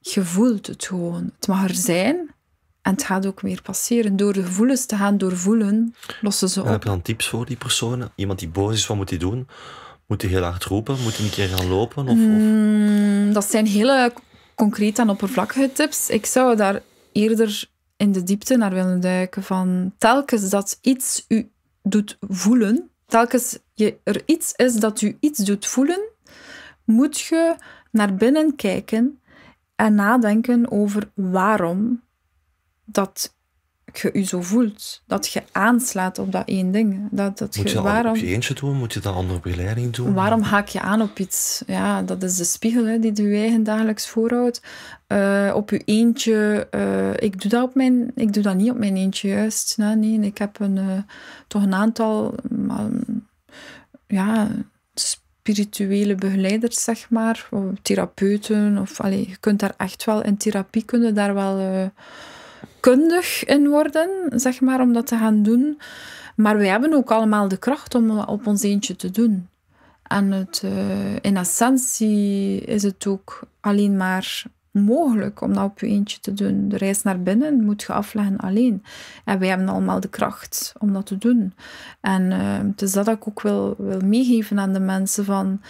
Je voelt het gewoon. Het mag er zijn en het gaat ook weer passeren. Door de gevoelens te gaan doorvoelen, lossen ze op. heb je dan tips voor die personen? Iemand die boos is, wat moet hij doen? Moet hij heel hard roepen? Moet hij een keer gaan lopen? Of, of? Mm, dat zijn hele concrete en oppervlakkige tips. Ik zou daar eerder in de diepte naar willen duiken van telkens dat iets u doet voelen, telkens je, er iets is dat je iets doet voelen, moet je naar binnen kijken en nadenken over waarom dat je je zo voelt. Dat je aanslaat op dat één ding. Dat, dat moet je, waarom, op je eentje doen? Moet je dan andere begeleiding doen? Waarom haak je aan op iets? Ja, dat is de spiegel hè, die je eigen dagelijks voorhoudt. Eh, op je eentje. Eh, ik, doe dat op mijn, ik doe dat niet op mijn eentje, juist. Nee, nou, nee ik heb een, eh, toch een aantal... ja, spirituele begeleiders, zeg maar. Of therapeuten. Of, allez, je kunt daar echt wel... In therapie kunnen daar wel kundig in worden, zeg maar, om dat te gaan doen. Maar we hebben ook allemaal de kracht om op ons eentje te doen. En het, eh, in essentie is het ook alleen maar mogelijk om dat op je eentje te doen. De reis naar binnen moet je afleggen alleen. En wij hebben allemaal de kracht om dat te doen. En uh, het is dat ik ook wil, wil meegeven aan de mensen van...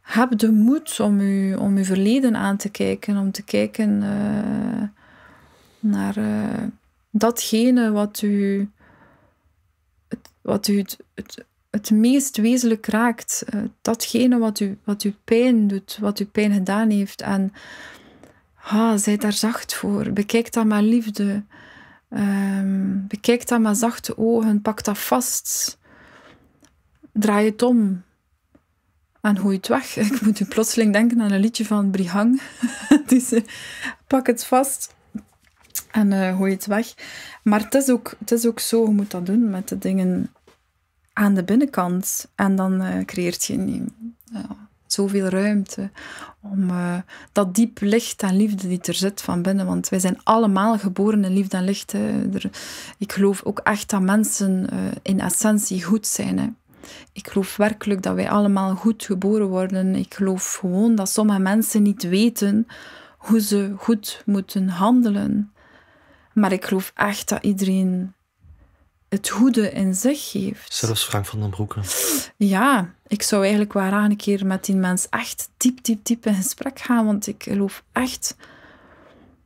Heb de moed om je, om uw verleden aan te kijken. Om te kijken... Eh, naar eh, datgene wat u, het, wat u het, het, meest wezenlijk raakt. Eh, datgene wat u, wat u pijn doet, wat u pijn gedaan heeft. En ah, zij daar zacht voor. Bekijk dat maar liefde. Ehm, bekijk dat maar zachte ogen. Pak dat vast. Draai het om. En gooi het weg. Ik moet u plotseling denken aan een liedje van Brihang. Eh, pak het vast en uh, gooi het weg. Maar het is, ook, het is ook zo, je moet dat doen met de dingen aan de binnenkant. En dan uh, creëert je ja, zoveel ruimte om eh, dat diep licht en liefde die er zit van binnen. Want wij zijn allemaal geboren in liefde en licht. ik geloof ook echt dat mensen in essentie goed zijn. Ik geloof werkelijk dat wij allemaal goed geboren worden. Ik geloof gewoon dat sommige mensen niet weten hoe ze goed moeten handelen. Maar ik geloof echt dat iedereen het goede in zich heeft. Zelfs Frank van den Broeke. Ja, ik zou eigenlijk waar aan een keer met die mens echt diep, diep, diep in gesprek gaan. Want ik geloof echt,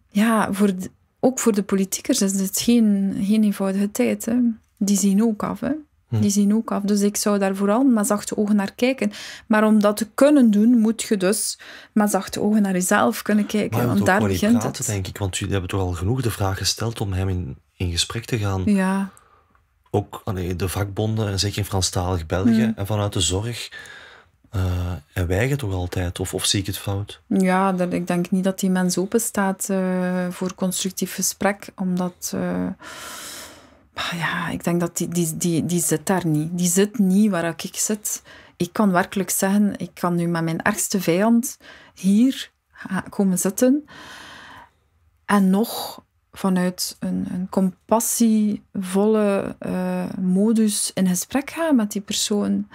ja, voor ook voor de politiekers is dit geen, geen eenvoudige tijd. Die zien ook af. Hè. Hm. Die zien ook af. Dus ik zou daar vooral met zachte ogen naar kijken. Maar om dat te kunnen doen, moet je dus met zachte ogen naar jezelf kunnen kijken. Maar want daar begint praten, denk ik. Want jullie hebben toch al genoeg de vraag gesteld om hem in, in gesprek te gaan. Ja. Ook de vakbonden, en zeker in Franstalig België, hm. en vanuit de zorg... Uh, en weigen toch altijd? Of, of zie ik het fout? Ja, dat, ik denk niet dat die mens open staat eh, voor constructief gesprek, omdat... Eh, ja, ik denk dat die, die, die, die zit daar niet. Die zit niet waar ik zit. Ik kan werkelijk zeggen, ik kan nu met mijn ergste vijand hier komen zitten. En nog vanuit een, een compassievolle eh, modus in gesprek gaan met die persoon.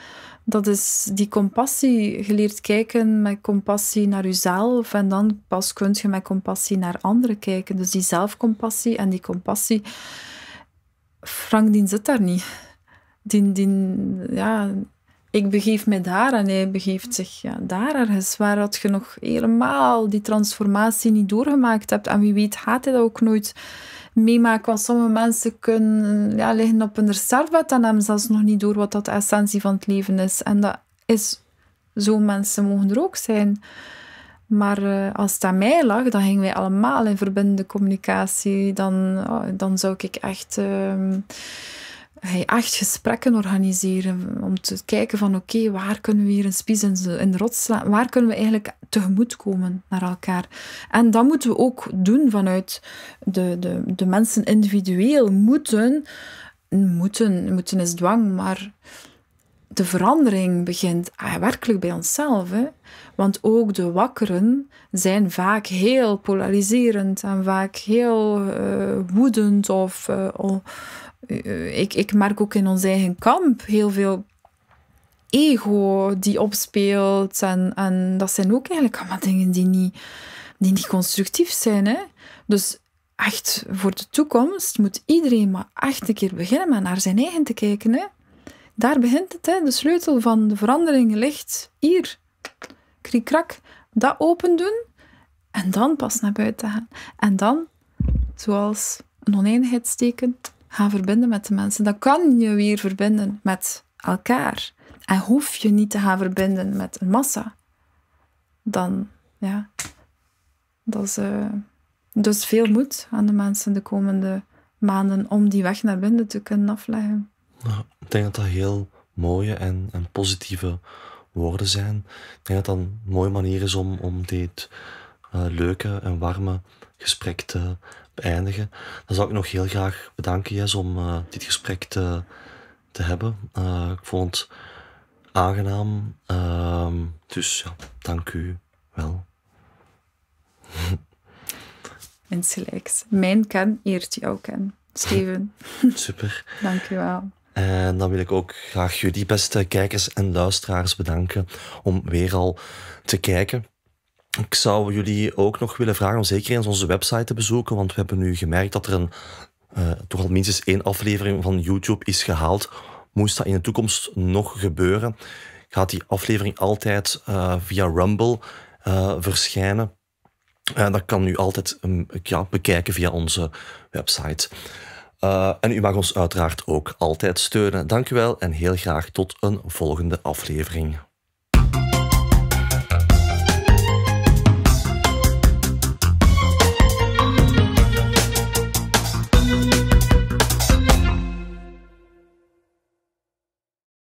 Dat is die compassie, geleerd kijken met compassie naar uzelf en dan pas kun je met compassie naar anderen kijken. Dus die zelfcompassie en die compassie Frank die zit daar niet. Die, die, ja, ik begeef mij daar en hij begeeft zich ja, daar ergens. Waar dat je nog helemaal die transformatie niet doorgemaakt hebt. En wie weet gaat hij dat ook nooit meemaken. Want sommige mensen kunnen, ja, liggen op een sterfbed en hebben zelfs nog niet door wat dat de essentie van het leven is. En dat is zo mensen mogen er ook zijn. Maar eh, als het aan mij lag, dan gingen wij allemaal in verbindende communicatie. Dan, oh, dan zou ik echt uh, acht gesprekken organiseren om te kijken van oké, waar kunnen we hier een spies in de, rots slaan? Waar kunnen we eigenlijk tegemoet komen naar elkaar? En dat moeten we ook doen vanuit de, de, de mensen individueel. Moeten, moeten, moeten is dwang, maar de verandering begint ah, werkelijk bij onszelf. Hè? Want ook de wakkeren zijn vaak heel polariserend en vaak heel uh, woedend. Of, eh, oh, eh, ik, ik merk ook in ons eigen kamp heel veel ego die opspeelt. En, en dat zijn ook eigenlijk allemaal dingen die niet, die niet constructief zijn. Hè? Dus echt voor de toekomst moet iedereen maar echt een keer beginnen met naar zijn eigen te kijken. Hè? Daar begint het, hè. de sleutel van de verandering ligt hier. Krikrak dat open doen en dan pas naar buiten gaan. En dan, zoals een oneenigheidsteken, gaan verbinden met de mensen. Dan kan je weer verbinden met elkaar. En hoef je niet te gaan verbinden met een massa. Dan, ja, dat is eh, dus veel moed aan de mensen de komende maanden om die weg naar binnen te kunnen afleggen ik denk dat dat heel mooie en, en positieve woorden zijn. Ik denk dat dat een mooie manier is om, om dit eh, leuke en warme gesprek te beëindigen. Dan zou ik nog heel graag bedanken, Jes, om eh, dit gesprek te, te hebben. Eh, ik vond het aangenaam. Ehm, dus ja, dank u wel. Menselijks. Mijn ken eert jou ken, Steven. Super. dank je wel. En dan wil ik ook graag jullie beste kijkers en luisteraars bedanken om weer al te kijken. Ik zou jullie ook nog willen vragen om zeker eens onze website te bezoeken, want we hebben nu gemerkt dat er een, eh, toch al minstens één aflevering van YouTube is gehaald. Moest dat in de toekomst nog gebeuren, gaat die aflevering altijd eh, via Rumble uh, verschijnen. dat kan u altijd mm, ja, bekijken via onze website. Eh, en u mag ons uiteraard ook altijd steunen. Dank u wel en heel graag tot een volgende aflevering.